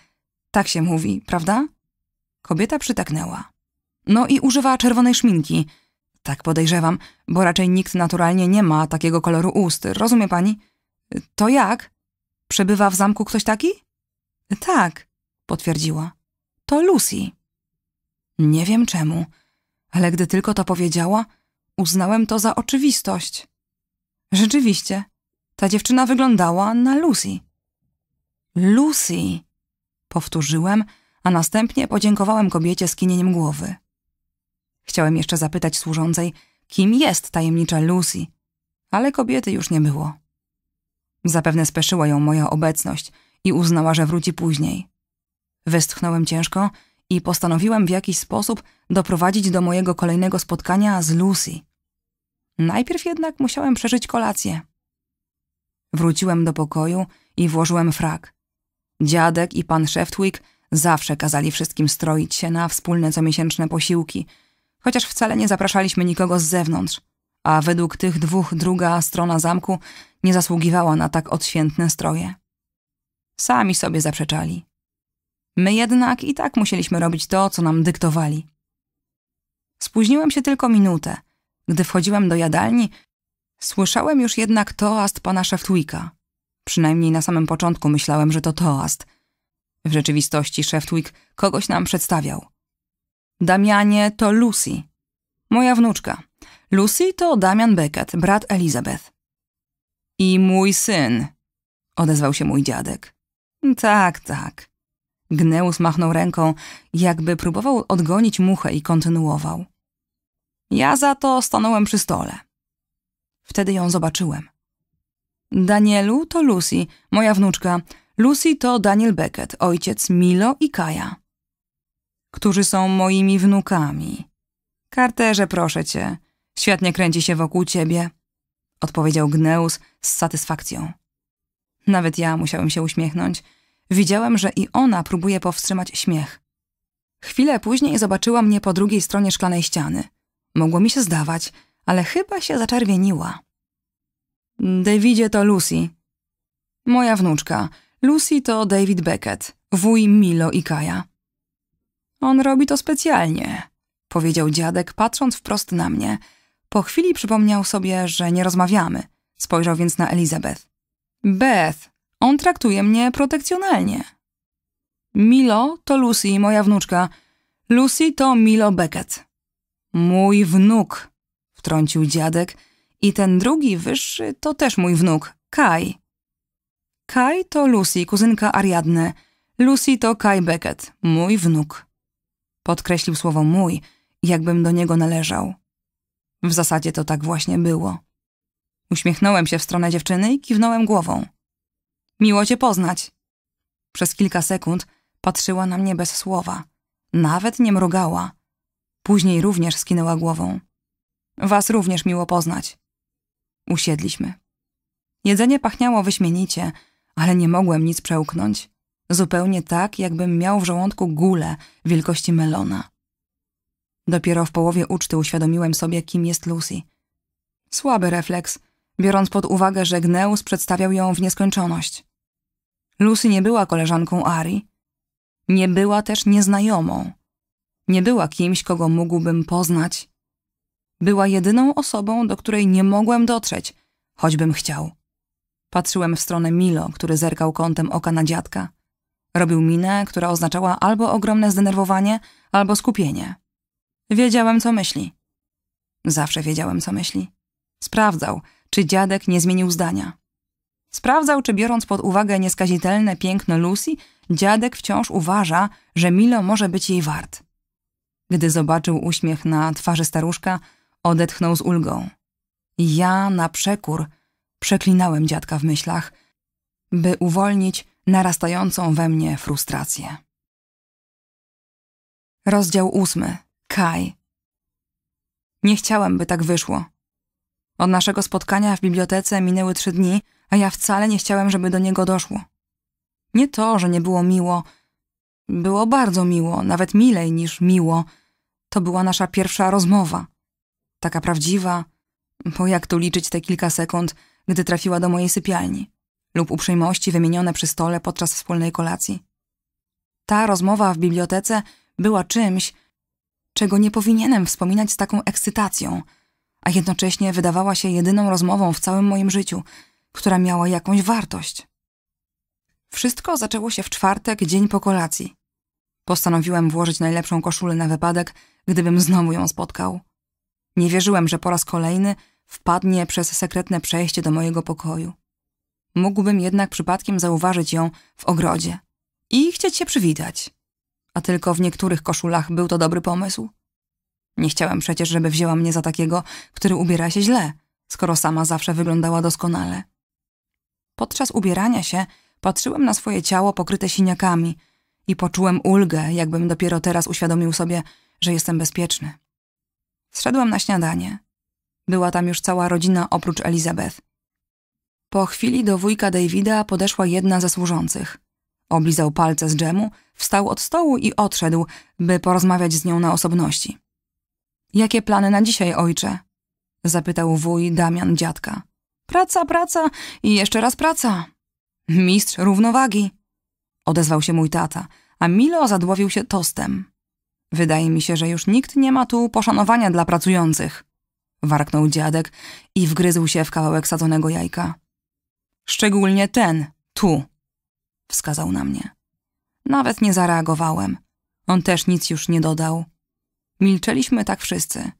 Tak się mówi, prawda? Kobieta przytaknęła. No i używa czerwonej szminki – tak podejrzewam, bo raczej nikt naturalnie nie ma takiego koloru ust. Rozumie pani? To jak? Przebywa w zamku ktoś taki? Tak, potwierdziła. To Lucy. Nie wiem czemu, ale gdy tylko to powiedziała, uznałem to za oczywistość. Rzeczywiście, ta dziewczyna wyglądała na Lucy. Lucy, powtórzyłem, a następnie podziękowałem kobiecie skinieniem głowy. Chciałem jeszcze zapytać służącej, kim jest tajemnicza Lucy, ale kobiety już nie było. Zapewne speszyła ją moja obecność i uznała, że wróci później. Westchnąłem ciężko i postanowiłem w jakiś sposób doprowadzić do mojego kolejnego spotkania z Lucy. Najpierw jednak musiałem przeżyć kolację. Wróciłem do pokoju i włożyłem frak. Dziadek i pan Sheftwick zawsze kazali wszystkim stroić się na wspólne comiesięczne posiłki – chociaż wcale nie zapraszaliśmy nikogo z zewnątrz, a według tych dwóch druga strona zamku nie zasługiwała na tak odświętne stroje. Sami sobie zaprzeczali. My jednak i tak musieliśmy robić to, co nam dyktowali. Spóźniłem się tylko minutę. Gdy wchodziłem do jadalni, słyszałem już jednak toast pana Szeftwika. Przynajmniej na samym początku myślałem, że to toast. W rzeczywistości Szeftwik kogoś nam przedstawiał – Damianie to Lucy. Moja wnuczka. Lucy to Damian Beckett, brat Elizabeth. I mój syn, odezwał się mój dziadek. Tak, tak. Gneus machnął ręką, jakby próbował odgonić muchę i kontynuował. Ja za to stanąłem przy stole. Wtedy ją zobaczyłem. Danielu to Lucy, moja wnuczka. Lucy to Daniel Beckett, ojciec Milo i Kaja którzy są moimi wnukami. Karterze, proszę cię, świat nie kręci się wokół ciebie, odpowiedział Gneus z satysfakcją. Nawet ja musiałem się uśmiechnąć. Widziałem, że i ona próbuje powstrzymać śmiech. Chwilę później zobaczyła mnie po drugiej stronie szklanej ściany. Mogło mi się zdawać, ale chyba się zaczerwieniła. Davidzie to Lucy. Moja wnuczka. Lucy to David Beckett, wuj Milo i Kaja. On robi to specjalnie, powiedział dziadek, patrząc wprost na mnie. Po chwili przypomniał sobie, że nie rozmawiamy. Spojrzał więc na Elizabeth. Beth, on traktuje mnie protekcjonalnie. Milo to Lucy, moja wnuczka. Lucy to Milo Beckett. Mój wnuk, wtrącił dziadek. I ten drugi, wyższy, to też mój wnuk, Kai. Kai to Lucy, kuzynka Ariadne. Lucy to Kai Beckett, mój wnuk. Podkreślił słowo mój, jakbym do niego należał. W zasadzie to tak właśnie było. Uśmiechnąłem się w stronę dziewczyny i kiwnąłem głową. Miło cię poznać. Przez kilka sekund patrzyła na mnie bez słowa. Nawet nie mrugała. Później również skinęła głową. Was również miło poznać. Usiedliśmy. Jedzenie pachniało wyśmienicie, ale nie mogłem nic przełknąć zupełnie tak, jakbym miał w żołądku gulę wielkości melona. Dopiero w połowie uczty uświadomiłem sobie, kim jest Lucy. Słaby refleks, biorąc pod uwagę, że Gneus przedstawiał ją w nieskończoność. Lucy nie była koleżanką Ari. Nie była też nieznajomą. Nie była kimś, kogo mógłbym poznać. Była jedyną osobą, do której nie mogłem dotrzeć, choćbym chciał. Patrzyłem w stronę Milo, który zerkał kątem oka na dziadka. Robił minę, która oznaczała albo ogromne zdenerwowanie, albo skupienie. Wiedziałem, co myśli. Zawsze wiedziałem, co myśli. Sprawdzał, czy dziadek nie zmienił zdania. Sprawdzał, czy biorąc pod uwagę nieskazitelne piękno Lucy, dziadek wciąż uważa, że Milo może być jej wart. Gdy zobaczył uśmiech na twarzy staruszka, odetchnął z ulgą. Ja na przekór przeklinałem dziadka w myślach, by uwolnić narastającą we mnie frustrację. Rozdział ósmy. Kaj. Nie chciałem, by tak wyszło. Od naszego spotkania w bibliotece minęły trzy dni, a ja wcale nie chciałem, żeby do niego doszło. Nie to, że nie było miło. Było bardzo miło, nawet milej niż miło. To była nasza pierwsza rozmowa. Taka prawdziwa, bo jak tu liczyć te kilka sekund, gdy trafiła do mojej sypialni lub uprzejmości wymienione przy stole podczas wspólnej kolacji. Ta rozmowa w bibliotece była czymś, czego nie powinienem wspominać z taką ekscytacją, a jednocześnie wydawała się jedyną rozmową w całym moim życiu, która miała jakąś wartość. Wszystko zaczęło się w czwartek, dzień po kolacji. Postanowiłem włożyć najlepszą koszulę na wypadek, gdybym znowu ją spotkał. Nie wierzyłem, że po raz kolejny wpadnie przez sekretne przejście do mojego pokoju mógłbym jednak przypadkiem zauważyć ją w ogrodzie i chcieć się przywitać. A tylko w niektórych koszulach był to dobry pomysł. Nie chciałem przecież, żeby wzięła mnie za takiego, który ubiera się źle, skoro sama zawsze wyglądała doskonale. Podczas ubierania się patrzyłem na swoje ciało pokryte siniakami i poczułem ulgę, jakbym dopiero teraz uświadomił sobie, że jestem bezpieczny. Zszedłem na śniadanie. Była tam już cała rodzina oprócz Elizabeth. Po chwili do wujka Davida podeszła jedna ze służących. Oblizał palce z dżemu, wstał od stołu i odszedł, by porozmawiać z nią na osobności. Jakie plany na dzisiaj, ojcze? zapytał wuj Damian dziadka. Praca, praca i jeszcze raz praca. Mistrz równowagi, odezwał się mój tata, a Milo zadłowił się tostem. Wydaje mi się, że już nikt nie ma tu poszanowania dla pracujących, warknął dziadek i wgryzł się w kawałek sadzonego jajka. Szczególnie ten, tu, wskazał na mnie. Nawet nie zareagowałem. On też nic już nie dodał. Milczeliśmy tak wszyscy.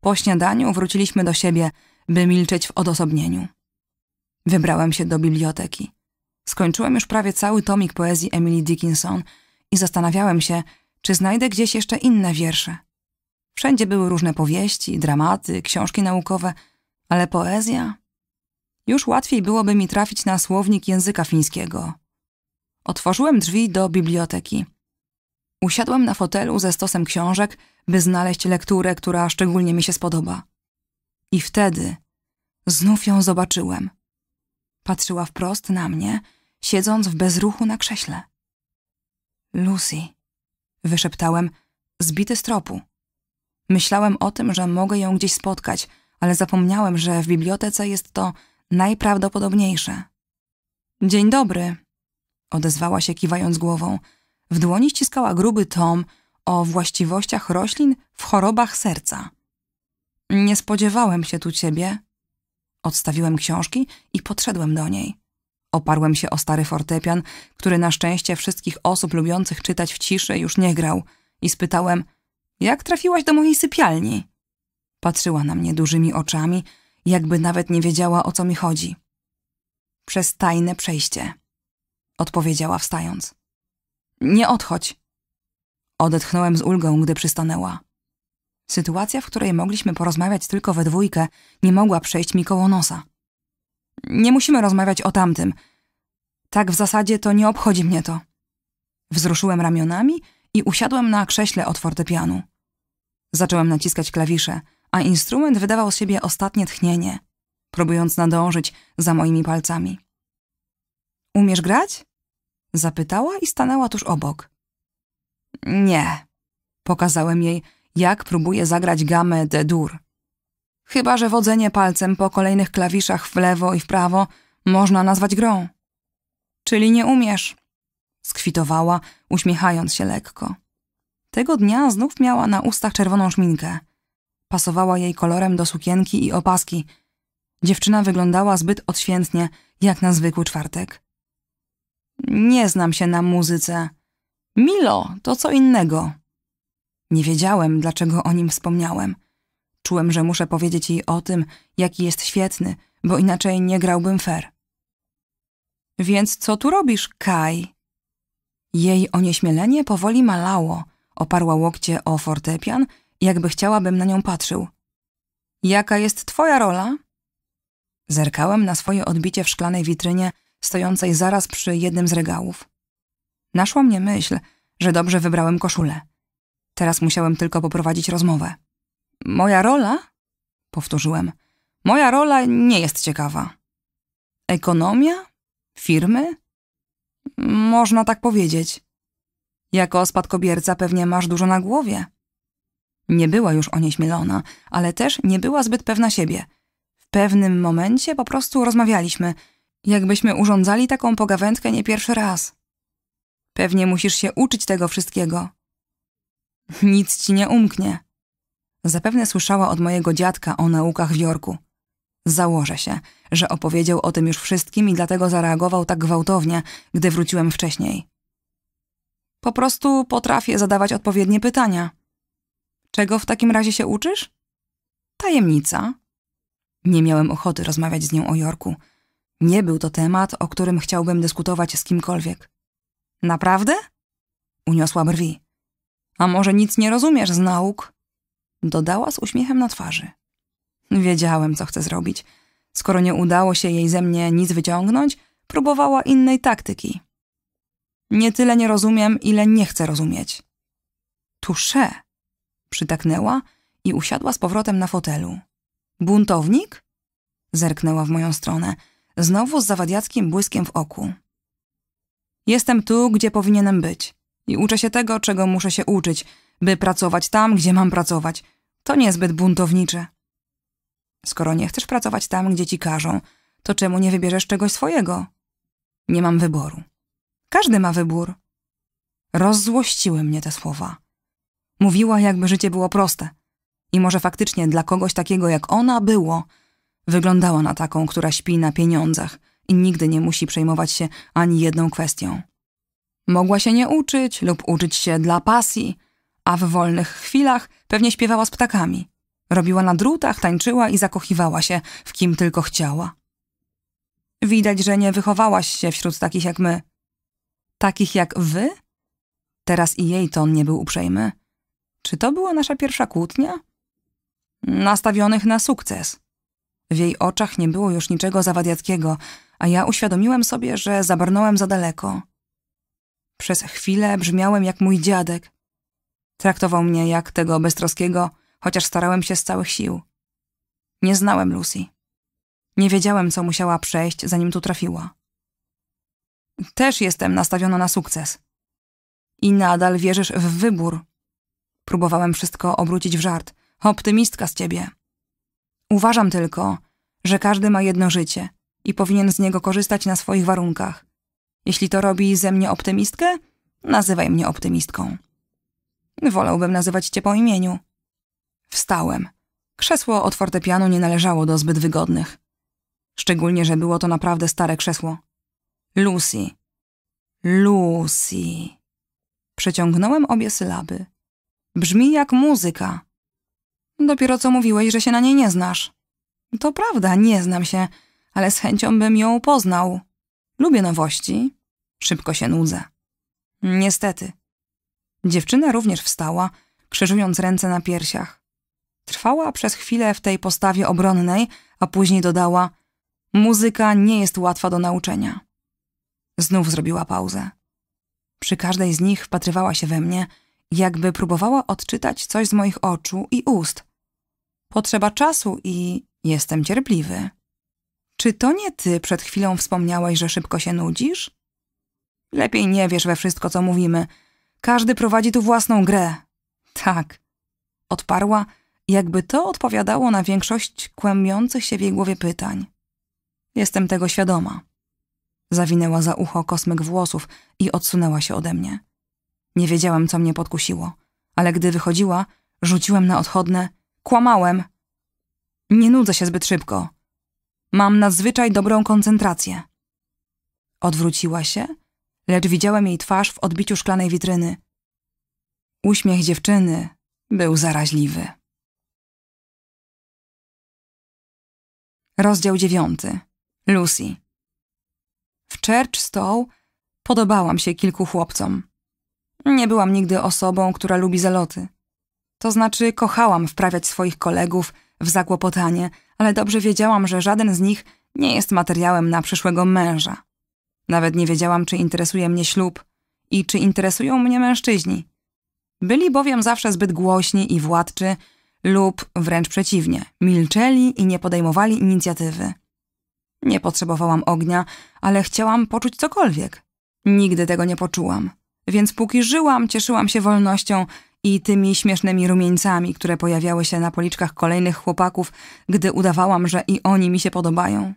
Po śniadaniu wróciliśmy do siebie, by milczeć w odosobnieniu. Wybrałem się do biblioteki. Skończyłem już prawie cały tomik poezji Emily Dickinson i zastanawiałem się, czy znajdę gdzieś jeszcze inne wiersze. Wszędzie były różne powieści, dramaty, książki naukowe, ale poezja już łatwiej byłoby mi trafić na słownik języka fińskiego. Otworzyłem drzwi do biblioteki. Usiadłem na fotelu ze stosem książek, by znaleźć lekturę, która szczególnie mi się spodoba. I wtedy znów ją zobaczyłem. Patrzyła wprost na mnie, siedząc w bezruchu na krześle. Lucy, wyszeptałem, zbity z tropu. Myślałem o tym, że mogę ją gdzieś spotkać, ale zapomniałem, że w bibliotece jest to najprawdopodobniejsze. Dzień dobry, odezwała się kiwając głową. W dłoni ściskała gruby tom o właściwościach roślin w chorobach serca. Nie spodziewałem się tu ciebie. Odstawiłem książki i podszedłem do niej. Oparłem się o stary fortepian, który na szczęście wszystkich osób lubiących czytać w ciszy już nie grał i spytałem, jak trafiłaś do mojej sypialni? Patrzyła na mnie dużymi oczami, jakby nawet nie wiedziała, o co mi chodzi. Przez tajne przejście, odpowiedziała wstając. Nie odchodź. Odetchnąłem z ulgą, gdy przystanęła. Sytuacja, w której mogliśmy porozmawiać tylko we dwójkę, nie mogła przejść mi koło nosa. Nie musimy rozmawiać o tamtym. Tak w zasadzie to nie obchodzi mnie to. Wzruszyłem ramionami i usiadłem na krześle od fortepianu. Zacząłem naciskać klawisze – a instrument wydawał z siebie ostatnie tchnienie, próbując nadążyć za moimi palcami. Umiesz grać? Zapytała i stanęła tuż obok. Nie. Pokazałem jej, jak próbuję zagrać gamę de dur. Chyba, że wodzenie palcem po kolejnych klawiszach w lewo i w prawo można nazwać grą. Czyli nie umiesz, skwitowała, uśmiechając się lekko. Tego dnia znów miała na ustach czerwoną szminkę – pasowała jej kolorem do sukienki i opaski. Dziewczyna wyglądała zbyt odświętnie, jak na zwykły czwartek. Nie znam się na muzyce. Milo to co innego. Nie wiedziałem, dlaczego o nim wspomniałem. Czułem, że muszę powiedzieć jej o tym, jaki jest świetny, bo inaczej nie grałbym fair. Więc co tu robisz, Kai? Jej onieśmielenie powoli malało. Oparła łokcie o fortepian jakby chciałabym na nią patrzył. Jaka jest twoja rola? Zerkałem na swoje odbicie w szklanej witrynie, stojącej zaraz przy jednym z regałów. Naszła mnie myśl, że dobrze wybrałem koszulę. Teraz musiałem tylko poprowadzić rozmowę. Moja rola? Powtórzyłem. Moja rola nie jest ciekawa. Ekonomia? Firmy? Można tak powiedzieć. Jako spadkobierca pewnie masz dużo na głowie. Nie była już onieśmielona, ale też nie była zbyt pewna siebie. W pewnym momencie po prostu rozmawialiśmy, jakbyśmy urządzali taką pogawędkę nie pierwszy raz. Pewnie musisz się uczyć tego wszystkiego. Nic ci nie umknie. Zapewne słyszała od mojego dziadka o naukach w Jorku. Założę się, że opowiedział o tym już wszystkim i dlatego zareagował tak gwałtownie, gdy wróciłem wcześniej. Po prostu potrafię zadawać odpowiednie pytania. Czego w takim razie się uczysz? Tajemnica. Nie miałem ochoty rozmawiać z nią o Jorku. Nie był to temat, o którym chciałbym dyskutować z kimkolwiek. Naprawdę? Uniosła brwi. A może nic nie rozumiesz z nauk? Dodała z uśmiechem na twarzy. Wiedziałem, co chce zrobić. Skoro nie udało się jej ze mnie nic wyciągnąć, próbowała innej taktyki. Nie tyle nie rozumiem, ile nie chcę rozumieć. Tusze. Przytaknęła i usiadła z powrotem na fotelu. Buntownik? Zerknęła w moją stronę, znowu z zawadiackim błyskiem w oku. Jestem tu, gdzie powinienem być i uczę się tego, czego muszę się uczyć, by pracować tam, gdzie mam pracować. To niezbyt buntownicze. Skoro nie chcesz pracować tam, gdzie ci każą, to czemu nie wybierzesz czegoś swojego? Nie mam wyboru. Każdy ma wybór. Rozzłościły mnie te słowa. Mówiła, jakby życie było proste. I może faktycznie dla kogoś takiego jak ona było, wyglądała na taką, która śpi na pieniądzach i nigdy nie musi przejmować się ani jedną kwestią. Mogła się nie uczyć lub uczyć się dla pasji, a w wolnych chwilach pewnie śpiewała z ptakami. Robiła na drutach, tańczyła i zakochiwała się w kim tylko chciała. Widać, że nie wychowałaś się wśród takich jak my. Takich jak wy? Teraz i jej ton nie był uprzejmy. Czy to była nasza pierwsza kłótnia? Nastawionych na sukces. W jej oczach nie było już niczego zawadiackiego, a ja uświadomiłem sobie, że zabrnąłem za daleko. Przez chwilę brzmiałem jak mój dziadek. Traktował mnie jak tego beztroskiego, chociaż starałem się z całych sił. Nie znałem Lucy. Nie wiedziałem, co musiała przejść, zanim tu trafiła. Też jestem nastawiona na sukces. I nadal wierzysz w wybór, Próbowałem wszystko obrócić w żart. Optymistka z ciebie. Uważam tylko, że każdy ma jedno życie i powinien z niego korzystać na swoich warunkach. Jeśli to robi ze mnie optymistkę, nazywaj mnie optymistką. Wolałbym nazywać cię po imieniu. Wstałem. Krzesło od fortepianu nie należało do zbyt wygodnych. Szczególnie, że było to naprawdę stare krzesło. Lucy. Lucy. Przeciągnąłem obie sylaby. Brzmi jak muzyka. Dopiero co mówiłeś, że się na niej nie znasz. To prawda, nie znam się, ale z chęcią bym ją poznał. Lubię nowości. Szybko się nudzę. Niestety. Dziewczyna również wstała, krzyżując ręce na piersiach. Trwała przez chwilę w tej postawie obronnej, a później dodała: Muzyka nie jest łatwa do nauczenia. Znów zrobiła pauzę. Przy każdej z nich wpatrywała się we mnie jakby próbowała odczytać coś z moich oczu i ust. Potrzeba czasu i jestem cierpliwy. Czy to nie ty przed chwilą wspomniałeś, że szybko się nudzisz? Lepiej nie wiesz we wszystko, co mówimy. Każdy prowadzi tu własną grę. Tak. Odparła, jakby to odpowiadało na większość kłębiących się w jej głowie pytań. Jestem tego świadoma. Zawinęła za ucho kosmyk włosów i odsunęła się ode mnie. Nie wiedziałem, co mnie podkusiło, ale gdy wychodziła, rzuciłem na odchodne kłamałem. Nie nudzę się zbyt szybko. Mam nadzwyczaj dobrą koncentrację. Odwróciła się, lecz widziałem jej twarz w odbiciu szklanej witryny. Uśmiech dziewczyny był zaraźliwy. Rozdział dziewiąty. Lucy. W Church Stow podobałam się kilku chłopcom. Nie byłam nigdy osobą, która lubi zaloty. To znaczy, kochałam wprawiać swoich kolegów w zakłopotanie, ale dobrze wiedziałam, że żaden z nich nie jest materiałem na przyszłego męża. Nawet nie wiedziałam, czy interesuje mnie ślub i czy interesują mnie mężczyźni. Byli bowiem zawsze zbyt głośni i władczy, lub wręcz przeciwnie, milczeli i nie podejmowali inicjatywy. Nie potrzebowałam ognia, ale chciałam poczuć cokolwiek. Nigdy tego nie poczułam. Więc póki żyłam, cieszyłam się wolnością i tymi śmiesznymi rumieńcami, które pojawiały się na policzkach kolejnych chłopaków, gdy udawałam, że i oni mi się podobają.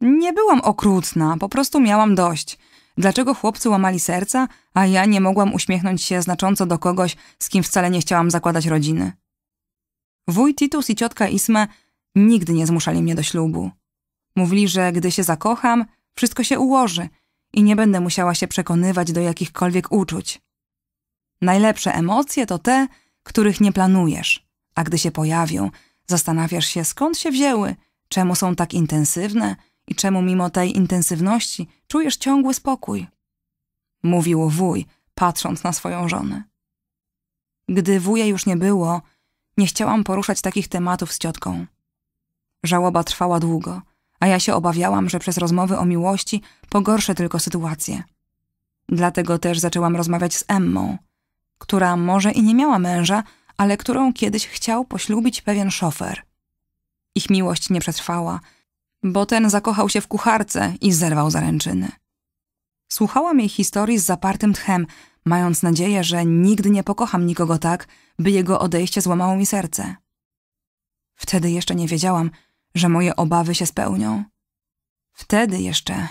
Nie byłam okrutna, po prostu miałam dość. Dlaczego chłopcy łamali serca, a ja nie mogłam uśmiechnąć się znacząco do kogoś, z kim wcale nie chciałam zakładać rodziny? Wuj Titus i ciotka Isme nigdy nie zmuszali mnie do ślubu. Mówili, że gdy się zakocham, wszystko się ułoży – i nie będę musiała się przekonywać do jakichkolwiek uczuć. Najlepsze emocje to te, których nie planujesz, a gdy się pojawią, zastanawiasz się skąd się wzięły, czemu są tak intensywne i czemu mimo tej intensywności czujesz ciągły spokój. Mówił wuj, patrząc na swoją żonę. Gdy wuja już nie było, nie chciałam poruszać takich tematów z ciotką. Żałoba trwała długo – a ja się obawiałam, że przez rozmowy o miłości pogorszę tylko sytuację. Dlatego też zaczęłam rozmawiać z Emmą, która może i nie miała męża, ale którą kiedyś chciał poślubić pewien szofer. Ich miłość nie przetrwała, bo ten zakochał się w kucharce i zerwał zaręczyny. Słuchałam jej historii z zapartym tchem, mając nadzieję, że nigdy nie pokocham nikogo tak, by jego odejście złamało mi serce. Wtedy jeszcze nie wiedziałam, że moje obawy się spełnią. Wtedy jeszcze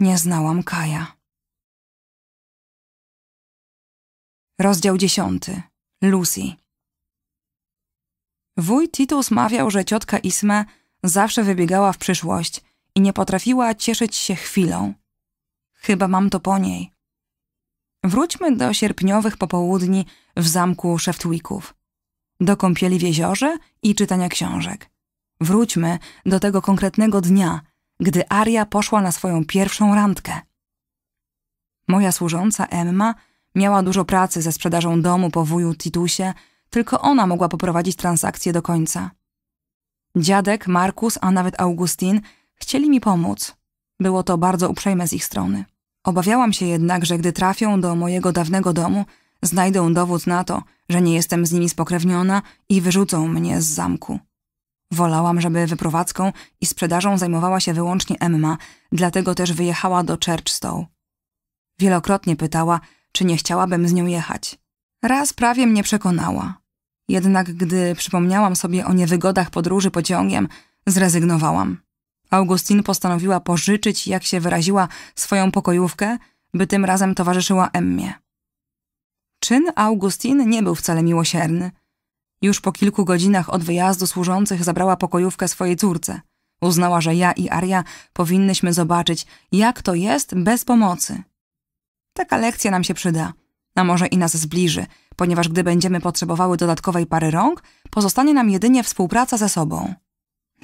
nie znałam Kaja. Rozdział dziesiąty. Lucy. Wuj Titus mawiał, że ciotka Isme zawsze wybiegała w przyszłość i nie potrafiła cieszyć się chwilą. Chyba mam to po niej. Wróćmy do sierpniowych popołudni w zamku Szeftwików, do kąpieli w jeziorze i czytania książek. Wróćmy do tego konkretnego dnia, gdy Aria poszła na swoją pierwszą randkę. Moja służąca Emma miała dużo pracy ze sprzedażą domu po wuju Titusie, tylko ona mogła poprowadzić transakcję do końca. Dziadek, Markus, a nawet Augustin chcieli mi pomóc. Było to bardzo uprzejme z ich strony. Obawiałam się jednak, że gdy trafią do mojego dawnego domu, znajdą dowód na to, że nie jestem z nimi spokrewniona i wyrzucą mnie z zamku. Wolałam, żeby wyprowadzką i sprzedażą zajmowała się wyłącznie Emma, dlatego też wyjechała do Churchstow. Wielokrotnie pytała, czy nie chciałabym z nią jechać. Raz prawie mnie przekonała. Jednak gdy przypomniałam sobie o niewygodach podróży pociągiem, zrezygnowałam. Augustin postanowiła pożyczyć, jak się wyraziła, swoją pokojówkę, by tym razem towarzyszyła Emmie. Czyn Augustin nie był wcale miłosierny. Już po kilku godzinach od wyjazdu służących zabrała pokojówkę swojej córce. Uznała, że ja i Aria powinnyśmy zobaczyć, jak to jest bez pomocy. Taka lekcja nam się przyda, a może i nas zbliży, ponieważ gdy będziemy potrzebowały dodatkowej pary rąk, pozostanie nam jedynie współpraca ze sobą.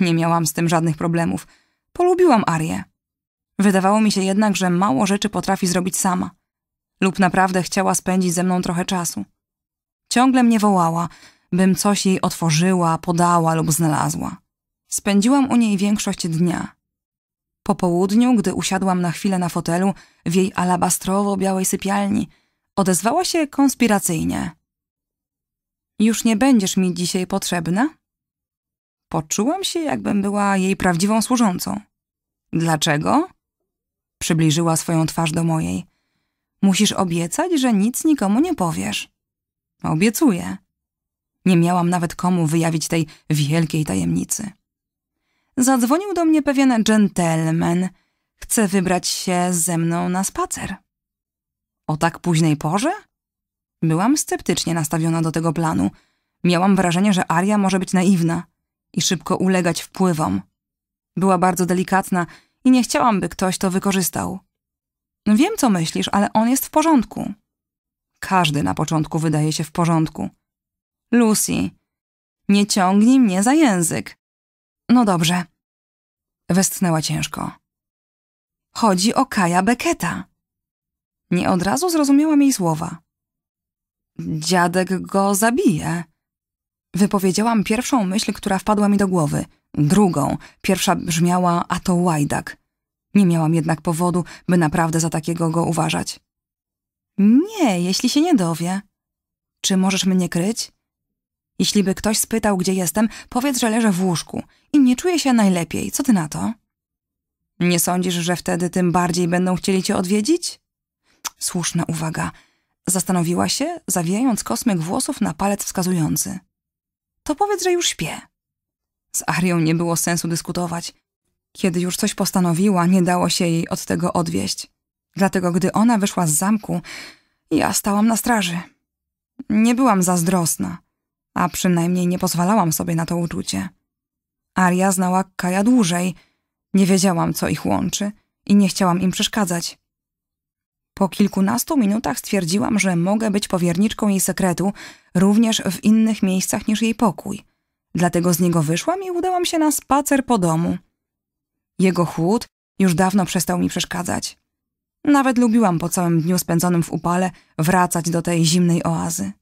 Nie miałam z tym żadnych problemów. Polubiłam Arię. Wydawało mi się jednak, że mało rzeczy potrafi zrobić sama. Lub naprawdę chciała spędzić ze mną trochę czasu. Ciągle mnie wołała – bym coś jej otworzyła, podała lub znalazła. Spędziłam u niej większość dnia. Po południu, gdy usiadłam na chwilę na fotelu w jej alabastrowo-białej sypialni, odezwała się konspiracyjnie. Już nie będziesz mi dzisiaj potrzebna? Poczułam się, jakbym była jej prawdziwą służącą. Dlaczego? Przybliżyła swoją twarz do mojej. Musisz obiecać, że nic nikomu nie powiesz. Obiecuję. Nie miałam nawet komu wyjawić tej wielkiej tajemnicy. Zadzwonił do mnie pewien gentleman. Chce wybrać się ze mną na spacer. O tak późnej porze? Byłam sceptycznie nastawiona do tego planu. Miałam wrażenie, że Aria może być naiwna i szybko ulegać wpływom. Była bardzo delikatna i nie chciałam, by ktoś to wykorzystał. Wiem, co myślisz, ale on jest w porządku. Każdy na początku wydaje się w porządku. Lucy, nie ciągnij mnie za język. No dobrze. Westchnęła ciężko. Chodzi o Kaja Becketa. Nie od razu zrozumiałam jej słowa. Dziadek go zabije. Wypowiedziałam pierwszą myśl, która wpadła mi do głowy. Drugą. Pierwsza brzmiała, a to łajdak. Nie miałam jednak powodu, by naprawdę za takiego go uważać. Nie, jeśli się nie dowie. Czy możesz mnie kryć? Jeśli by ktoś spytał, gdzie jestem, powiedz, że leżę w łóżku i nie czuję się najlepiej. Co ty na to? Nie sądzisz, że wtedy tym bardziej będą chcieli cię odwiedzić? Słuszna uwaga. Zastanowiła się, zawijając kosmyk włosów na palec wskazujący. To powiedz, że już śpię. Z Arią nie było sensu dyskutować. Kiedy już coś postanowiła, nie dało się jej od tego odwieść. Dlatego, gdy ona wyszła z zamku, ja stałam na straży. Nie byłam zazdrosna a przynajmniej nie pozwalałam sobie na to uczucie. Aria znała Kaja dłużej, nie wiedziałam, co ich łączy i nie chciałam im przeszkadzać. Po kilkunastu minutach stwierdziłam, że mogę być powierniczką jej sekretu również w innych miejscach niż jej pokój. Dlatego z niego wyszłam i udałam się na spacer po domu. Jego chłód już dawno przestał mi przeszkadzać. Nawet lubiłam po całym dniu spędzonym w upale wracać do tej zimnej oazy.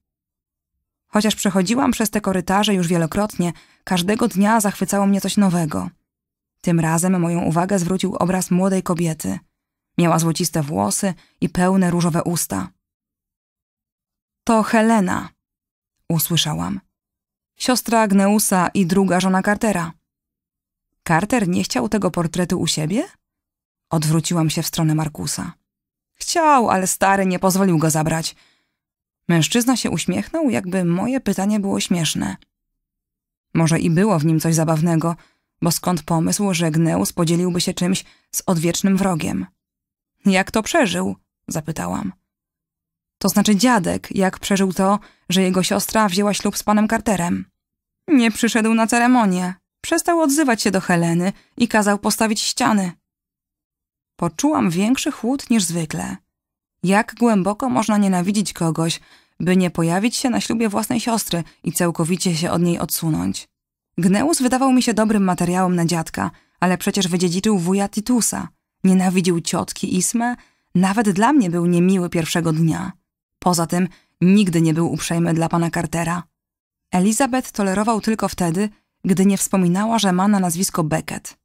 Chociaż przechodziłam przez te korytarze już wielokrotnie, każdego dnia zachwycało mnie coś nowego. Tym razem moją uwagę zwrócił obraz młodej kobiety. Miała złociste włosy i pełne różowe usta. To Helena, usłyszałam. Siostra Agneusa i druga żona Cartera. Carter nie chciał tego portretu u siebie? Odwróciłam się w stronę Markusa. Chciał, ale stary nie pozwolił go zabrać. Mężczyzna się uśmiechnął, jakby moje pytanie było śmieszne. Może i było w nim coś zabawnego, bo skąd pomysł, że Gneus podzieliłby się czymś z odwiecznym wrogiem? Jak to przeżył? zapytałam. To znaczy dziadek, jak przeżył to, że jego siostra wzięła ślub z panem Carterem. Nie przyszedł na ceremonię, przestał odzywać się do Heleny i kazał postawić ściany. Poczułam większy chłód niż zwykle. Jak głęboko można nienawidzić kogoś, by nie pojawić się na ślubie własnej siostry i całkowicie się od niej odsunąć? Gneus wydawał mi się dobrym materiałem na dziadka, ale przecież wydziedziczył wuja Titusa. Nienawidził ciotki Ismę, nawet dla mnie był niemiły pierwszego dnia. Poza tym nigdy nie był uprzejmy dla pana Cartera. Elizabeth tolerował tylko wtedy, gdy nie wspominała, że ma na nazwisko Beckett.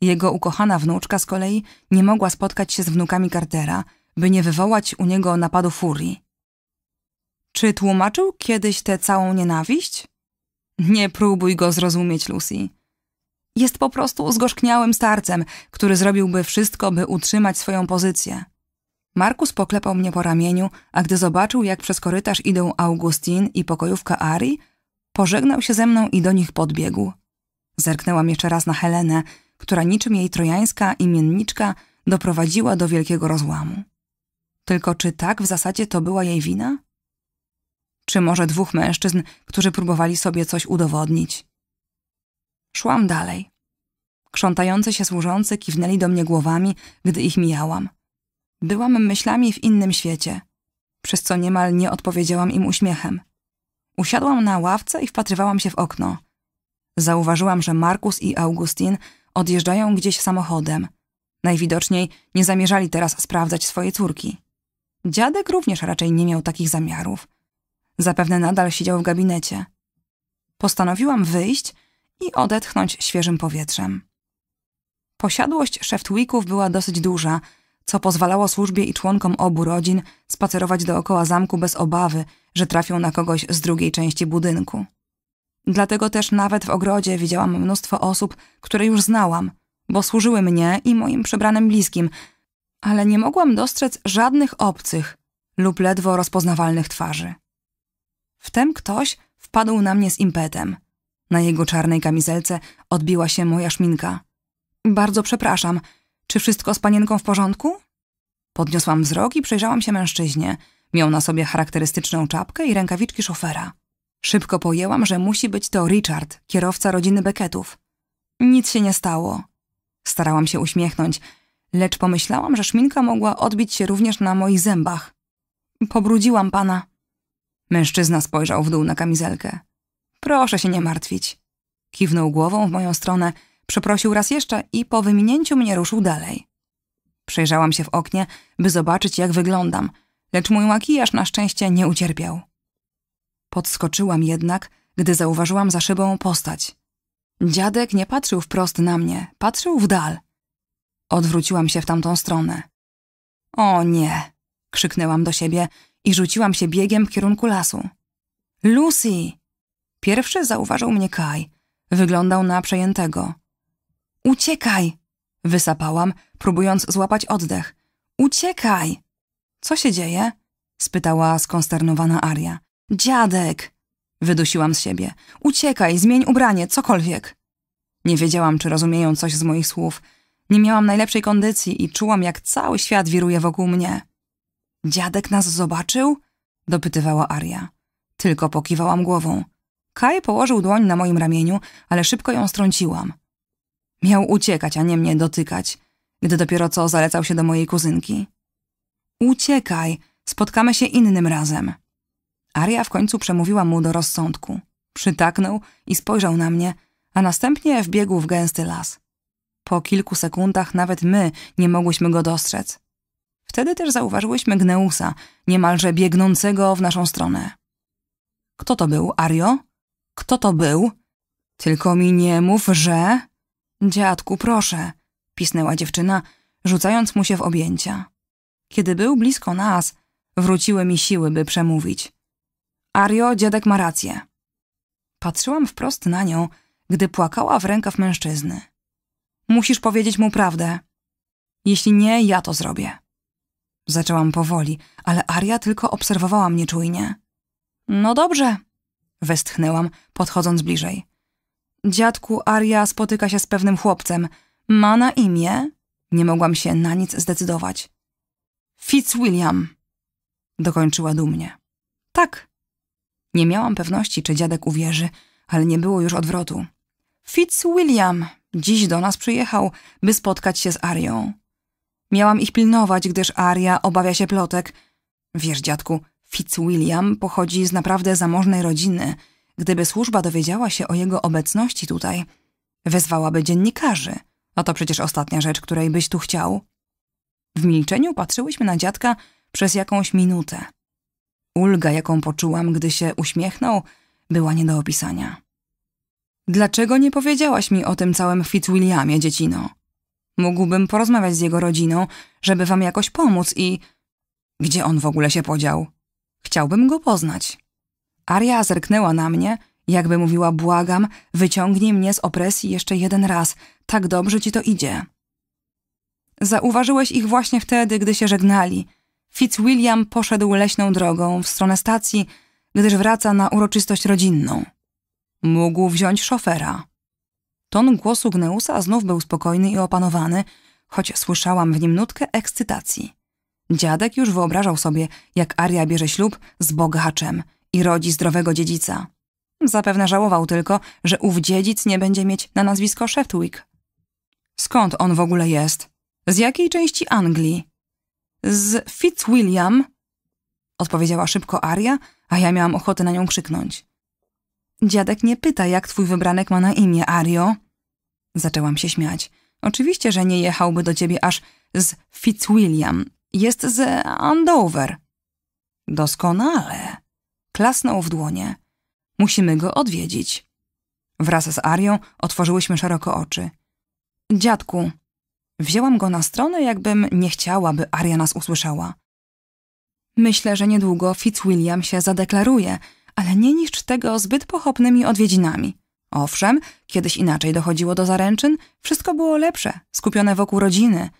Jego ukochana wnuczka z kolei nie mogła spotkać się z wnukami Cartera – by nie wywołać u niego napadu furii. Czy tłumaczył kiedyś tę całą nienawiść? Nie próbuj go zrozumieć, Lucy. Jest po prostu zgorzkniałym starcem, który zrobiłby wszystko, by utrzymać swoją pozycję. Markus poklepał mnie po ramieniu, a gdy zobaczył, jak przez korytarz idą Augustin i pokojówka Ari, pożegnał się ze mną i do nich podbiegł. Zerknęłam jeszcze raz na Helenę, która niczym jej trojańska imienniczka doprowadziła do wielkiego rozłamu. Tylko czy tak w zasadzie to była jej wina? Czy może dwóch mężczyzn, którzy próbowali sobie coś udowodnić? Szłam dalej. Krzątający się służący kiwnęli do mnie głowami, gdy ich mijałam. Byłam myślami w innym świecie, przez co niemal nie odpowiedziałam im uśmiechem. Usiadłam na ławce i wpatrywałam się w okno. Zauważyłam, że Markus i Augustin odjeżdżają gdzieś samochodem. Najwidoczniej nie zamierzali teraz sprawdzać swoje córki. Dziadek również raczej nie miał takich zamiarów. Zapewne nadal siedział w gabinecie. Postanowiłam wyjść i odetchnąć świeżym powietrzem. Posiadłość Szeftwików była dosyć duża, co pozwalało służbie i członkom obu rodzin spacerować dookoła zamku bez obawy, że trafią na kogoś z drugiej części budynku. Dlatego też nawet w ogrodzie widziałam mnóstwo osób, które już znałam, bo służyły mnie i moim przebranym bliskim – ale nie mogłam dostrzec żadnych obcych lub ledwo rozpoznawalnych twarzy. Wtem ktoś wpadł na mnie z impetem. Na jego czarnej kamizelce odbiła się moja szminka. Bardzo przepraszam, czy wszystko z panienką w porządku? Podniosłam wzrok i przejrzałam się mężczyźnie. Miał na sobie charakterystyczną czapkę i rękawiczki szofera. Szybko pojęłam, że musi być to Richard, kierowca rodziny Becketów. Nic się nie stało. Starałam się uśmiechnąć, lecz pomyślałam, że szminka mogła odbić się również na moich zębach. Pobrudziłam pana. Mężczyzna spojrzał w dół na kamizelkę. Proszę się nie martwić. Kiwnął głową w moją stronę, przeprosił raz jeszcze i po wyminięciu mnie ruszył dalej. Przejrzałam się w oknie, by zobaczyć, jak wyglądam, lecz mój makijaż na szczęście nie ucierpiał. Podskoczyłam jednak, gdy zauważyłam za szybą postać. Dziadek nie patrzył wprost na mnie, patrzył w dal. Odwróciłam się w tamtą stronę. O nie! krzyknęłam do siebie i rzuciłam się biegiem w kierunku lasu. Lucy! Pierwszy zauważył mnie Kai. Wyglądał na przejętego. Uciekaj! wysapałam, próbując złapać oddech. Uciekaj! Co się dzieje? spytała skonsternowana Aria. Dziadek! Wydusiłam z siebie. Uciekaj, zmień ubranie, cokolwiek. Nie wiedziałam, czy rozumieją coś z moich słów, nie miałam najlepszej kondycji i czułam, jak cały świat wiruje wokół mnie. Dziadek nas zobaczył? dopytywała Aria. Tylko pokiwałam głową. Kaj położył dłoń na moim ramieniu, ale szybko ją strąciłam. Miał uciekać, a nie mnie dotykać, gdy dopiero co zalecał się do mojej kuzynki. Uciekaj, spotkamy się innym razem. Aria w końcu przemówiła mu do rozsądku. Przytaknął i spojrzał na mnie, a następnie wbiegł w gęsty las. Po kilku sekundach nawet my nie mogłyśmy go dostrzec. Wtedy też zauważyłyśmy Gneusa, niemalże biegnącego w naszą stronę. Kto to był, Ario? Kto to był? Tylko mi nie mów, że... Dziadku, proszę, pisnęła dziewczyna, rzucając mu się w objęcia. Kiedy był blisko nas, wróciły mi siły, by przemówić. Ario, dziadek ma rację. Patrzyłam wprost na nią, gdy płakała w rękaw mężczyzny. Musisz powiedzieć mu prawdę. Jeśli nie, ja to zrobię. Zaczęłam powoli, ale Aria tylko obserwowała mnie czujnie. No dobrze, westchnęłam, podchodząc bliżej. Dziadku Aria spotyka się z pewnym chłopcem. Ma na imię? Nie mogłam się na nic zdecydować. Fitzwilliam, dokończyła dumnie. Tak. Nie miałam pewności, czy dziadek uwierzy, ale nie było już odwrotu. Fitzwilliam, dziś do nas przyjechał, by spotkać się z Arią. Miałam ich pilnować, gdyż Aria obawia się plotek. Wiesz, dziadku, Fitzwilliam pochodzi z naprawdę zamożnej rodziny. Gdyby służba dowiedziała się o jego obecności tutaj, wezwałaby dziennikarzy. A to przecież ostatnia rzecz, której byś tu chciał. W milczeniu patrzyłyśmy na dziadka przez jakąś minutę. Ulga, jaką poczułam, gdy się uśmiechnął, była nie do opisania. Dlaczego nie powiedziałaś mi o tym całym Fitzwilliamie, dziecino? Mógłbym porozmawiać z jego rodziną, żeby wam jakoś pomóc i... Gdzie on w ogóle się podział? Chciałbym go poznać. Aria zerknęła na mnie, jakby mówiła błagam, wyciągnij mnie z opresji jeszcze jeden raz, tak dobrze ci to idzie. Zauważyłeś ich właśnie wtedy, gdy się żegnali. Fitzwilliam poszedł leśną drogą w stronę stacji, gdyż wraca na uroczystość rodzinną. Mógł wziąć szofera. Ton głosu Gneusa znów był spokojny i opanowany, choć słyszałam w nim nutkę ekscytacji. Dziadek już wyobrażał sobie, jak Aria bierze ślub z bogaczem i rodzi zdrowego dziedzica. Zapewne żałował tylko, że ów dziedzic nie będzie mieć na nazwisko Shetwick. Skąd on w ogóle jest? Z jakiej części Anglii? Z Fitzwilliam, odpowiedziała szybko Aria, a ja miałam ochotę na nią krzyknąć. Dziadek nie pyta, jak twój wybranek ma na imię, Ario. Zaczęłam się śmiać. Oczywiście, że nie jechałby do ciebie aż z Fitzwilliam. Jest z Andover. Doskonale. Klasnął w dłonie. Musimy go odwiedzić. Wraz z Arią otworzyłyśmy szeroko oczy. Dziadku. Wzięłam go na stronę, jakbym nie chciała, by Aria nas usłyszała. Myślę, że niedługo Fitzwilliam się zadeklaruje – ale nie niszcz tego zbyt pochopnymi odwiedzinami. Owszem, kiedyś inaczej dochodziło do zaręczyn, wszystko było lepsze, skupione wokół rodziny.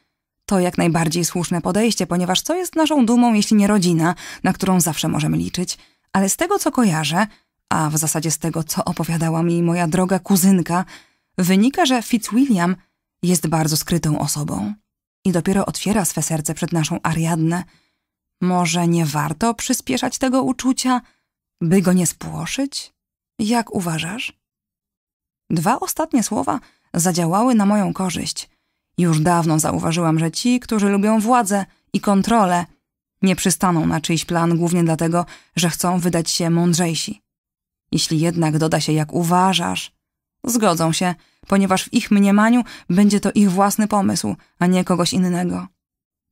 To jak najbardziej słuszne podejście, ponieważ co jest naszą dumą, jeśli nie rodzina, na którą zawsze możemy liczyć. Ale z tego, co kojarzę, a w zasadzie z tego, co opowiadała mi moja droga kuzynka, wynika, że Fitzwilliam jest bardzo skrytą osobą i dopiero otwiera swe serce przed naszą Ariadnę. Może nie warto przyspieszać tego uczucia? By go nie spłoszyć? Jak uważasz? Dwa ostatnie słowa zadziałały na moją korzyść. Już dawno zauważyłam, że ci, którzy lubią władzę i kontrolę, nie przystaną na czyjś plan głównie dlatego, że chcą wydać się mądrzejsi. Jeśli jednak doda się jak uważasz, zgodzą się, ponieważ w ich mniemaniu będzie to ich własny pomysł, a nie kogoś innego.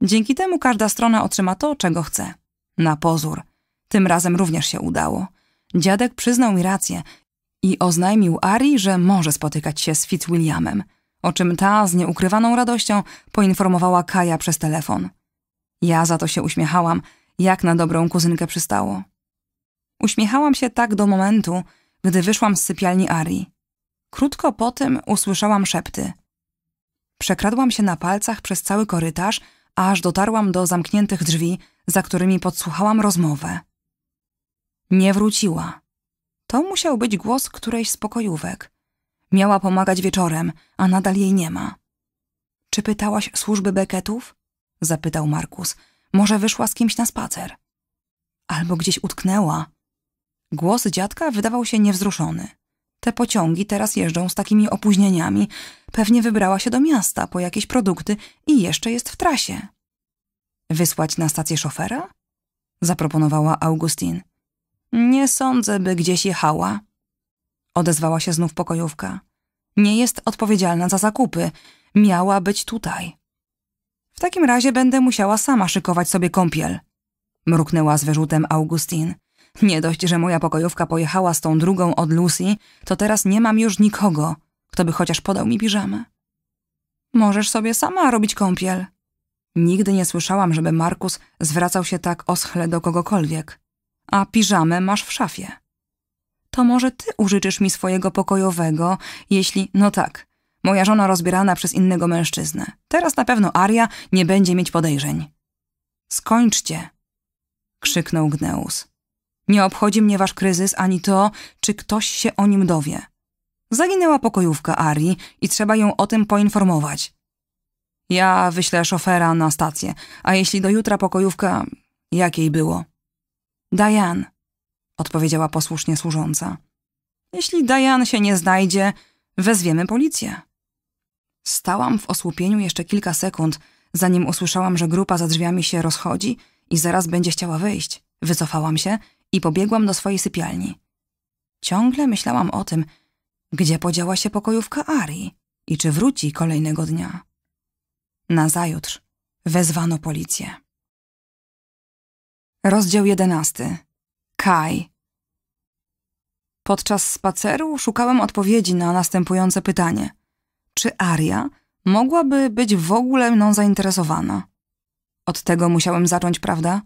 Dzięki temu każda strona otrzyma to, czego chce. Na pozór – tym razem również się udało. Dziadek przyznał mi rację i oznajmił Ari, że może spotykać się z Fitzwilliamem, o czym ta z nieukrywaną radością poinformowała Kaja przez telefon. Ja za to się uśmiechałam, jak na dobrą kuzynkę przystało. Uśmiechałam się tak do momentu, gdy wyszłam z sypialni Ari. Krótko po tym usłyszałam szepty. Przekradłam się na palcach przez cały korytarz, aż dotarłam do zamkniętych drzwi, za którymi podsłuchałam rozmowę. Nie wróciła. To musiał być głos którejś z pokojówek. Miała pomagać wieczorem, a nadal jej nie ma. Czy pytałaś służby Beketów? Zapytał Markus. Może wyszła z kimś na spacer. Albo gdzieś utknęła. Głos dziadka wydawał się niewzruszony. Te pociągi teraz jeżdżą z takimi opóźnieniami. Pewnie wybrała się do miasta po jakieś produkty i jeszcze jest w trasie. Wysłać na stację szofera? Zaproponowała Augustin. Nie sądzę, by gdzieś jechała. Odezwała się znów pokojówka. Nie jest odpowiedzialna za zakupy. Miała być tutaj. W takim razie będę musiała sama szykować sobie kąpiel. Mruknęła z wyrzutem Augustin. Nie dość, że moja pokojówka pojechała z tą drugą od Lucy, to teraz nie mam już nikogo, kto by chociaż podał mi piżamę. Możesz sobie sama robić kąpiel. Nigdy nie słyszałam, żeby Markus zwracał się tak oschle do kogokolwiek a piżamę masz w szafie. To może ty użyczysz mi swojego pokojowego, jeśli, no tak, moja żona rozbierana przez innego mężczyznę. Teraz na pewno Aria nie będzie mieć podejrzeń. Skończcie, krzyknął Gneus. Nie obchodzi mnie wasz kryzys ani to, czy ktoś się o nim dowie. Zaginęła pokojówka Arii i trzeba ją o tym poinformować. Ja wyślę szofera na stację, a jeśli do jutra pokojówka, jakiej było? Dajan, odpowiedziała posłusznie służąca. Jeśli Dajan się nie znajdzie, wezwiemy policję. Stałam w osłupieniu jeszcze kilka sekund, zanim usłyszałam, że grupa za drzwiami się rozchodzi i zaraz będzie chciała wyjść. Wycofałam się i pobiegłam do swojej sypialni. Ciągle myślałam o tym, gdzie podziała się pokojówka Ari i czy wróci kolejnego dnia. Nazajutrz wezwano policję. Rozdział jedenasty. Kaj. Podczas spaceru szukałem odpowiedzi na następujące pytanie. Czy Aria mogłaby być w ogóle mną zainteresowana? Od tego musiałem zacząć, prawda?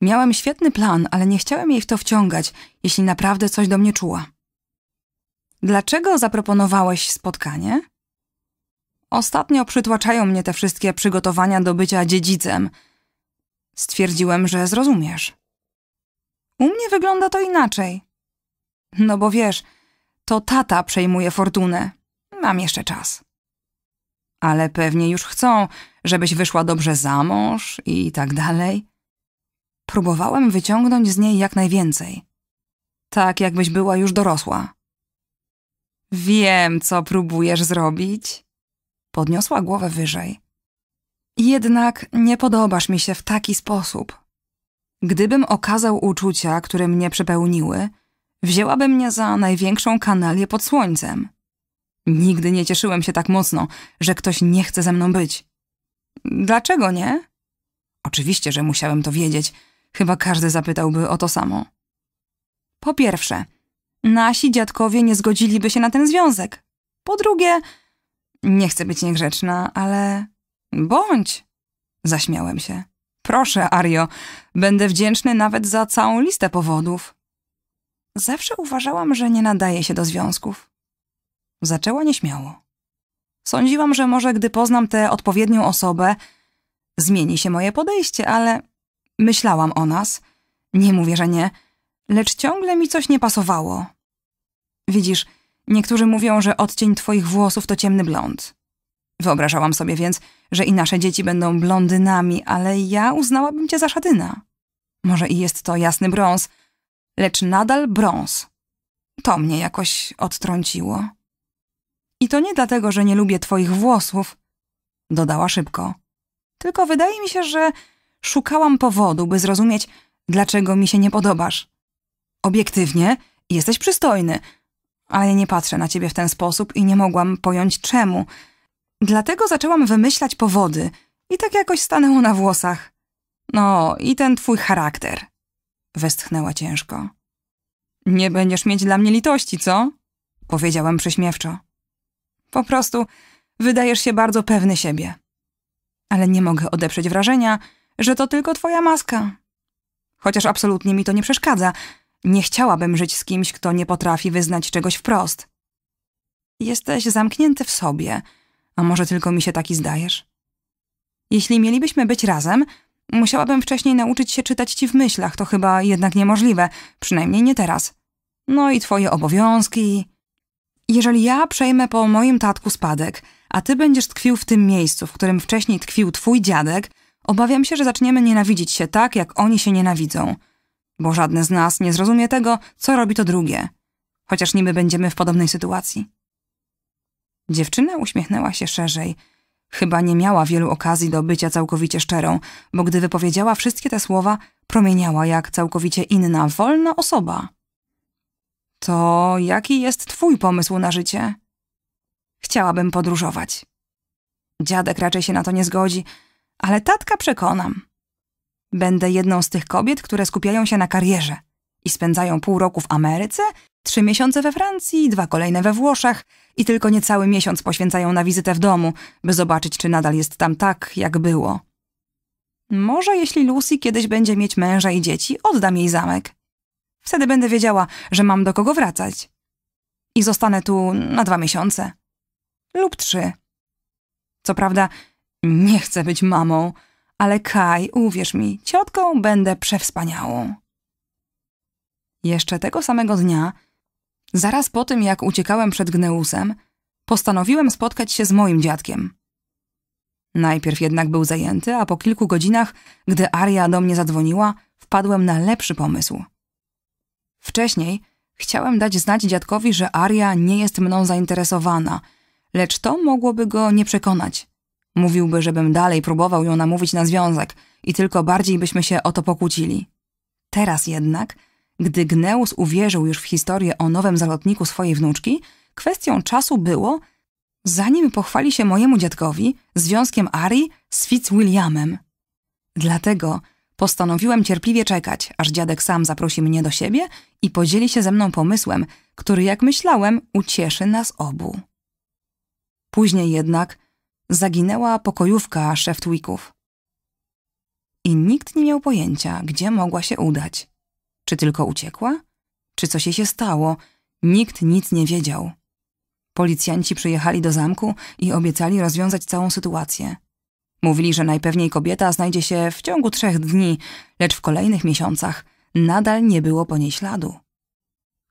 Miałem świetny plan, ale nie chciałem jej w to wciągać, jeśli naprawdę coś do mnie czuła. Dlaczego zaproponowałeś spotkanie? Ostatnio przytłaczają mnie te wszystkie przygotowania do bycia dziedzicem – Stwierdziłem, że zrozumiesz. U mnie wygląda to inaczej. No bo wiesz, to tata przejmuje fortunę. Mam jeszcze czas. Ale pewnie już chcą, żebyś wyszła dobrze za mąż i tak dalej. Próbowałem wyciągnąć z niej jak najwięcej. Tak, jakbyś była już dorosła. Wiem, co próbujesz zrobić. Podniosła głowę wyżej. Jednak nie podobasz mi się w taki sposób. Gdybym okazał uczucia, które mnie przepełniły, wzięłaby mnie za największą kanalię pod słońcem. Nigdy nie cieszyłem się tak mocno, że ktoś nie chce ze mną być. Dlaczego nie? Oczywiście, że musiałem to wiedzieć. Chyba każdy zapytałby o to samo. Po pierwsze, nasi dziadkowie nie zgodziliby się na ten związek. Po drugie, nie chcę być niegrzeczna, ale Bądź! Zaśmiałem się. Proszę, Ario, będę wdzięczny nawet za całą listę powodów. Zawsze uważałam, że nie nadaje się do związków. Zaczęła nieśmiało. Sądziłam, że może gdy poznam tę odpowiednią osobę, zmieni się moje podejście, ale myślałam o nas. Nie mówię, że nie, lecz ciągle mi coś nie pasowało. Widzisz, niektórzy mówią, że odcień twoich włosów to ciemny blond. Wyobrażałam sobie więc, że i nasze dzieci będą blondynami, ale ja uznałabym cię za szadyna. Może i jest to jasny brąz, lecz nadal brąz. To mnie jakoś odtrąciło. I to nie dlatego, że nie lubię twoich włosów, dodała szybko. Tylko wydaje mi się, że szukałam powodu, by zrozumieć, dlaczego mi się nie podobasz. Obiektywnie jesteś przystojny, ale nie patrzę na ciebie w ten sposób i nie mogłam pojąć czemu – Dlatego zaczęłam wymyślać powody i tak jakoś stanęło na włosach. No i ten twój charakter. Westchnęła ciężko. Nie będziesz mieć dla mnie litości, co? Powiedziałem prześmiewczo. Po prostu wydajesz się bardzo pewny siebie. Ale nie mogę odeprzeć wrażenia, że to tylko twoja maska. Chociaż absolutnie mi to nie przeszkadza. Nie chciałabym żyć z kimś, kto nie potrafi wyznać czegoś wprost. Jesteś zamknięty w sobie – a może tylko mi się taki zdajesz? Jeśli mielibyśmy być razem, musiałabym wcześniej nauczyć się czytać ci w myślach, to chyba jednak niemożliwe, przynajmniej nie teraz. No i twoje obowiązki. Jeżeli ja przejmę po moim tatku spadek, a ty będziesz tkwił w tym miejscu, w którym wcześniej tkwił twój dziadek, obawiam się, że zaczniemy nienawidzić się tak, jak oni się nienawidzą. Bo żadne z nas nie zrozumie tego, co robi to drugie. Chociaż niby będziemy w podobnej sytuacji. Dziewczyna uśmiechnęła się szerzej. Chyba nie miała wielu okazji do bycia całkowicie szczerą, bo gdy wypowiedziała wszystkie te słowa, promieniała jak całkowicie inna, wolna osoba. To jaki jest twój pomysł na życie? Chciałabym podróżować. Dziadek raczej się na to nie zgodzi, ale tatka przekonam. Będę jedną z tych kobiet, które skupiają się na karierze i spędzają pół roku w Ameryce Trzy miesiące we Francji, dwa kolejne we Włoszech i tylko niecały miesiąc poświęcają na wizytę w domu, by zobaczyć, czy nadal jest tam tak, jak było. Może jeśli Lucy kiedyś będzie mieć męża i dzieci, oddam jej zamek. Wtedy będę wiedziała, że mam do kogo wracać. I zostanę tu na dwa miesiące. Lub trzy. Co prawda, nie chcę być mamą, ale Kaj, uwierz mi, ciotką będę przewspaniałą. Jeszcze tego samego dnia Zaraz po tym, jak uciekałem przed Gneusem, postanowiłem spotkać się z moim dziadkiem. Najpierw jednak był zajęty, a po kilku godzinach, gdy Aria do mnie zadzwoniła, wpadłem na lepszy pomysł. Wcześniej chciałem dać znać dziadkowi, że Aria nie jest mną zainteresowana, lecz to mogłoby go nie przekonać. Mówiłby, żebym dalej próbował ją namówić na związek i tylko bardziej byśmy się o to pokłócili. Teraz jednak gdy Gneus uwierzył już w historię o nowym zalotniku swojej wnuczki, kwestią czasu było, zanim pochwali się mojemu dziadkowi związkiem Ari z Fitzwilliamem. Dlatego postanowiłem cierpliwie czekać, aż dziadek sam zaprosi mnie do siebie i podzieli się ze mną pomysłem, który, jak myślałem, ucieszy nas obu. Później jednak zaginęła pokojówka Szeftwików. I nikt nie miał pojęcia, gdzie mogła się udać. Czy tylko uciekła? Czy coś jej się stało? Nikt nic nie wiedział. Policjanci przyjechali do zamku i obiecali rozwiązać całą sytuację. Mówili, że najpewniej kobieta znajdzie się w ciągu trzech dni, lecz w kolejnych miesiącach nadal nie było po niej śladu.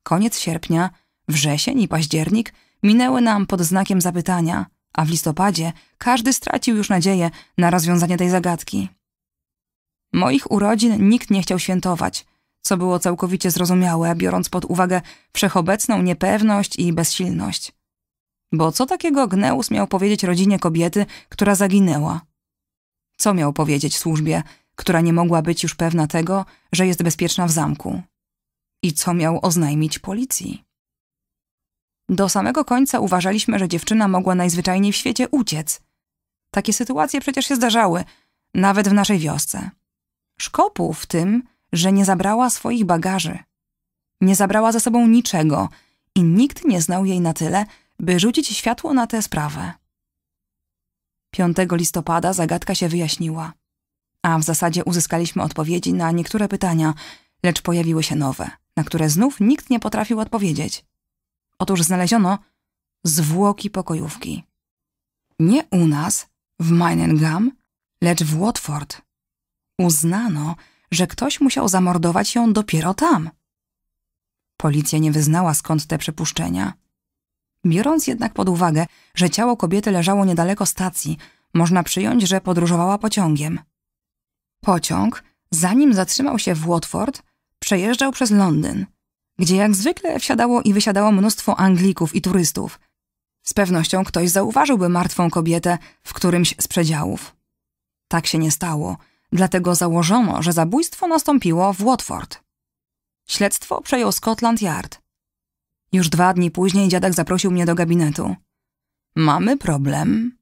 Koniec sierpnia, wrzesień i październik minęły nam pod znakiem zapytania, a w listopadzie każdy stracił już nadzieję na rozwiązanie tej zagadki. Moich urodzin nikt nie chciał świętować – co było całkowicie zrozumiałe, biorąc pod uwagę wszechobecną niepewność i bezsilność. Bo co takiego Gneus miał powiedzieć rodzinie kobiety, która zaginęła? Co miał powiedzieć służbie, która nie mogła być już pewna tego, że jest bezpieczna w zamku? I co miał oznajmić policji? Do samego końca uważaliśmy, że dziewczyna mogła najzwyczajniej w świecie uciec. Takie sytuacje przecież się zdarzały, nawet w naszej wiosce. Szkopu w tym że nie zabrała swoich bagaży. Nie zabrała ze sobą niczego i nikt nie znał jej na tyle, by rzucić światło na tę sprawę. 5 listopada zagadka się wyjaśniła, a w zasadzie uzyskaliśmy odpowiedzi na niektóre pytania, lecz pojawiły się nowe, na które znów nikt nie potrafił odpowiedzieć. Otóż znaleziono zwłoki pokojówki. Nie u nas, w Meinengam, lecz w Watford. Uznano, że ktoś musiał zamordować ją dopiero tam. Policja nie wyznała skąd te przypuszczenia. Biorąc jednak pod uwagę, że ciało kobiety leżało niedaleko stacji, można przyjąć, że podróżowała pociągiem. Pociąg, zanim zatrzymał się w Watford, przejeżdżał przez Londyn, gdzie jak zwykle wsiadało i wysiadało mnóstwo Anglików i turystów. Z pewnością ktoś zauważyłby martwą kobietę w którymś z przedziałów. Tak się nie stało – Dlatego założono, że zabójstwo nastąpiło w Watford. Śledztwo przejął Scotland Yard. Już dwa dni później dziadek zaprosił mnie do gabinetu. Mamy problem.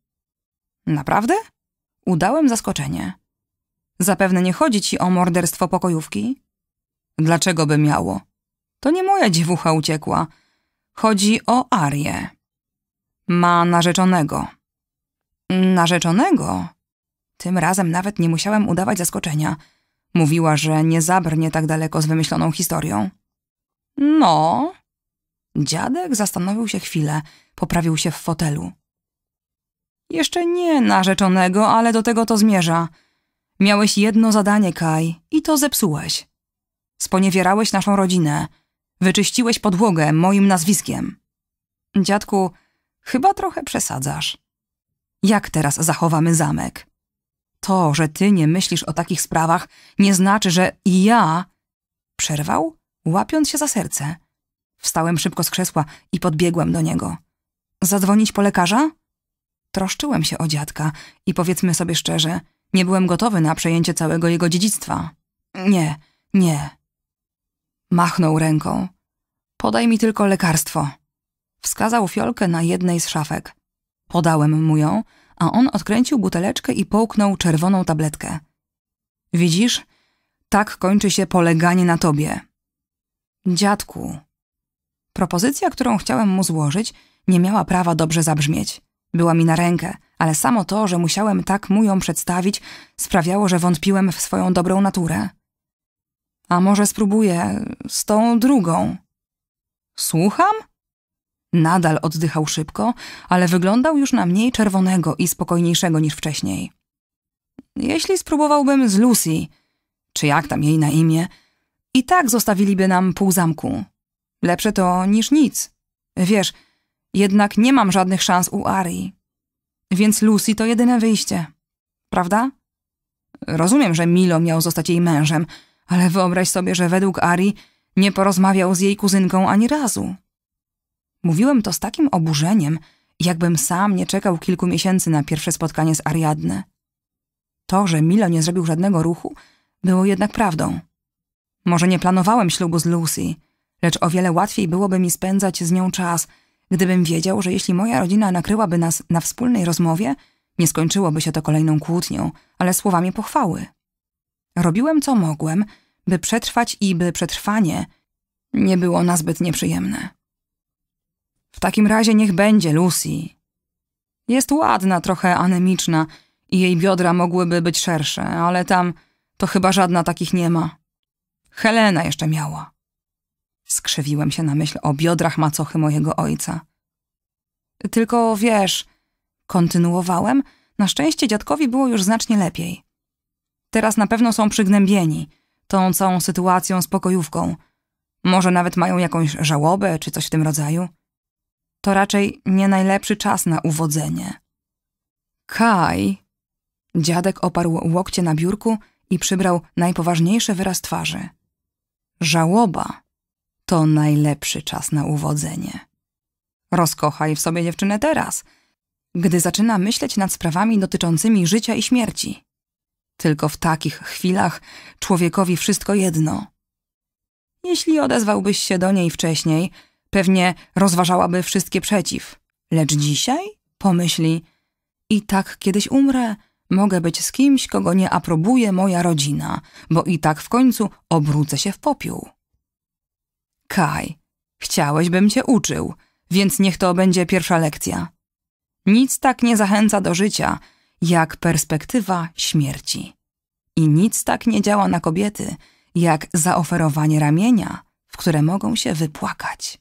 Naprawdę? Udałem zaskoczenie. Zapewne nie chodzi ci o morderstwo pokojówki? Dlaczego by miało? To nie moja dziewucha uciekła. Chodzi o Arię. Ma narzeczonego. Narzeczonego? Tym razem nawet nie musiałem udawać zaskoczenia. Mówiła, że nie zabrnie tak daleko z wymyśloną historią. No. Dziadek zastanowił się chwilę, poprawił się w fotelu. Jeszcze nie narzeczonego, ale do tego to zmierza. Miałeś jedno zadanie, Kaj, i to zepsułeś. Sponiewierałeś naszą rodzinę. Wyczyściłeś podłogę moim nazwiskiem. Dziadku, chyba trochę przesadzasz. Jak teraz zachowamy zamek? To, że ty nie myślisz o takich sprawach, nie znaczy, że ja... Przerwał, łapiąc się za serce. Wstałem szybko z krzesła i podbiegłem do niego. Zadzwonić po lekarza? Troszczyłem się o dziadka i powiedzmy sobie szczerze, nie byłem gotowy na przejęcie całego jego dziedzictwa. Nie, nie. Machnął ręką. Podaj mi tylko lekarstwo. Wskazał fiolkę na jednej z szafek. Podałem mu ją, a on odkręcił buteleczkę i połknął czerwoną tabletkę. Widzisz, tak kończy się poleganie na tobie. Dziadku. Propozycja, którą chciałem mu złożyć, nie miała prawa dobrze zabrzmieć. Była mi na rękę, ale samo to, że musiałem tak mu ją przedstawić, sprawiało, że wątpiłem w swoją dobrą naturę. A może spróbuję z tą drugą? Słucham? Nadal oddychał szybko, ale wyglądał już na mniej czerwonego i spokojniejszego niż wcześniej. Jeśli spróbowałbym z Lucy, czy jak tam jej na imię, i tak zostawiliby nam pół zamku. Lepsze to niż nic. Wiesz, jednak nie mam żadnych szans u Arii. Więc Lucy to jedyne wyjście. Prawda? Rozumiem, że Milo miał zostać jej mężem, ale wyobraź sobie, że według Ari nie porozmawiał z jej kuzynką ani razu. Mówiłem to z takim oburzeniem, jakbym sam nie czekał kilku miesięcy na pierwsze spotkanie z Ariadne. To, że Milo nie zrobił żadnego ruchu, było jednak prawdą. Może nie planowałem ślubu z Lucy, lecz o wiele łatwiej byłoby mi spędzać z nią czas, gdybym wiedział, że jeśli moja rodzina nakryłaby nas na wspólnej rozmowie, nie skończyłoby się to kolejną kłótnią, ale słowami pochwały. Robiłem co mogłem, by przetrwać i by przetrwanie nie było nazbyt nieprzyjemne. W takim razie niech będzie Lucy. Jest ładna, trochę anemiczna i jej biodra mogłyby być szersze, ale tam to chyba żadna takich nie ma. Helena jeszcze miała. Skrzywiłem się na myśl o biodrach macochy mojego ojca. Tylko wiesz, kontynuowałem, na szczęście dziadkowi było już znacznie lepiej. Teraz na pewno są przygnębieni tą całą sytuacją z pokojówką. Może nawet mają jakąś żałobę czy coś w tym rodzaju to raczej nie najlepszy czas na uwodzenie. Kaj! Dziadek oparł łokcie na biurku i przybrał najpoważniejszy wyraz twarzy. Żałoba to najlepszy czas na uwodzenie. Rozkochaj w sobie dziewczynę teraz, gdy zaczyna myśleć nad sprawami dotyczącymi życia i śmierci. Tylko w takich chwilach człowiekowi wszystko jedno. Jeśli odezwałbyś się do niej wcześniej, pewnie rozważałaby wszystkie przeciw. Lecz dzisiaj pomyśli, i tak kiedyś umrę, mogę być z kimś, kogo nie aprobuje moja rodzina, bo i tak w końcu obrócę się w popiół. Kaj, chciałeś, bym cię uczył, więc niech to będzie pierwsza lekcja. Nic tak nie zachęca do życia, jak perspektywa śmierci. I nic tak nie działa na kobiety, jak zaoferowanie ramienia, w które mogą się wypłakać.